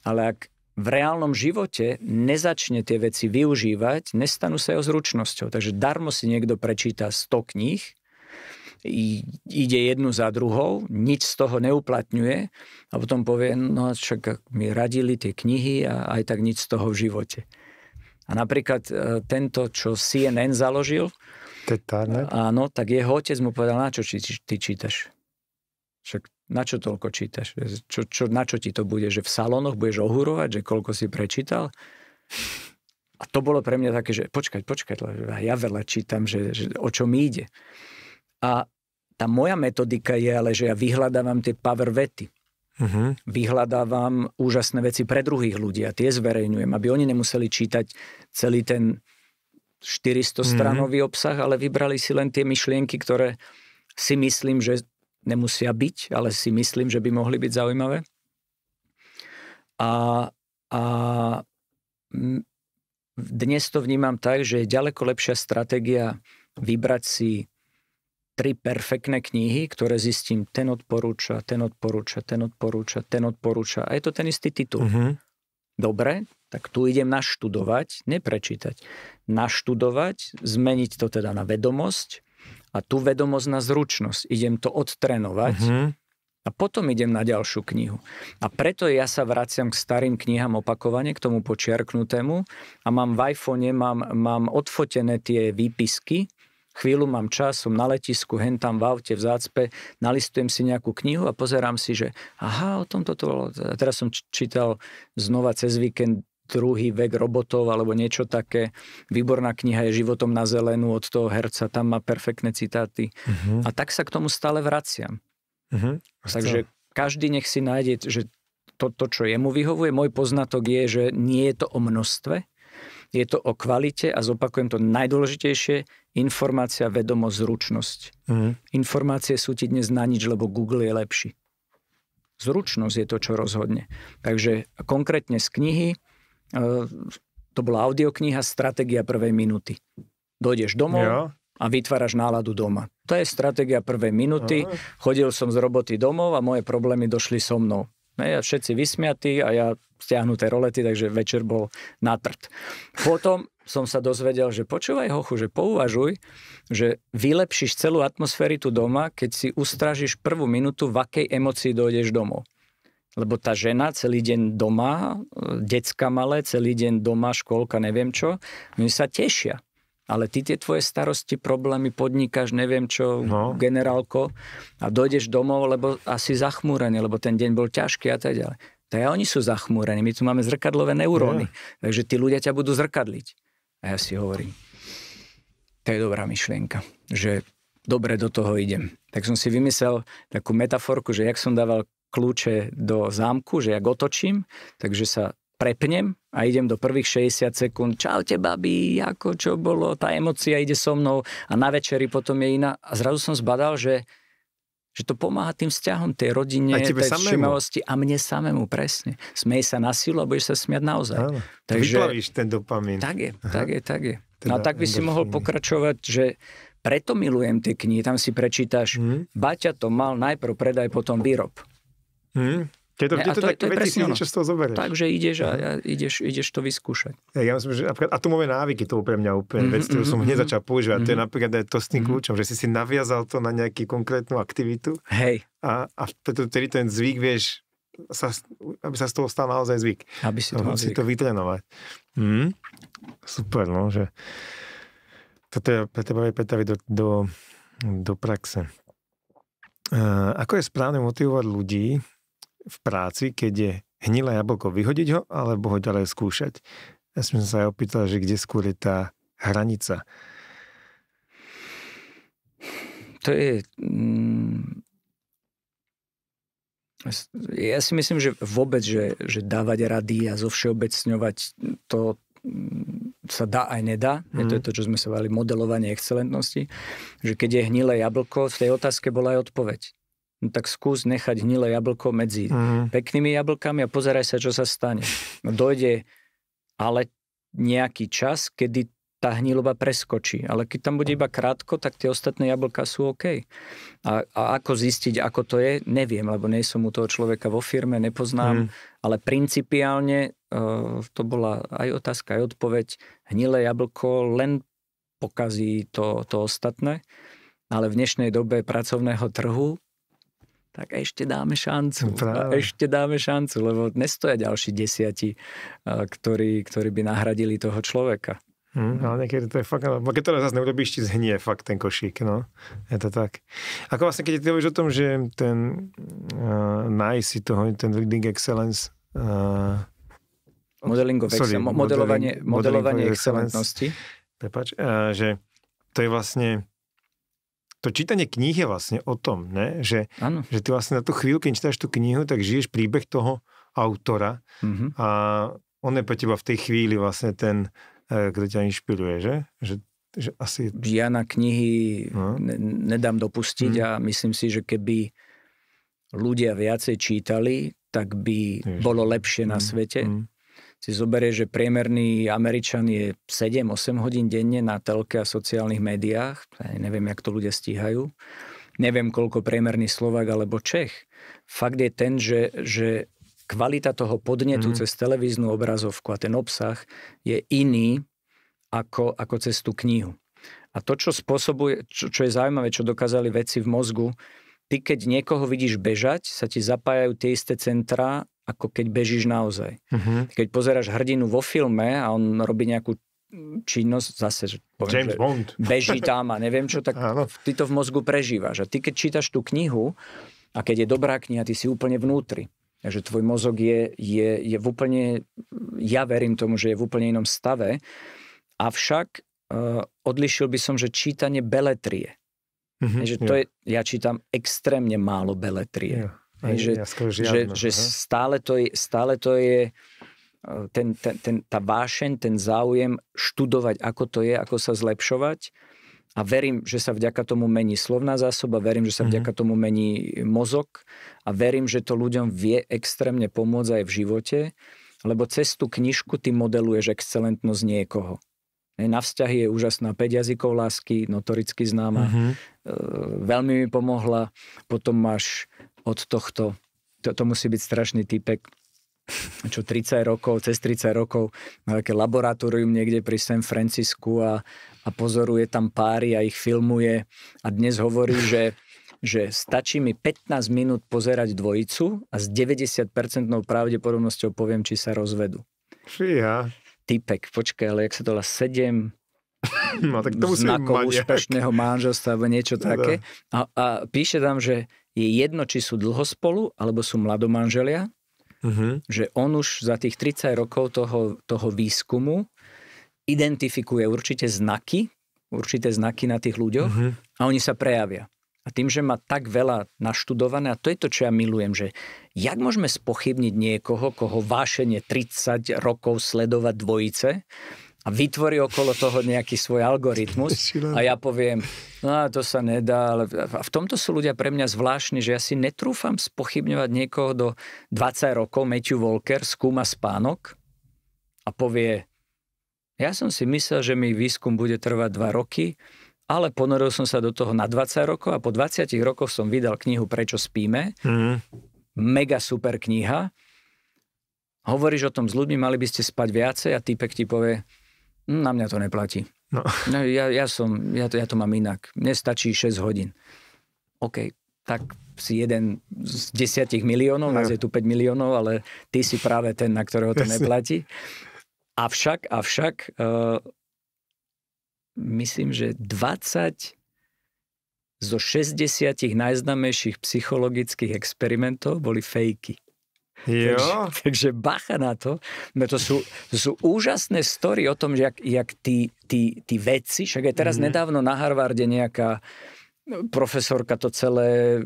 Speaker 1: ale ak v reálnom živote nezačne tie veci využívať, nestanú sa jeho zručnosťou. Takže darmo si niekto prečíta 100 kníh, ide jednu za druhou, nič z toho neuplatňuje a potom povie, no však mi radili tie knihy a aj tak nič z toho v živote. A napríklad e, tento, čo CNN založil, Teta, Áno, tak jeho otec mu povedal, na čo či, ty čítaš? Však na čo toľko čítaš? Čo, čo, na čo ti to bude? Že v salónoch budeš ohurovať, že koľko si prečítal? A to bolo pre mňa také, že počkať, počkať, ja veľa čítam, že, že o čo mi ide. A tá moja metodika je ale, že ja vyhľadávam tie power vety. Uh-huh. Vyhľadávam úžasné veci pre druhých ľudí a tie zverejňujem, aby oni nemuseli čítať celý ten 400 stranový uh-huh. Mhm. obsah, ale vybrali si len tie myšlienky, ktoré si myslím, že nemusia byť, ale si myslím, že by mohli byť zaujímavé. A, a dnes to vnímam tak, že je ďaleko lepšia stratégia vybrať si tri perfektné knihy, ktoré zistím, ten odporúča, ten odporúča, ten odporúča, ten odporúča. A je to ten istý titul. Mm-hmm. Dobre, tak tu idem naštudovať, neprečítať. Naštudovať, zmeniť to teda na vedomosť, a tú vedomosť na zručnosť. Idem to odtrenovať uh-huh. Mhm. a potom idem na ďalšiu knihu. A preto ja sa vraciam k starým knihám opakovane, k tomu počiarknutému a mám v iPhone, mám, mám odfotené tie výpisky, chvíľu mám čas, som na letisku, hen tam v aute, v zácpe, nalistujem si nejakú knihu a pozerám si, že aha, o tom toto bolo. A teraz som čítal znova cez víkend druhý vek robotov alebo niečo také. Výborná kniha je Životom na zelenú od toho herca, tam má perfektné citáty. Uh-huh. A tak sa k tomu stále vraciam. Uh-huh. Takže každý nech si nájde, že to, to, čo jemu vyhovuje. Môj poznatok je, že nie je to o množstve, je to o kvalite a zopakujem to najdôležitejšie, informácia, vedomosť, zručnosť. Uh-huh. Informácie sú ti dnes na nič, lebo Google je lepší. Zručnosť je to, čo rozhodne. Takže konkrétne z knihy Eh, to bola audiokniha Stratégia prvej minuty. Dojdeš domov jo. a vytváraš náladu doma. To je stratégia prvej minuty, Aha. Chodil som z roboty domov a moje problémy došli so mnou. No ja všetci vysmiatí a ja stiahnuté rolety, takže večer bol na trd. Potom som sa dozvedel, že počúvaj hochu, že pouvažuj, že vylepšíš celú tu doma, keď si ustražíš prvú minútu, v akej emocii dojdeš domov lebo tá žena celý deň doma, e, decka malé, celý deň doma, školka, neviem čo, oni sa tešia. Ale ty tie tvoje starosti, problémy podnikáš, neviem čo, no. generálko a dojdeš domov, lebo asi zachmúrený, lebo ten deň bol ťažký a tak ďalej. Tak ja, oni sú zachmúrení, my tu máme zrkadlové neuróny, yeah. takže tí ľudia ťa budú zrkadliť. A ja si hovorím, to je dobrá myšlienka, že dobre do toho idem. Tak som si vymyslel takú metaforku, že jak som dával kľúče do zámku, že ja otočím, takže sa prepnem a idem do prvých 60 sekúnd, čaute babi, ako čo bolo, tá emocia ide so mnou a na večeri potom je iná. A zrazu som zbadal, že, že to pomáha tým vzťahom, tej rodine, tej všimavosti a mne samému, presne. Smej sa na silu a budeš sa smiať naozaj. Áno. Takže, Vyplavíš ten dopamin. Tak je, tak je, tak je. Teda no a teda tak by si mohol pokračovať, že preto milujem tie knihy, tam si prečítaš, mm. Baťa to mal najprv predaj, potom výrob. Hmm.
Speaker 2: Tieto, tieto a to, to to je veci si niečo z toho zoberieš. Takže ideš a, hm. a
Speaker 1: ideš, ideš to vyskúšať.
Speaker 2: Ja, ja myslím, že napríklad atomové návyky, to pre mňa úplne mm-hmm, vec, mhm, ktorú mhm, som hneď mhm. začal používať. Mm-hmm. To je napríklad aj to s tým mm-hmm. kľúčom, že si si naviazal to na nejakú konkrétnu aktivitu. Hej. A, a preto tedy ten zvyk vieš, sa, aby sa z toho stal naozaj zvyk. Aby si to, no, si to vytrénovať. Mm. Super, no, že toto je pre teba pretaviť do, do, do praxe. Uh, ako je správne motivovať ľudí, v práci, keď je hnilé jablko, vyhodiť ho alebo ho ďalej skúšať. Ja som sa aj opýtal, že kde skôr je tá hranica.
Speaker 1: To je... Mm, ja si myslím, že vôbec, že, že dávať rady a zovšeobecňovať to mm, sa dá aj nedá. Mm. Je to mhm. je to, čo sme sa vali modelovanie excelentnosti. Že keď je hnilé jablko, v tej otázke bola aj odpoveď no tak skús nechať hnilé jablko medzi mm. peknými jablkami a pozeraj sa, čo sa stane. No dojde ale nejaký čas, kedy tá hniloba preskočí. Ale keď tam bude iba krátko, tak tie ostatné jablka sú OK. A, a ako zistiť, ako to je, neviem, lebo nie som u toho človeka vo firme, nepoznám. Mm. Ale principiálne uh, to bola aj otázka, aj odpoveď. Hnilé jablko len pokazí to, to ostatné. Ale v dnešnej dobe pracovného trhu tak ešte dáme šancu. Práve. Ešte dáme šancu, lebo nestoja ďalší desiati, ktorí, ktorí by nahradili toho človeka.
Speaker 2: Hmm, ale niekedy to je fakt, no, keď to zase neurobíš, ti zhnie fakt ten košík, no. Je to tak. Ako vlastne, keď ty hovoríš o tom, že ten uh, nájsť si toho, ten leading excellence uh, Modelingo sorry, modelovanie, modelovanie, modelovanie excelentnosti. uh, že to je vlastne to čítanie kníh je vlastne o tom, ne? Že, že ty vlastne na tú chvíľu, keď čítaš tú knihu, tak žiješ príbeh toho autora mm-hmm. a on je pre teba v tej chvíli vlastne ten, e, kto ťa inšpiruje, že? že že asi...
Speaker 1: Ja na knihy no. ne, nedám dopustiť mm. a myslím si, že keby ľudia viacej čítali, tak by Ježi. bolo lepšie mm. na mhm. svete. Mm si zoberie, že priemerný Američan je 7-8 hodín denne na telke a sociálnych médiách. Ja neviem, jak to ľudia stíhajú. Neviem, koľko priemerný Slovak alebo Čech. Fakt je ten, že, že kvalita toho podnetu mm. cez televíznu obrazovku a ten obsah je iný ako, ako cez tú knihu. A to, čo spôsobuje, čo, čo je zaujímavé, čo dokázali veci v mozgu, ty keď niekoho vidíš bežať, sa ti zapájajú tie isté centrá ako keď bežíš naozaj. Uh-huh. Keď pozeráš hrdinu vo filme a on robí nejakú činnosť, zase že poviem, James že Bond. beží tam a neviem čo, tak Áno. ty to v mozgu prežívaš. A ty keď čítaš tú knihu a keď je dobrá kniha, ty si úplne vnútri. Takže tvoj mozog je, je, je v úplne, ja verím tomu, že je v úplne inom stave. Avšak uh, odlišil by som, že čítanie beletrie. Mm-hmm, že to yeah. je, ja čítam extrémne málo beletrie. Yeah. Hej, že, že, no, že stále, to je, stále to je e, ten, ten, ten, tá vášeň, ten záujem študovať, ako to je, ako sa zlepšovať. A verím, že sa vďaka tomu mení slovná zásoba, verím, že sa vďaka mhm. tomu mení mozog a verím, že to ľuďom vie extrémne pomôcť aj v živote, lebo cez tú knižku ty modeluješ excelentnosť niekoho. Na vzťahy je úžasná 5 jazykov lásky, notoricky známa. Uh-huh. Veľmi mi pomohla. Potom máš od tohto. To, to musí byť strašný typek, čo 30 rokov, cez 30 rokov má také laboratórium niekde pri San Francisku a, a pozoruje tam páry a ich filmuje a dnes hovorí, že že stačí mi 15 minút pozerať dvojicu a s 90% pravdepodobnosťou poviem, či sa rozvedú. Fíha. Typek, počkaj, ale jak sa to volá, 7 no, tak to znakov úspešného manželstva alebo niečo teda. také. A, a píše tam, že je jedno, či sú dlho spolu, alebo sú mladomanželia, uh-huh. že on už za tých 30 rokov toho, toho výskumu identifikuje určite znaky, určité znaky na tých ľuďoch uh-huh. a oni sa prejavia. A tým, že má tak veľa naštudované, a to je to, čo ja milujem, že jak môžeme spochybniť niekoho, koho vášenie 30 rokov sledovať dvojice, a vytvorí okolo toho nejaký svoj algoritmus no. a ja poviem, no to sa nedá, ale a v tomto sú ľudia pre mňa zvláštni, že ja si netrúfam spochybňovať niekoho do 20 rokov, Matthew Walker skúma spánok a povie, ja som si myslel, že mi výskum bude trvať 2 roky, ale ponoril som sa do toho na 20 rokov a po 20 rokoch som vydal knihu Prečo spíme, mm. mega super kniha, hovoríš o tom s ľuďmi, mali by ste spať viacej a týpek ti povie, Hm, na mňa to neplatí. No. No, ja, ja, som, ja, to, ja to mám inak. Mne stačí 6 hodín. OK, tak si jeden z desiatich miliónov, no. nás je tu 5 miliónov, ale ty si práve ten, na ktorého to neplatí. Avšak, avšak, uh, myslím, že 20 zo 60 najznamejších psychologických experimentov boli fejky. Jo. Takže, takže bacha na to. No to sú, to sú úžasné story o tom, že jak, jak tí, tí, tí vedci, však aj teraz mm. nedávno na Harvarde nejaká profesorka to celé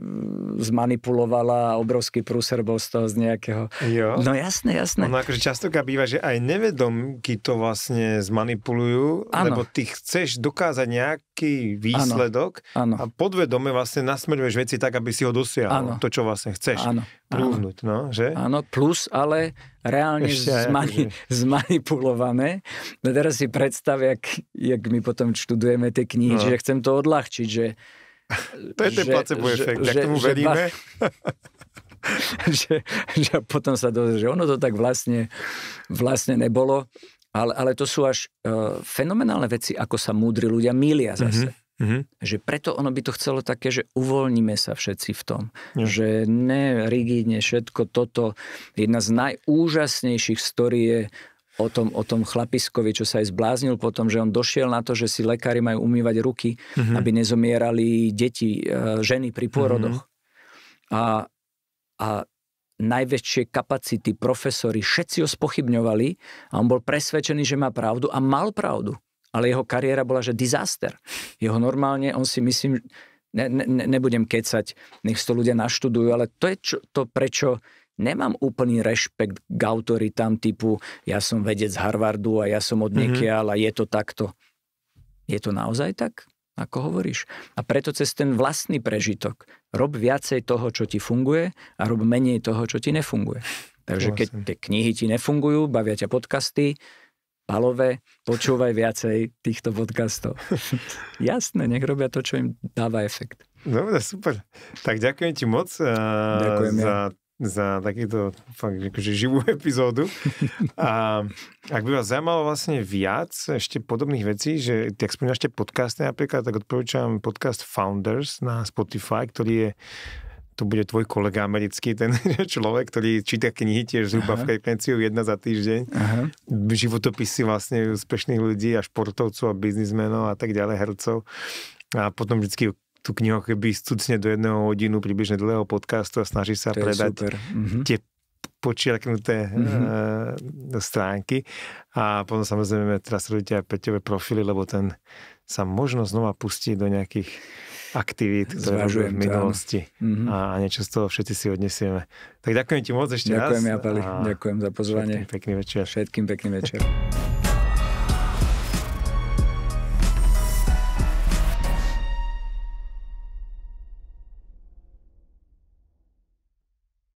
Speaker 1: zmanipulovala a obrovský prúser bol z toho z nejakého. Jo. No jasné, jasné.
Speaker 2: No akože často býva, že aj nevedomky to vlastne zmanipulujú, ano. lebo ty chceš dokázať nejaký výsledok ano. Ano. a podvedome vlastne nasmeruješ veci tak, aby si ho dosiahol, ano. to, čo vlastne
Speaker 1: chceš. Ano. Plúznuť, áno. no, že? Áno, plus, ale reálne Ešte, zmani- že... zmanipulované. No teraz si predstav, jak, jak my potom študujeme tie knihy, no. že chcem to odľahčiť, že... To je že, ten placebo efekt, že, tak tomu že, veríme. že, že potom sa dozrie, že ono to tak vlastne, vlastne nebolo. Ale, ale to sú až e, fenomenálne veci, ako sa múdri ľudia mýlia zase. Mm-hmm. Mm-hmm. Že preto ono by to chcelo také, že uvoľníme sa všetci v tom. Mm. Že ne rigidne všetko toto. Jedna z najúžasnejších storie je o tom, o tom chlapiskovi, čo sa aj zbláznil potom, že on došiel na to, že si lekári majú umývať ruky, mm-hmm. aby nezomierali deti, e, ženy pri pôrodoch. Mm-hmm. A, a najväčšie kapacity, profesori, všetci ho spochybňovali a on bol presvedčený, že má pravdu a mal pravdu ale jeho kariéra bola, že disaster. Jeho normálne, on si myslím, ne, ne, nebudem kecať, nech to ľudia naštudujú, ale to je čo, to, prečo nemám úplný rešpekt k autoritám typu ja som vedec z Harvardu a ja som od mhm. niekiaľ mm-hmm. a je to takto. Je to naozaj tak? Ako hovoríš? A preto cez ten vlastný prežitok rob viacej toho, čo ti funguje a rob menej toho, čo ti nefunguje. Takže keď vlastne. tie knihy ti nefungujú, bavia ťa podcasty, Palové, počúvaj viacej týchto podcastov. Jasné, nech robia to, čo im dáva efekt. Dobre, super. Tak ďakujem ti moc eh, ďakujem za ja
Speaker 2: za takýto fakt, akože živú epizódu. A ak by vás zaujímalo vlastne viac ešte podobných vecí, že tak spomínaš tie podcasty napríklad, tak odporúčam podcast Founders na Spotify, ktorý je to bude tvoj kolega americký, ten človek, ktorý číta knihy tiež zhruba Aha. v frekvenciu jedna za týždeň. Aha. Životopisy vlastne úspešných ľudí a športovcov a biznismenov a tak ďalej, hercov. A potom vždycky tú knihu keby stucne do jedného hodinu približne dlhého podcastu a snaží sa to predať super. Mhm. tie počiarknuté mm-hmm. uh, stránky. A potom samozrejme teraz robíte aj Peťové profily, lebo ten sa možno znova pustí do nejakých aktivít, ktoré Zvažujem v minulosti mm-hmm. a niečo z toho všetci si odnesieme. Tak ďakujem ti moc ešte ďakujem, raz. Ďakujem, ja, Pali. Ďakujem za pozvanie. Všetkým pekný večer. Všetkým pekný
Speaker 1: večer.